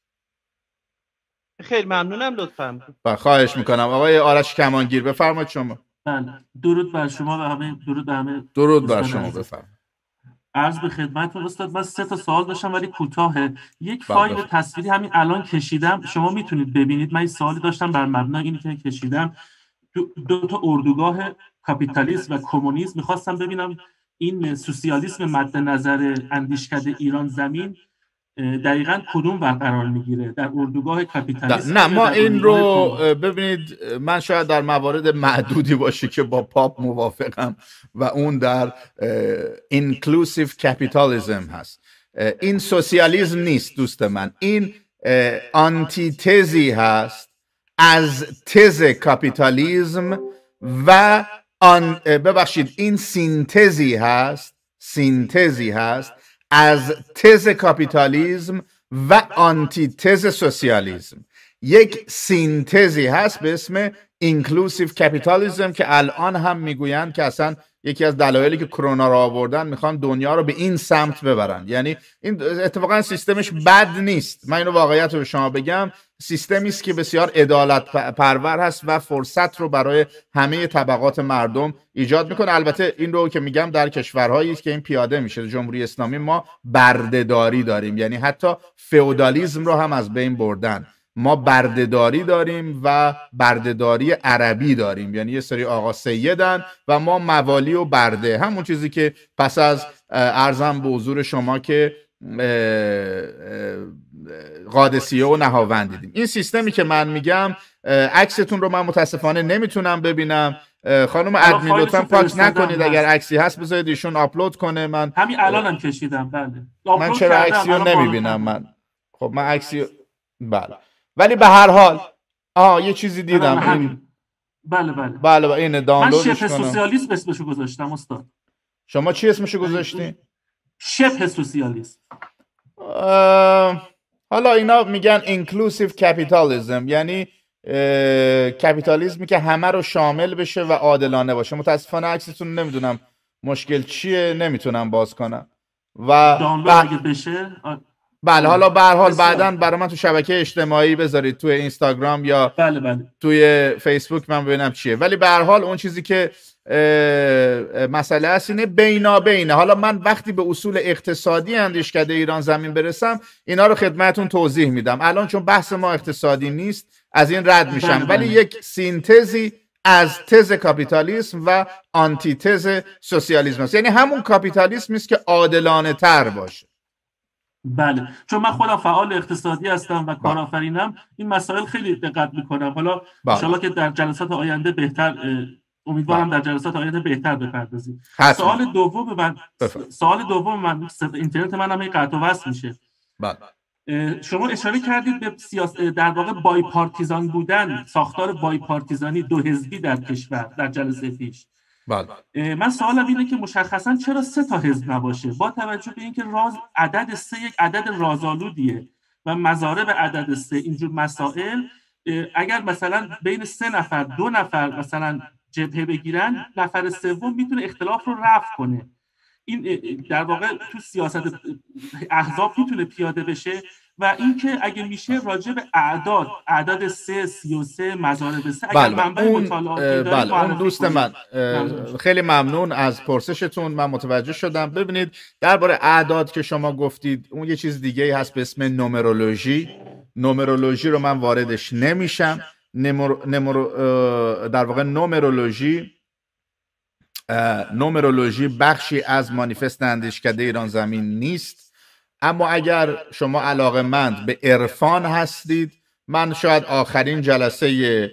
خیلی ممنونم لطفا با خواهش میکنم آقای آرش کمانگیر بفرمایید شما بله. درود بر شما و همه درود به همه درود بر شما بفرمایید عرض به خدمتتون استاد من سه تا سوال داشتم ولی کوتاهه یک بله. فایل تصویری همین الان کشیدم شما میتونید ببینید من سوالی داشتم بر مبنای اینی که کشیدم دو, دو تا اردوگاه کاپیتالیسم و کمونیسم میخواستم ببینم این سوسیالیسم مد نظر اندیشکده ایران زمین دقیقا کدوم و قرار میگیره در اردوگاه کپیتالیسم نه ما این رو ببینید من شاید در موارد معدودی باشه که با پاپ موافقم و اون در اینکلوسیو کپیتالیزم هست این سوسیالیزم نیست دوست من این آنتی تزی هست از تز کاپیتالیزم و آن ببخشید این سینتزی هست سینتزی هست از تز کاپیتالیزم و آنتی تز سوسیالیزم یک سینتزی هست به اسم اینکلوسیو کپیتالیزم که الان هم میگویند که اصلا یکی از دلایلی که کرونا را آوردن میخوان دنیا رو به این سمت ببرن یعنی این اتفاقا سیستمش بد نیست من اینو واقعیت رو به شما بگم سیستمی است که بسیار عدالت پرور هست و فرصت رو برای همه طبقات مردم ایجاد میکنه البته این رو که میگم در کشورهایی است که این پیاده میشه جمهوری اسلامی ما بردهداری داریم یعنی حتی فئودالیسم رو هم از بین بردن ما بردهداری داریم و بردهداری عربی داریم یعنی یه سری آقا سیدن و ما موالی و برده همون چیزی که پس از ارزم به حضور شما که قادسیه و نهاوند دیدیم این سیستمی که من میگم عکستون رو من متاسفانه نمیتونم ببینم خانم ادمین لطفا پاک نکنید اگر عکسی هست بذارید ایشون آپلود کنه من همین الانم هم کشیدم بله من چرا عکسی رو نمیبینم من خب من عکسی بله ولی به هر حال آه یه چیزی بله، دیدم این... بله بله بله بله این دانلودش من شیف سوسیالیسم اسمشو گذاشتم استاد شما چی اسمشو گذاشتین شبه سوسیالیست حالا اینا میگن اینکلوسیو کپیتالیزم یعنی کپیتالیزمی که همه رو شامل بشه و عادلانه باشه متاسفانه عکستون نمیدونم مشکل چیه نمیتونم باز کنم و دانلود اگه بشه بله حالا به حال بعدا برای من تو شبکه اجتماعی بذارید توی اینستاگرام یا بله بله. توی فیسبوک من ببینم چیه ولی به حال اون چیزی که مسئله است اینه بینابینه حالا من وقتی به اصول اقتصادی اندیشکده ایران زمین برسم اینا رو خدمتون توضیح میدم الان چون بحث ما اقتصادی نیست از این رد بله، میشم بله. ولی یک سینتزی از تز کاپیتالیسم و آنتی تز سوسیالیسم است یعنی همون کاپیتالیسم است که عادلانه تر باشه بله چون من خودم فعال اقتصادی هستم و بله. کارآفرینم این مسائل خیلی دقت میکنم حالا ان که در جلسات آینده بهتر امیدوارم بله. در جلسات آقایت بهتر بپردازید سوال دوم من سوال دوم من اینترنت من هم قطع و وصل میشه بله. شما اشاره کردید به سیاست در واقع بای پارتیزان بودن ساختار پارتیزانی دو حزبی در کشور در جلسه پیش بله من سوالم اینه که مشخصا چرا سه تا حزب نباشه با توجه به اینکه راز عدد سه یک عدد رازآلودیه و مزارع به عدد سه اینجور مسائل اگر مثلا بین سه نفر دو نفر مثلا جبهه بگیرن نفر سوم میتونه اختلاف رو رفع کنه این در واقع تو سیاست احزاب میتونه پیاده بشه و اینکه اگه میشه راجع به اعداد اعداد 3 33 مزارب به سه بله،, بله. منبع اون... بله. دوست من خیلی ممنون از پرسشتون من متوجه شدم ببینید درباره اعداد که شما گفتید اون یه چیز دیگه هست به اسم نومرولوژی نومرولوژی رو من واردش نمیشم نمور، در واقع نومرولوژی نومرولوژی بخشی از مانیفست اندیشکده ایران زمین نیست اما اگر شما علاقه مند به عرفان هستید من شاید آخرین جلسه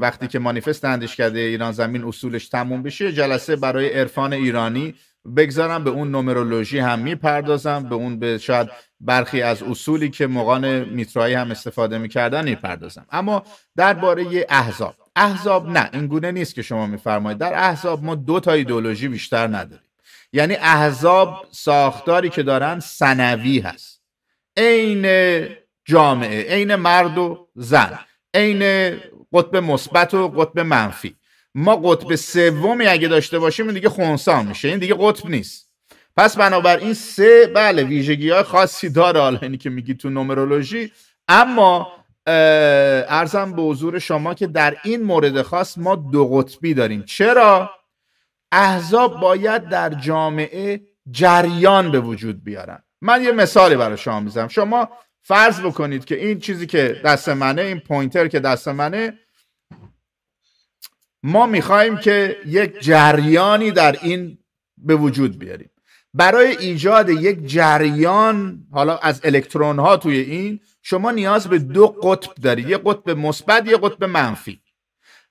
وقتی که مانیفست اندیشکده ایران زمین اصولش تموم بشه جلسه برای عرفان ایرانی بگذارم به اون نومرولوژی هم بله، میپردازم به اون به شاید برخی از اصولی که مقان میترایی هم استفاده میکردن میپردازم اما درباره احزاب احزاب نه این گونه نیست که شما میفرمایید در احزاب ما دو تا ایدولوژی بیشتر نداریم یعنی احزاب ساختاری که دارن سنوی هست عین جامعه عین مرد و زن عین قطب مثبت و قطب منفی ما قطب سومی اگه داشته باشیم دیگه خونسان میشه این دیگه قطب نیست پس بنابراین سه بله ویژگی های خاصی داره حالا اینی که میگی تو نومرولوژی اما ارزم به حضور شما که در این مورد خاص ما دو قطبی داریم چرا احزاب باید در جامعه جریان به وجود بیارن من یه مثالی برای شما میزنم شما فرض بکنید که این چیزی که دست منه این پوینتر که دست منه ما میخواهیم که یک جریانی در این به وجود بیاریم برای ایجاد یک جریان حالا از الکترون ها توی این شما نیاز به دو قطب دارید یک قطب مثبت یک قطب منفی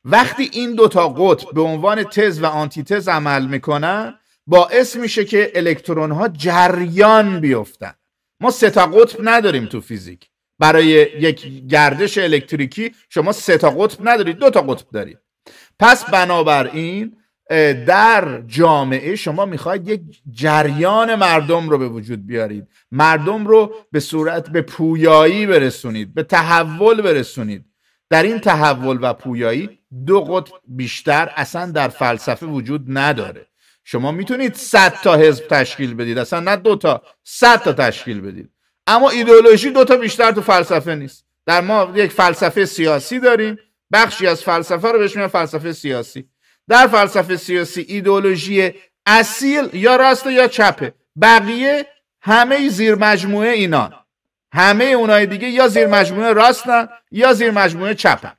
وقتی این دوتا قطب به عنوان تز و آنتی تز عمل میکنن باعث میشه که الکترون ها جریان بیفتن ما سه تا قطب نداریم تو فیزیک برای یک گردش الکتریکی شما سه تا قطب ندارید دو تا قطب دارید پس بنابراین در جامعه شما میخواید یک جریان مردم رو به وجود بیارید مردم رو به صورت به پویایی برسونید به تحول برسونید در این تحول و پویایی دو قطب بیشتر اصلا در فلسفه وجود نداره شما میتونید 100 تا حزب تشکیل بدید اصلا نه دو تا 100 تا تشکیل بدید اما ایدئولوژی دو تا بیشتر تو فلسفه نیست در ما یک فلسفه سیاسی داریم بخشی از فلسفه رو بهش میگن فلسفه سیاسی در فلسفه سیاسی ایدولوژی اصیل یا راست یا چپه بقیه همه زیر مجموعه اینان همه اونای دیگه یا زیر مجموعه راستن یا زیر مجموعه چپن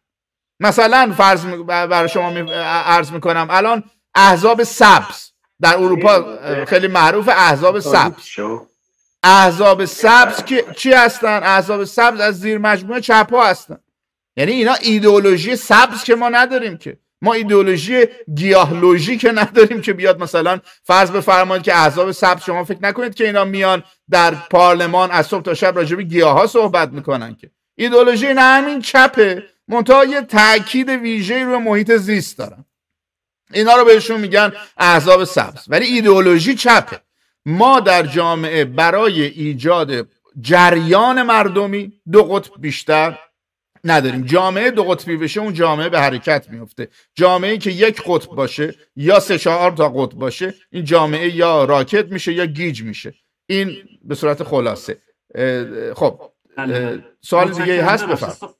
مثلا فرض برای شما عرض میکنم الان احزاب سبز در اروپا خیلی معروف احزاب سبز احزاب سبز که چی هستن احزاب سبز از زیر مجموعه چپ ها هستن یعنی اینا ایدئولوژی سبز که ما نداریم که ما ایدئولوژی گیاهلوژی که نداریم که بیاد مثلا فرض بفرمایید که احزاب سبز شما فکر نکنید که اینا میان در پارلمان از صبح تا شب راجع به ها صحبت میکنن که ایدئولوژی نه همین چپه منتها یه تاکید ویژه‌ای روی محیط زیست دارن اینا رو بهشون میگن احزاب سبز ولی ایدئولوژی چپه ما در جامعه برای ایجاد جریان مردمی دو قطب بیشتر نداریم جامعه دو قطبی بشه اون جامعه به حرکت میفته جامعه که یک قطب باشه یا سه چهار تا قطب باشه این جامعه یا راکت میشه یا گیج میشه این به صورت خلاصه خب بله. سوال دیگه هست بفرمایید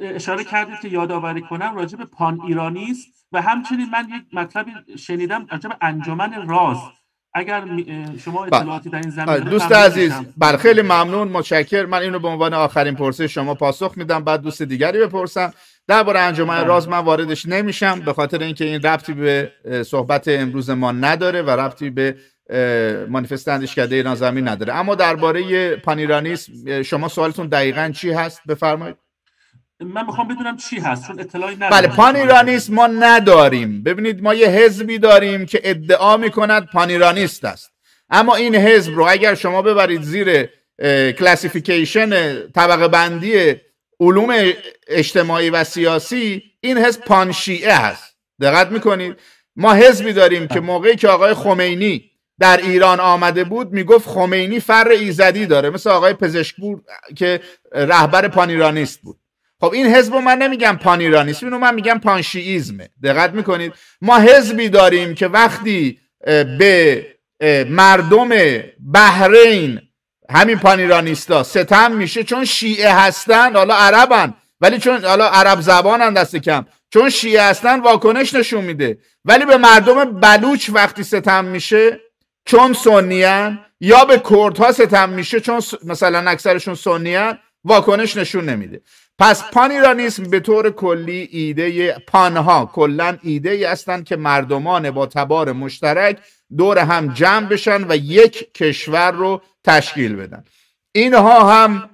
اشاره کردید که یادآوری کنم راجب پان ایرانی است و همچنین من یک مطلب شنیدم راجب انجمن راست اگر شما اطلاعاتی در این زمینه دوست عزیز بر بله، خیلی ممنون متشکر من اینو به عنوان آخرین پرسش شما پاسخ میدم بعد دوست دیگری بپرسم درباره انجمن بله. راز من واردش نمیشم به خاطر اینکه این ربطی به صحبت امروز ما نداره و ربطی به مانیفست اندیشکده ایران زمین نداره اما درباره پانیرانیسم شما سوالتون دقیقا چی هست بفرمایید من میخوام بدونم چی هست چون اطلاعی ندارم بله پانیرانیست ما نداریم ببینید ما یه حزبی داریم که ادعا میکند پانیرانیست است اما این حزب رو اگر شما ببرید زیر کلاسیفیکیشن طبقه بندی علوم اجتماعی و سیاسی این حزب پانشیه هست دقت میکنید ما حزبی داریم که موقعی که آقای خمینی در ایران آمده بود میگفت خمینی فر ایزدی داره مثل آقای پزشکپور که رهبر پانیرانیست بود خب این حزب من نمیگم پان ایرانیسم اینو من میگم پان شیعیزمه دقت میکنید ما حزبی داریم که وقتی به مردم بحرین همین پان ایرانیستا ستم میشه چون شیعه هستن حالا عربن ولی چون حالا عرب زبانن دست کم چون شیعه هستن واکنش نشون میده ولی به مردم بلوچ وقتی ستم میشه چون سنیان یا به کردها ستم میشه چون مثلا اکثرشون سنیان واکنش نشون نمیده پس نیست به طور کلی ایده پانها کلا ایده ای هستند که مردمان با تبار مشترک دور هم جمع بشن و یک کشور رو تشکیل بدن اینها هم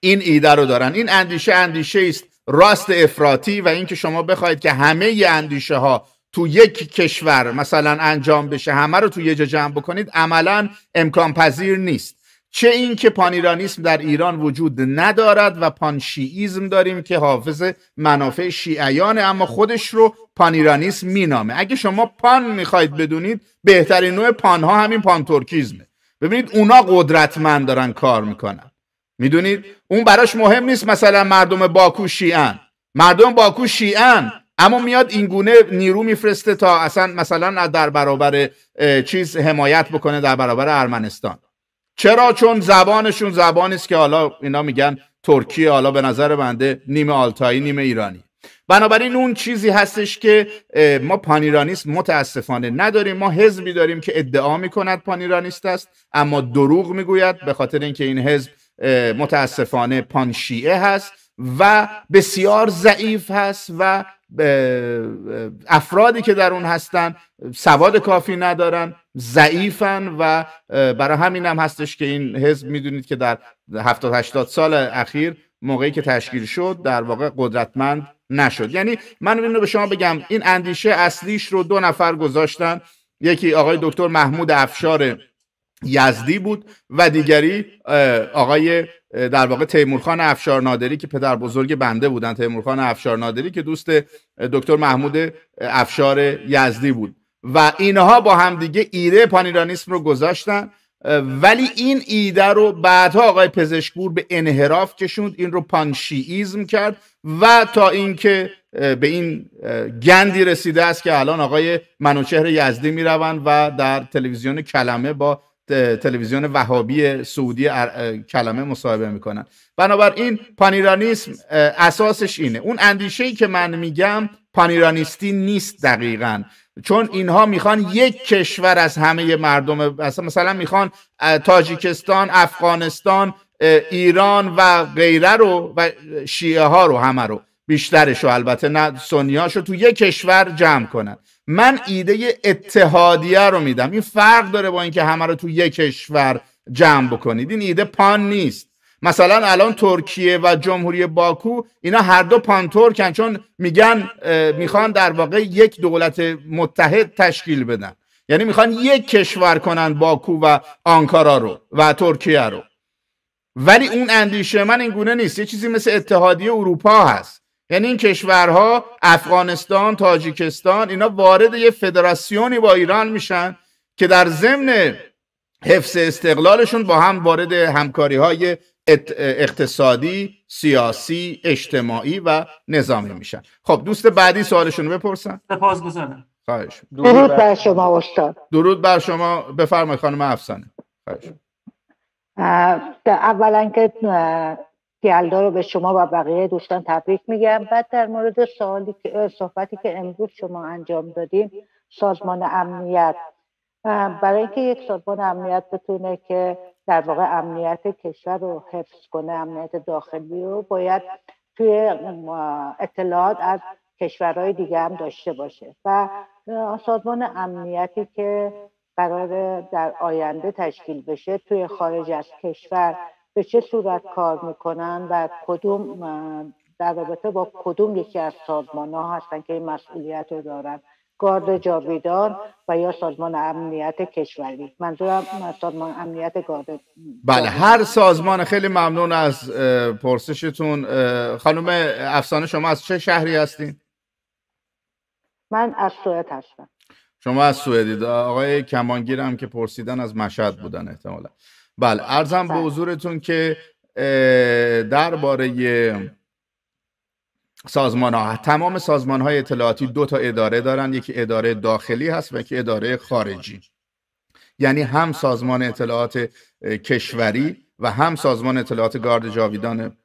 این ایده رو دارن این اندیشه اندیشه است راست افراطی و اینکه شما بخواید که همه اندیشه ها تو یک کشور مثلا انجام بشه همه رو تو یه جا جمع بکنید عملا امکان پذیر نیست چه این که پانیرانیسم در ایران وجود ندارد و پانشیعیزم داریم که حافظ منافع شیعیانه اما خودش رو پانیرانیسم مینامه اگه شما پان میخواید بدونید بهترین نوع پانها همین پانترکیزمه ببینید اونا قدرتمند دارن کار میکنن میدونید اون براش مهم نیست مثلا مردم باکو شیعن مردم باکو شیعن اما میاد اینگونه نیرو میفرسته تا اصلا مثلا در برابر چیز حمایت بکنه در برابر ارمنستان چرا چون زبانشون زبانی است که حالا اینا میگن ترکیه حالا به نظر بنده نیمه آلتایی نیمه ایرانی بنابراین اون چیزی هستش که ما پانیرانیست متاسفانه نداریم ما حزبی داریم که ادعا میکند پانیرانیست است اما دروغ میگوید به خاطر اینکه این حزب متاسفانه پانشیه هست و بسیار ضعیف هست و افرادی که در اون هستن سواد کافی ندارن ضعیفن و برای همین هم هستش که این حزب میدونید که در 70 80 سال اخیر موقعی که تشکیل شد در واقع قدرتمند نشد یعنی من این به شما بگم این اندیشه اصلیش رو دو نفر گذاشتن یکی آقای دکتر محمود افشار یزدی بود و دیگری آقای در واقع تیمورخان افشار نادری که پدر بزرگ بنده بودن تیمورخان افشار نادری که دوست دکتر محمود افشار یزدی بود و اینها با دیگه ایده پانیرانیسم رو گذاشتن ولی این ایده رو بعدها آقای پزشکور به انحراف کشوند این رو پانشیئیزم کرد و تا اینکه به این گندی رسیده است که الان آقای منوچهر یزدی میروند و در تلویزیون کلمه با تلویزیون وهابی سعودی کلمه مصاحبه میکنن بنابراین پانیرانیسم اساسش اینه اون اندیشه ای که من میگم پانیرانیستی نیست دقیقا چون اینها میخوان یک کشور از همه مردم مثلا میخوان تاجیکستان افغانستان ایران و غیره رو و شیعه ها رو همه رو بیشترش البته نه سنیاش رو تو یک کشور جمع کنن من ایده اتحادیه رو میدم این فرق داره با اینکه همه رو تو یک کشور جمع بکنید این ایده پان نیست مثلا الان ترکیه و جمهوری باکو اینا هر دو پان ترکن چون میگن میخوان در واقع یک دولت متحد تشکیل بدن یعنی میخوان یک کشور کنن باکو و آنکارا رو و ترکیه رو ولی اون اندیشه من این گونه نیست یه چیزی مثل اتحادیه اروپا هست یعنی این کشورها افغانستان تاجیکستان اینا وارد یه فدراسیونی با ایران میشن که در ضمن حفظ استقلالشون با هم وارد همکاری های اقتصادی سیاسی اجتماعی و نظامی میشن خب دوست بعدی سوالشون رو بپرسن سپاس درود بر شما استاد درود بر شما بفرمایید خانم افسانه اولا که گلدا رو به شما و بقیه دوستان تبریک میگم بعد در مورد سوالی که صحبتی که امروز شما انجام دادیم سازمان امنیت برای اینکه یک سازمان امنیت بتونه که در واقع امنیت کشور رو حفظ کنه امنیت داخلی رو باید توی اطلاعات از کشورهای دیگه هم داشته باشه و سازمان امنیتی که قرار در آینده تشکیل بشه توی خارج از کشور به چه صورت کار میکنن و کدوم در رابطه با کدوم یکی از سازمان ها هستن که این مسئولیت رو دارن گارد جاویدان و یا سازمان امنیت کشوری منظورم سازمان امنیت گارد بله هر سازمان خیلی ممنون از پرسشتون خانم افسانه شما از چه شهری هستین؟ من از سوئد هستم شما از سویدید آقای کمانگیرم که پرسیدن از مشهد بودن احتمالا بله ارزم به بله. حضورتون که درباره سازمان تمام سازمان های اطلاعاتی دو تا اداره دارن یکی اداره داخلی هست و یکی اداره خارجی یعنی هم سازمان اطلاعات کشوری و هم سازمان اطلاعات گارد جاویدان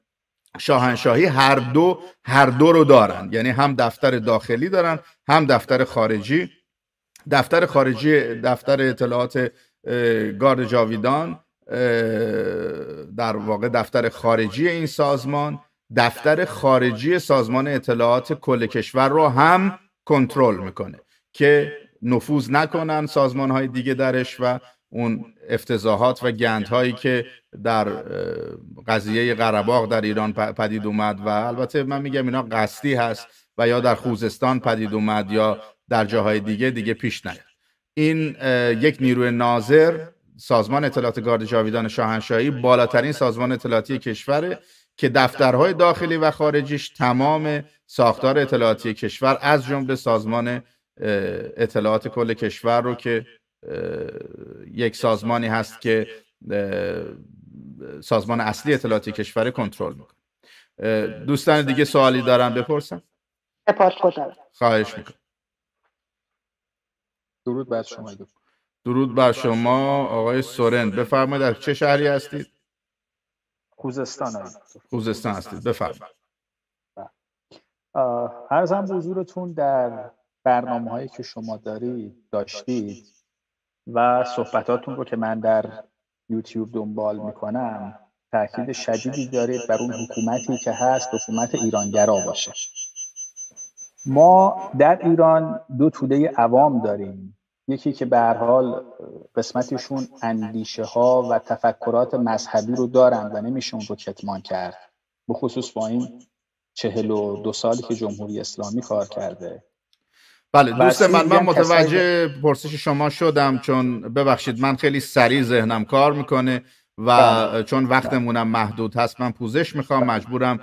شاهنشاهی هر دو هر دو رو دارن یعنی هم دفتر داخلی دارن هم دفتر خارجی دفتر خارجی دفتر اطلاعات گارد جاویدان در واقع دفتر خارجی این سازمان دفتر خارجی سازمان اطلاعات کل کشور رو هم کنترل میکنه که نفوذ نکنن سازمان های دیگه درش و اون افتضاحات و گندهایی که در قضیه قرباق در ایران پدید اومد و البته من میگم اینا قصدی هست و یا در خوزستان پدید اومد یا در جاهای دیگه دیگه پیش نیاد این یک نیروی ناظر سازمان اطلاعات گارد جاویدان شاهنشاهی بالاترین سازمان اطلاعاتی کشوره که دفترهای داخلی و خارجیش تمام ساختار اطلاعاتی کشور از جمله سازمان اطلاعات کل کشور رو که یک سازمانی هست که سازمان اصلی اطلاعاتی کشور کنترل میکنه دوستان دیگه سوالی دارن بپرسن خواهش میکنم درود بعد شما درود بر شما آقای سورن بفرمایید در چه شهری هستید خوزستان هستید خوزستان هستید بفرمایید زمان بله. حضورتون در برنامه هایی که شما دارید داشتید و صحبتاتون رو که من در یوتیوب دنبال میکنم تاکید شدیدی دارید بر اون حکومتی که هست حکومت ایرانگرا باشه ما در ایران دو توده عوام داریم یکی که به حال قسمتشون اندیشه ها و تفکرات مذهبی رو دارن و نمیشه اون رو کتمان کرد به خصوص با این چهل و دو سالی که جمهوری اسلامی کار کرده بله دوست من من متوجه پرسش شما شدم چون ببخشید من خیلی سریع ذهنم کار میکنه و بله. چون وقتمونم بله. محدود هست من پوزش میخوام بله. مجبورم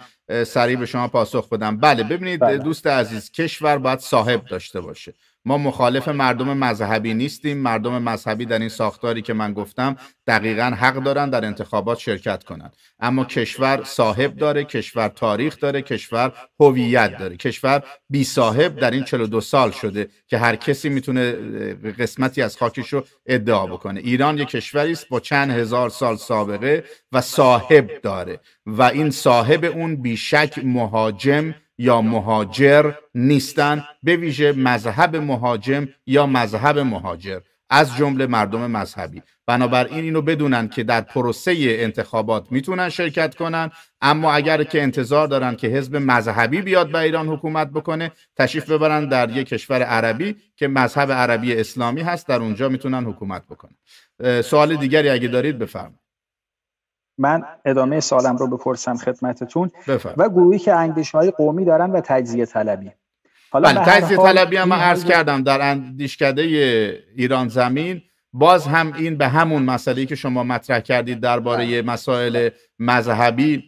سریع به شما پاسخ بدم بله ببینید بله. دوست عزیز کشور باید صاحب داشته باشه ما مخالف مردم مذهبی نیستیم مردم مذهبی در این ساختاری که من گفتم دقیقا حق دارن در انتخابات شرکت کنند. اما کشور صاحب داره کشور تاریخ داره کشور هویت داره کشور بی صاحب در این 42 سال شده که هر کسی میتونه قسمتی از خاکش رو ادعا بکنه ایران یک کشوری است با چند هزار سال سابقه و صاحب داره و این صاحب اون بیشک مهاجم یا مهاجر نیستند به ویژه مذهب مهاجم یا مذهب مهاجر از جمله مردم مذهبی بنابراین اینو بدونن که در پروسه انتخابات میتونن شرکت کنن اما اگر که انتظار دارن که حزب مذهبی بیاد به ایران حکومت بکنه تشریف ببرن در یک کشور عربی که مذهب عربی اسلامی هست در اونجا میتونن حکومت بکنن سوال دیگری اگه دارید بفرمایید من ادامه سالم رو بپرسم خدمتتون و گروهی که انگیش های قومی دارن و تجزیه طلبی حالا بله تجزیه طلبی هم من عرض کردم در اندیشکده ایران زمین باز هم این به همون مسئله که شما مطرح کردید درباره بله. مسائل مذهبی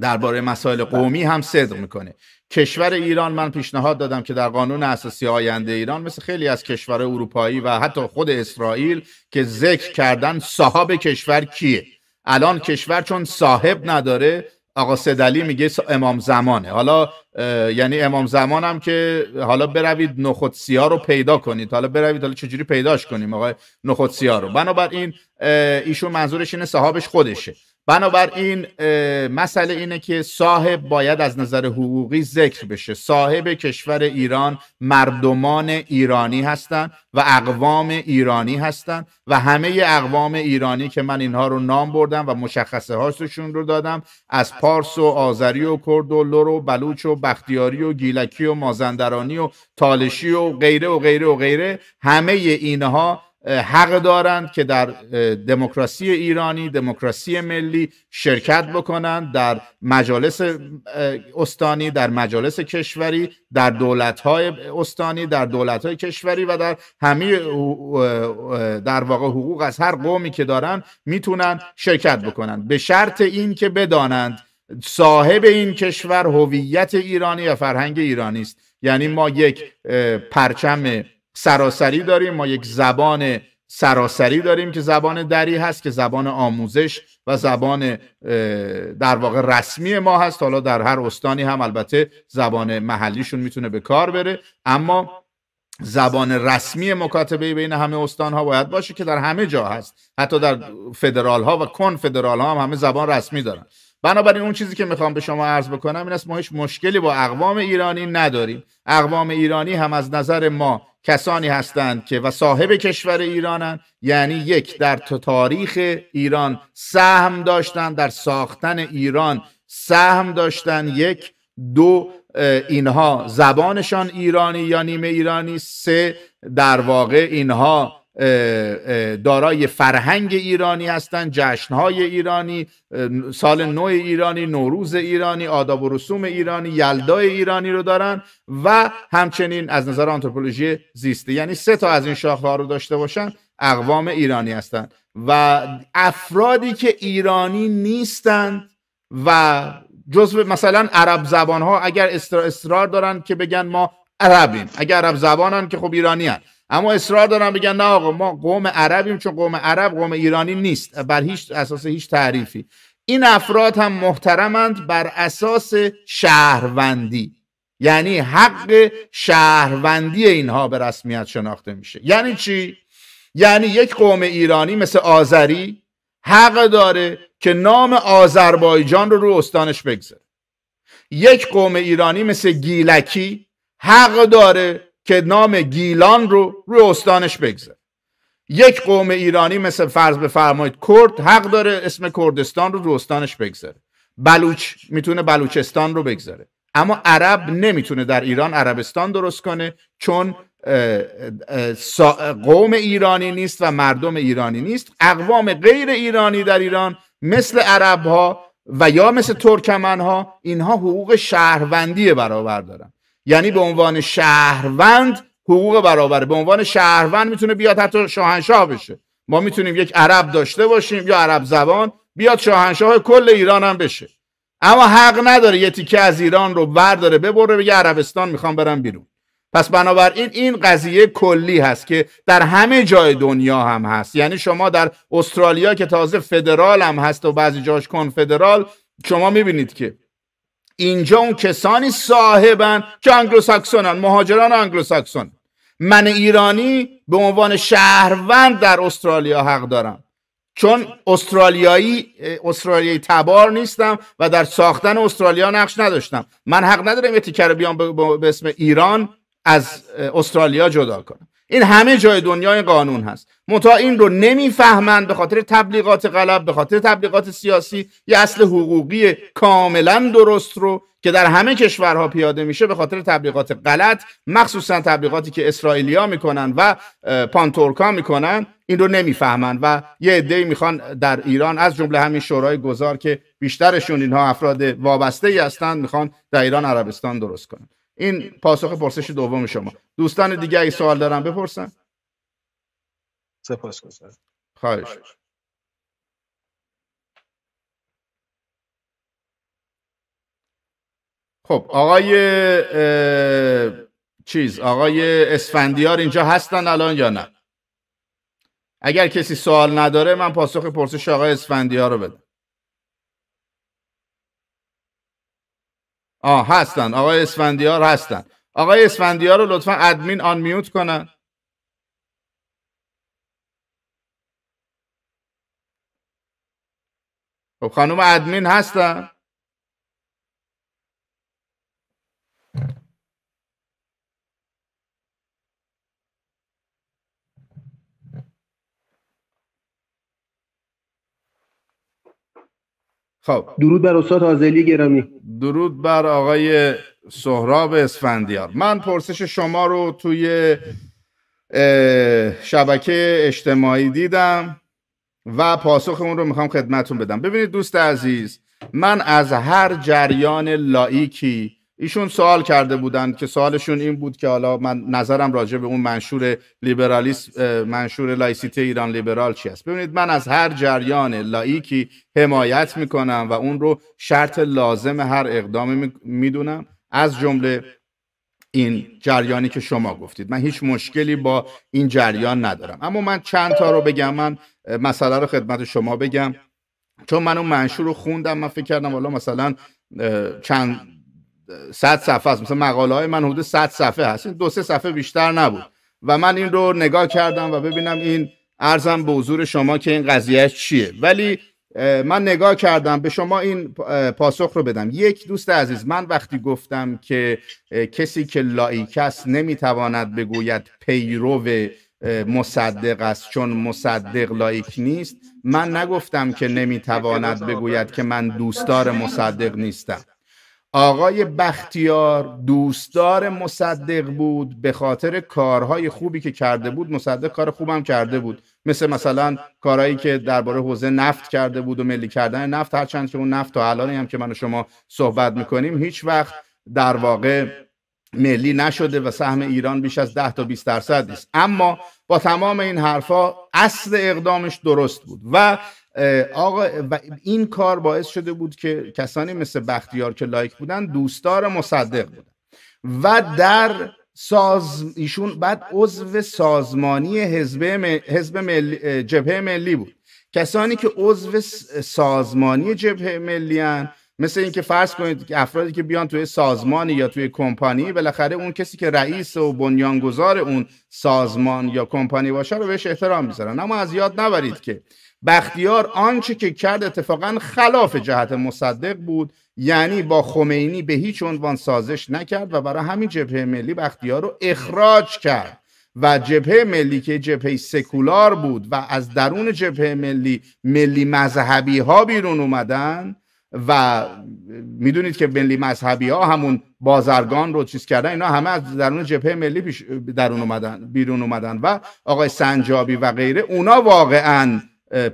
درباره مسائل بله. قومی هم صدق میکنه کشور ایران من پیشنهاد دادم که در قانون اساسی آینده ایران مثل خیلی از کشورهای اروپایی و حتی خود اسرائیل که ذکر کردن صاحب کشور کیه الان کشور چون صاحب نداره آقا سدلی میگه امام زمانه حالا یعنی امام زمان هم که حالا بروید ها رو پیدا کنید حالا بروید حالا چجوری پیداش کنیم آقا ها رو بنابراین ایشون منظورش اینه صاحبش خودشه بنابراین مسئله اینه که صاحب باید از نظر حقوقی ذکر بشه صاحب کشور ایران مردمان ایرانی هستند و اقوام ایرانی هستند و همه اقوام ایرانی که من اینها رو نام بردم و مشخصه هاشون رو دادم از پارس و آذری و کرد و لور و بلوچ و بختیاری و گیلکی و مازندرانی و تالشی و غیره و غیره و غیره همه اینها حق دارند که در دموکراسی ایرانی دموکراسی ملی شرکت بکنند در مجالس استانی در مجالس کشوری در دولت‌های استانی در دولت‌های کشوری و در همه در واقع حقوق از هر قومی که دارند میتونند شرکت بکنند به شرط این که بدانند صاحب این کشور هویت ایرانی یا فرهنگ ایرانی است یعنی ما یک پرچم سراسری داریم ما یک زبان سراسری داریم که زبان دری هست که زبان آموزش و زبان در واقع رسمی ما هست حالا در هر استانی هم البته زبان محلیشون میتونه به کار بره اما زبان رسمی مکاتبه بین همه استان ها باید باشه که در همه جا هست حتی در فدرال ها و کن فدرال ها هم همه زبان رسمی دارن بنابراین اون چیزی که میخوام به شما عرض بکنم این است ما هیچ مشکلی با اقوام ایرانی نداریم اقوام ایرانی هم از نظر ما کسانی هستند که و صاحب کشور ایرانند یعنی یک در تاریخ ایران سهم داشتند در ساختن ایران سهم داشتند یک دو اینها زبانشان ایرانی یا نیمه ایرانی سه در واقع اینها دارای فرهنگ ایرانی هستند جشنهای ایرانی سال نو ایرانی نوروز ایرانی آداب و رسوم ایرانی یلدای ایرانی رو دارن و همچنین از نظر آنتروپولوژی زیسته یعنی سه تا از این شاخه ها رو داشته باشن اقوام ایرانی هستند و افرادی که ایرانی نیستند و جزو مثلا عرب زبان ها اگر اصرار دارن که بگن ما عربیم اگر عرب زبانن که خب ایرانی اما اصرار دارن بگن نه آقا ما قوم عربیم چون قوم عرب قوم ایرانی نیست بر هیچ اساس هیچ تعریفی این افراد هم محترمند بر اساس شهروندی یعنی حق شهروندی اینها به رسمیت شناخته میشه یعنی چی یعنی یک قوم ایرانی مثل آذری حق داره که نام آذربایجان رو رو استانش بگذاره یک قوم ایرانی مثل گیلکی حق داره که نام گیلان رو روی استانش بگذاره یک قوم ایرانی مثل فرض بفرمایید کرد حق داره اسم کردستان رو روی استانش بگذاره بلوچ میتونه بلوچستان رو بگذاره اما عرب نمیتونه در ایران عربستان درست کنه چون قوم ایرانی نیست و مردم ایرانی نیست اقوام غیر ایرانی در ایران مثل عرب ها و یا مثل ترکمن ها اینها حقوق شهروندی برابر دارن یعنی به عنوان شهروند حقوق برابره به عنوان شهروند میتونه بیاد حتی شاهنشاه بشه ما میتونیم یک عرب داشته باشیم یا عرب زبان بیاد شاهنشاه کل ایران هم بشه اما حق نداره یه تیکه از ایران رو برداره ببره بگه عربستان میخوام برم بیرون پس بنابراین این قضیه کلی هست که در همه جای دنیا هم هست یعنی شما در استرالیا که تازه فدرال هم هست و بعضی جاش کنفدرال شما میبینید که اینجا اون کسانی صاحبن که ساکسونن مهاجران ساکسون من ایرانی به عنوان شهروند در استرالیا حق دارم چون استرالیایی استرالیایی تبار نیستم و در ساختن استرالیا نقش نداشتم من حق ندارم یه تیکر بیام به اسم ایران از استرالیا جدا کنم این همه جای دنیا قانون هست متا این رو نمیفهمند به خاطر تبلیغات غلب به خاطر تبلیغات سیاسی یه اصل حقوقی کاملا درست رو که در همه کشورها پیاده میشه به خاطر تبلیغات غلط مخصوصا تبلیغاتی که اسرائیلیا میکنن و پانتورکا میکنن این رو نمیفهمند و یه عده‌ای میخوان در ایران از جمله همین شورای گذار که بیشترشون اینها افراد وابسته ای هستند میخوان در ایران عربستان درست کنن این پاسخ پرسش دوم شما دوستان دیگه ای سوال دارن بپرسن سپاس گذارم خواهش خب آقای چیز آقای اسفندیار اینجا هستن الان یا نه اگر کسی سوال نداره من پاسخ پرسش آقای اسفندیار رو بدم آه هستن آقای اسفندیار هستن آقای اسفندیار رو لطفا ادمین آن میوت کنن خب خانوم ادمین هستن خب درود بر استاد حاضلی گرامی درود بر آقای سهراب اسفندیار من پرسش شما رو توی شبکه اجتماعی دیدم و پاسخ اون رو میخوام خدمتون بدم ببینید دوست عزیز من از هر جریان لایکی ایشون سوال کرده بودن که سوالشون این بود که حالا من نظرم راجع به اون منشور لیبرالیسم منشور لایسیته ایران لیبرال چی است ببینید من از هر جریان لایکی حمایت میکنم و اون رو شرط لازم هر اقدامی میدونم از جمله این جریانی که شما گفتید من هیچ مشکلی با این جریان ندارم اما من چند تا رو بگم من مسئله رو خدمت شما بگم چون من اون منشور رو خوندم من فکر کردم حالا مثلا چند صد صفحه مثلا مقاله های من حدود صد صفحه هست دو سه صفحه بیشتر نبود و من این رو نگاه کردم و ببینم این ارزم به حضور شما که این قضیه چیه ولی من نگاه کردم به شما این پاسخ رو بدم یک دوست عزیز من وقتی گفتم که کسی که لایکس نمیتواند بگوید پیرو مصدق است چون مصدق لایک نیست من نگفتم که نمیتواند بگوید که من دوستدار مصدق نیستم آقای بختیار دوستدار مصدق بود به خاطر کارهای خوبی که کرده بود مصدق کار خوبم کرده بود مثل مثلا کارهایی که درباره حوزه نفت کرده بود و ملی کردن نفت هرچند که اون نفت تا الان هم که من و شما صحبت میکنیم هیچ وقت در واقع ملی نشده و سهم ایران بیش از 10 تا 20 درصد است اما با تمام این حرفا اصل اقدامش درست بود و آقا این کار باعث شده بود که کسانی مثل بختیار که لایک بودن دوستدار مصدق بودن و در ساز ایشون بعد عضو سازمانی حزب حزب ملی... جبهه ملی بود کسانی که عضو سازمانی جبهه ملی هن مثل اینکه فرض کنید که افرادی که بیان توی سازمانی یا توی کمپانی بالاخره اون کسی که رئیس و بنیانگذار اون سازمان یا کمپانی باشه رو بهش احترام میذارن اما از یاد نبرید که بختیار آنچه که کرد اتفاقا خلاف جهت مصدق بود یعنی با خمینی به هیچ عنوان سازش نکرد و برای همین جبهه ملی بختیار رو اخراج کرد و جبهه ملی که جبهه سکولار بود و از درون جبهه ملی ملی مذهبی ها بیرون اومدن و میدونید که ملی مذهبی ها همون بازرگان رو چیز کردن اینا همه از درون جبهه ملی اومدن بیرون اومدن و آقای سنجابی و غیره اونا واقعا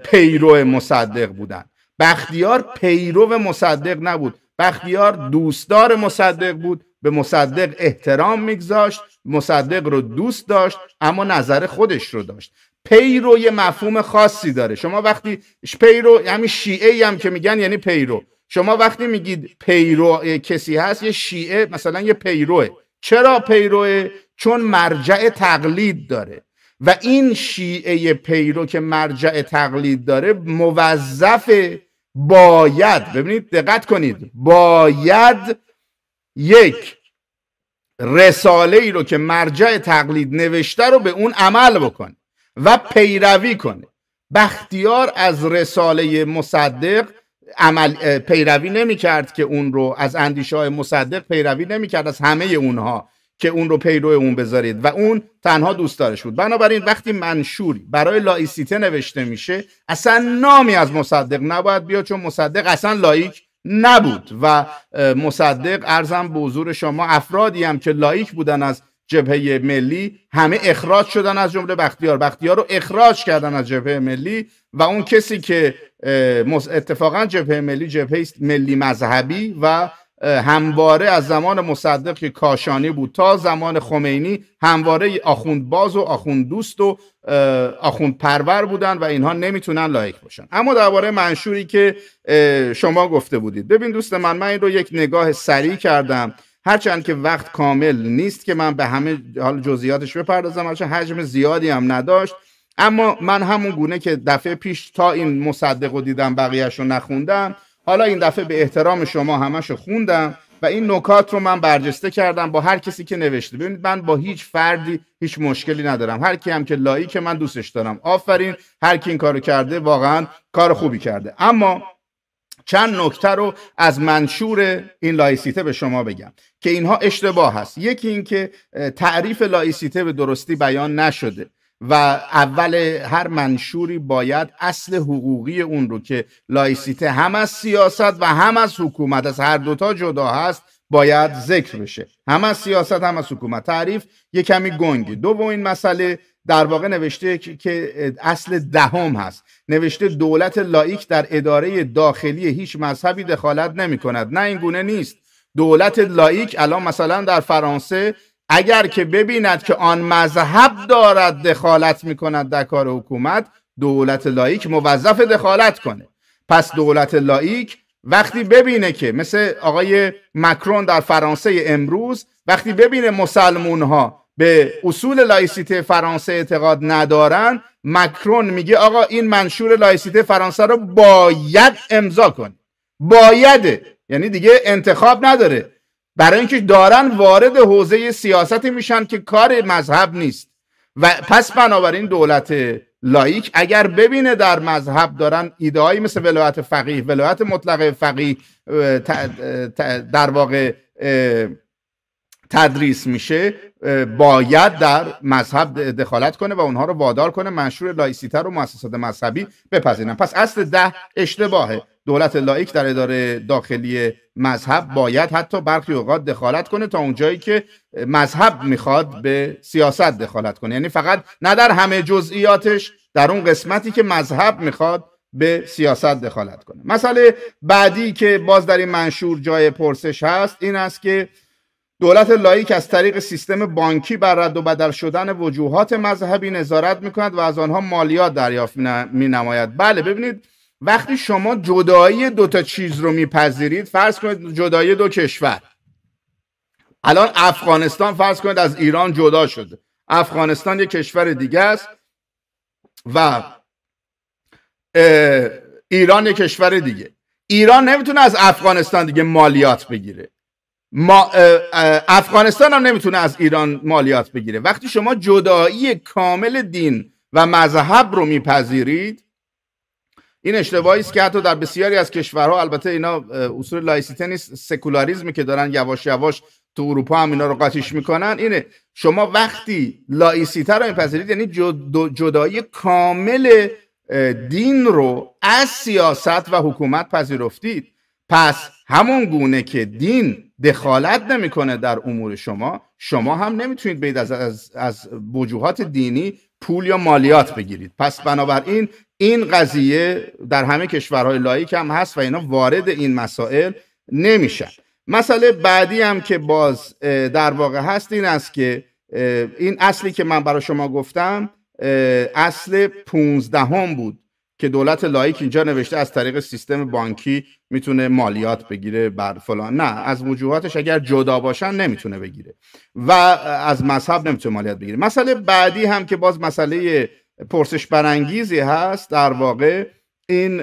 پیرو مصدق بودن بختیار پیرو مصدق نبود بختیار دوستدار مصدق بود به مصدق احترام میگذاشت مصدق رو دوست داشت اما نظر خودش رو داشت پیرو یه مفهوم خاصی داره شما وقتی پیرو همین شیعه هم که میگن یعنی پیرو شما وقتی میگید پیرو کسی هست یه شیعه مثلا یه پیروه چرا پیروه چون مرجع تقلید داره و این شیعه پیرو که مرجع تقلید داره موظف باید ببینید دقت کنید باید یک رساله ای رو که مرجع تقلید نوشته رو به اون عمل بکنه و پیروی کنه بختیار از رساله مصدق عمل پیروی نمی کرد که اون رو از اندیشه های مصدق پیروی نمی کرد از همه اونها که اون رو پیرو اون بذارید و اون تنها دوست دارش بود بنابراین وقتی منشوری برای لایسیته نوشته میشه اصلا نامی از مصدق نباید بیاد چون مصدق اصلا لایک نبود و مصدق ارزم به حضور شما افرادی هم که لایک بودن از جبهه ملی همه اخراج شدن از جمله بختیار بختیار رو اخراج کردن از جبهه ملی و اون کسی که اتفاقا جبهه ملی جبهه ملی مذهبی و همواره از زمان مصدق که کاشانی بود تا زمان خمینی همواره آخوند باز و آخوند دوست و آخوند پرور بودن و اینها نمیتونن لایک باشن اما درباره منشوری که شما گفته بودید ببین دوست من من این رو یک نگاه سریع کردم هرچند که وقت کامل نیست که من به همه حال جزئیاتش بپردازم هرچند حجم زیادی هم نداشت اما من همون گونه که دفعه پیش تا این مصدق رو دیدم بقیهش رو نخوندم حالا این دفعه به احترام شما همش رو خوندم و این نکات رو من برجسته کردم با هر کسی که نوشته ببینید من با هیچ فردی هیچ مشکلی ندارم هر کی هم که لایی من دوستش دارم آفرین هر کی این کارو کرده واقعا کار خوبی کرده اما چند نکته رو از منشور این لایسیته به شما بگم که اینها اشتباه هست یکی اینکه تعریف لایسیته به درستی بیان نشده و اول هر منشوری باید اصل حقوقی اون رو که لایسیته هم از سیاست و هم از حکومت از هر دوتا جدا هست باید ذکر بشه هم از سیاست هم از حکومت تعریف یه کمی گنگی دوباره این مسئله در واقع نوشته که اصل دهم هست نوشته دولت لایک در اداره داخلی هیچ مذهبی دخالت نمی کند نه این گونه نیست دولت لایک الان مثلا در فرانسه اگر که ببیند که آن مذهب دارد دخالت می کند در کار حکومت دولت لایک موظف دخالت کنه پس دولت لایک وقتی ببینه که مثل آقای مکرون در فرانسه امروز وقتی ببینه مسلمون ها به اصول لایسیته فرانسه اعتقاد ندارن مکرون میگه آقا این منشور لایسیته فرانسه رو باید امضا کن باید یعنی دیگه انتخاب نداره برای اینکه دارن وارد حوزه سیاستی میشن که کار مذهب نیست و پس بنابراین دولت لایک اگر ببینه در مذهب دارن ایدههایی مثل ولایت فقیه ولایت مطلق فقیه در واقع تدریس میشه باید در مذهب دخالت کنه و اونها رو وادار کنه منشور لایسیته رو مؤسسات مذهبی بپذیرن پس اصل ده اشتباهه دولت لایک در اداره داخلی مذهب باید حتی برخی اوقات دخالت کنه تا اونجایی که مذهب میخواد به سیاست دخالت کنه یعنی فقط نه در همه جزئیاتش در اون قسمتی که مذهب میخواد به سیاست دخالت کنه مسئله بعدی که باز در این منشور جای پرسش هست این است که دولت لایک از طریق سیستم بانکی بر رد و بدل شدن وجوهات مذهبی نظارت میکند و از آنها مالیات دریافت می نماید بله،, بله ببینید وقتی شما جدایی دو تا چیز رو میپذیرید فرض کنید جدایی دو کشور الان افغانستان فرض کنید از ایران جدا شده افغانستان یک کشور دیگه است و ایران یک کشور دیگه ایران نمیتونه از افغانستان دیگه مالیات بگیره ما افغانستان هم نمیتونه از ایران مالیات بگیره وقتی شما جدایی کامل دین و مذهب رو میپذیرید این اشتباهی است که حتی در بسیاری از کشورها البته اینا اصول لایسیته نیست سکولاریزمی که دارن یواش یواش تو اروپا هم اینا رو قاطیش میکنن اینه شما وقتی لایسیته رو میپذیرید یعنی جدایی کامل دین رو از سیاست و حکومت پذیرفتید پس همون گونه که دین دخالت نمیکنه در امور شما شما هم نمیتونید بید از, از, وجوهات دینی پول یا مالیات بگیرید پس بنابراین این قضیه در همه کشورهای لایک هم هست و اینا وارد این مسائل نمیشن مسئله بعدی هم که باز در واقع هست این است که این اصلی که من برای شما گفتم اصل پونزدهم بود که دولت لایک اینجا نوشته از طریق سیستم بانکی میتونه مالیات بگیره بر فلان نه از وجوهاتش اگر جدا باشن نمیتونه بگیره و از مذهب نمیتونه مالیات بگیره مسئله بعدی هم که باز مسئله پرسش برانگیزی هست در واقع این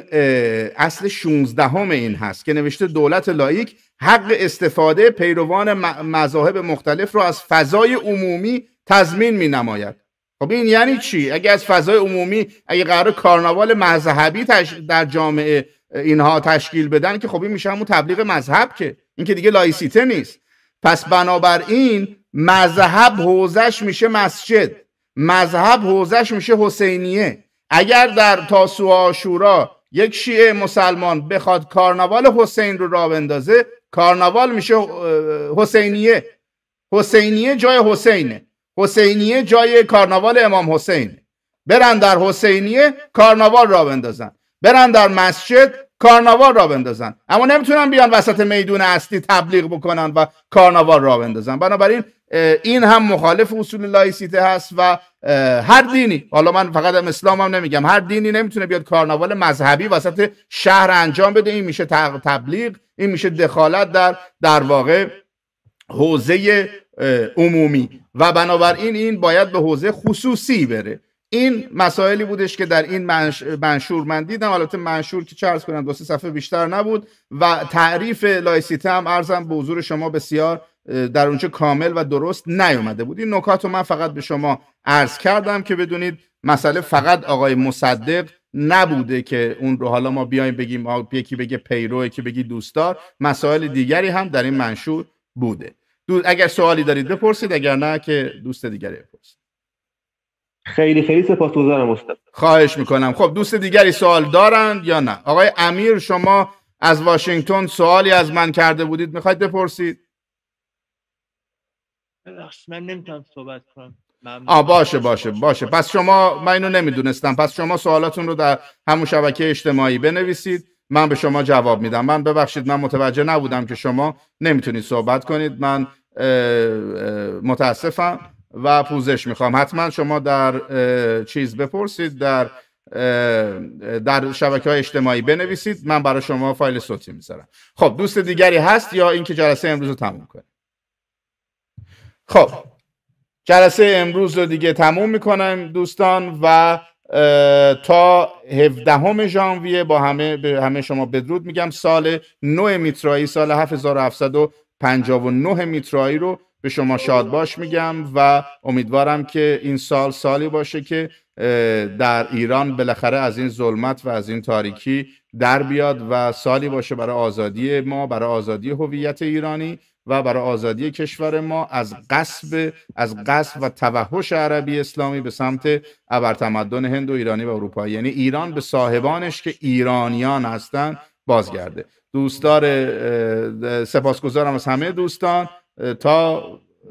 اصل 16 همه این هست که نوشته دولت لایک حق استفاده پیروان مذاهب مختلف را از فضای عمومی تضمین می نماید خب این یعنی چی اگه از فضای عمومی اگه قرار کارناوال مذهبی تش... در جامعه اینها تشکیل بدن که خب این میشه همون تبلیغ مذهب که این که دیگه لایسیته نیست پس بنابراین مذهب حوزش میشه مسجد مذهب حوزش میشه حسینیه اگر در تاسوعا آشورا یک شیعه مسلمان بخواد کارناوال حسین رو را بندازه کارناوال میشه حسینیه حسینیه جای حسینه حسینیه جای کارناوال امام حسین برن در حسینیه کارناوال را بندازن برن در مسجد کارناوال را بندازن اما نمیتونن بیان وسط میدون اصلی تبلیغ بکنن و کارناوال را بندازن بنابراین این هم مخالف اصول لایسیته هست و هر دینی حالا من فقط هم اسلام هم نمیگم هر دینی نمیتونه بیاد کارناوال مذهبی وسط شهر انجام بده این میشه تبلیغ این میشه دخالت در در واقع حوزه عمومی و بنابراین این باید به حوزه خصوصی بره این مسائلی بودش که در این منشور من دیدم حالات منشور که چرز کنم دو صفحه بیشتر نبود و تعریف لایسیته هم ارزم به حضور شما بسیار در اونجا کامل و درست نیومده بود این نکات رو من فقط به شما عرض کردم که بدونید مسئله فقط آقای مصدق نبوده که اون رو حالا ما بیایم بگیم یکی بگه پیرو که بگی دوستدار مسائل دیگری هم در این منشور بوده اگر سوالی دارید بپرسید اگر نه که دوست دیگری بپرسید خیلی خیلی سپاسگزارم استاد خواهش میکنم خب دوست دیگری سوال دارند یا نه آقای امیر شما از واشنگتن سوالی از من کرده بودید میخواید بپرسید من نمیتونم صحبت کنم آ باشه باشه باشه پس شما من اینو نمیدونستم پس شما سوالاتون رو در همون شبکه اجتماعی بنویسید من به شما جواب میدم من ببخشید من متوجه نبودم که شما نمیتونید صحبت کنید من متاسفم و پوزش میخوام حتما شما در چیز بپرسید در در شبکه های اجتماعی بنویسید من برای شما فایل صوتی میذارم خب دوست دیگری هست یا اینکه جلسه امروز رو تموم کنیم خب جلسه امروز رو دیگه تموم میکنم دوستان و تا 17 ژانویه با همه به همه شما بدرود میگم سال نو میترایی سال 7700 59 میترایی رو به شما شادباش میگم و امیدوارم که این سال سالی باشه که در ایران بالاخره از این ظلمت و از این تاریکی در بیاد و سالی باشه برای آزادی ما برای آزادی هویت ایرانی و برای آزادی کشور ما از قصب از قصب و توحش عربی اسلامی به سمت ابرتمدن هند و ایرانی و اروپایی یعنی ایران به صاحبانش که ایرانیان هستند بازگرده دوستدار سپاسگزارم از همه دوستان تا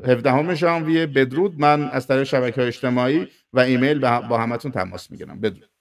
17 ژانویه بدرود من از طریق شبکه های اجتماعی و ایمیل با همتون تماس میگیرم بدرود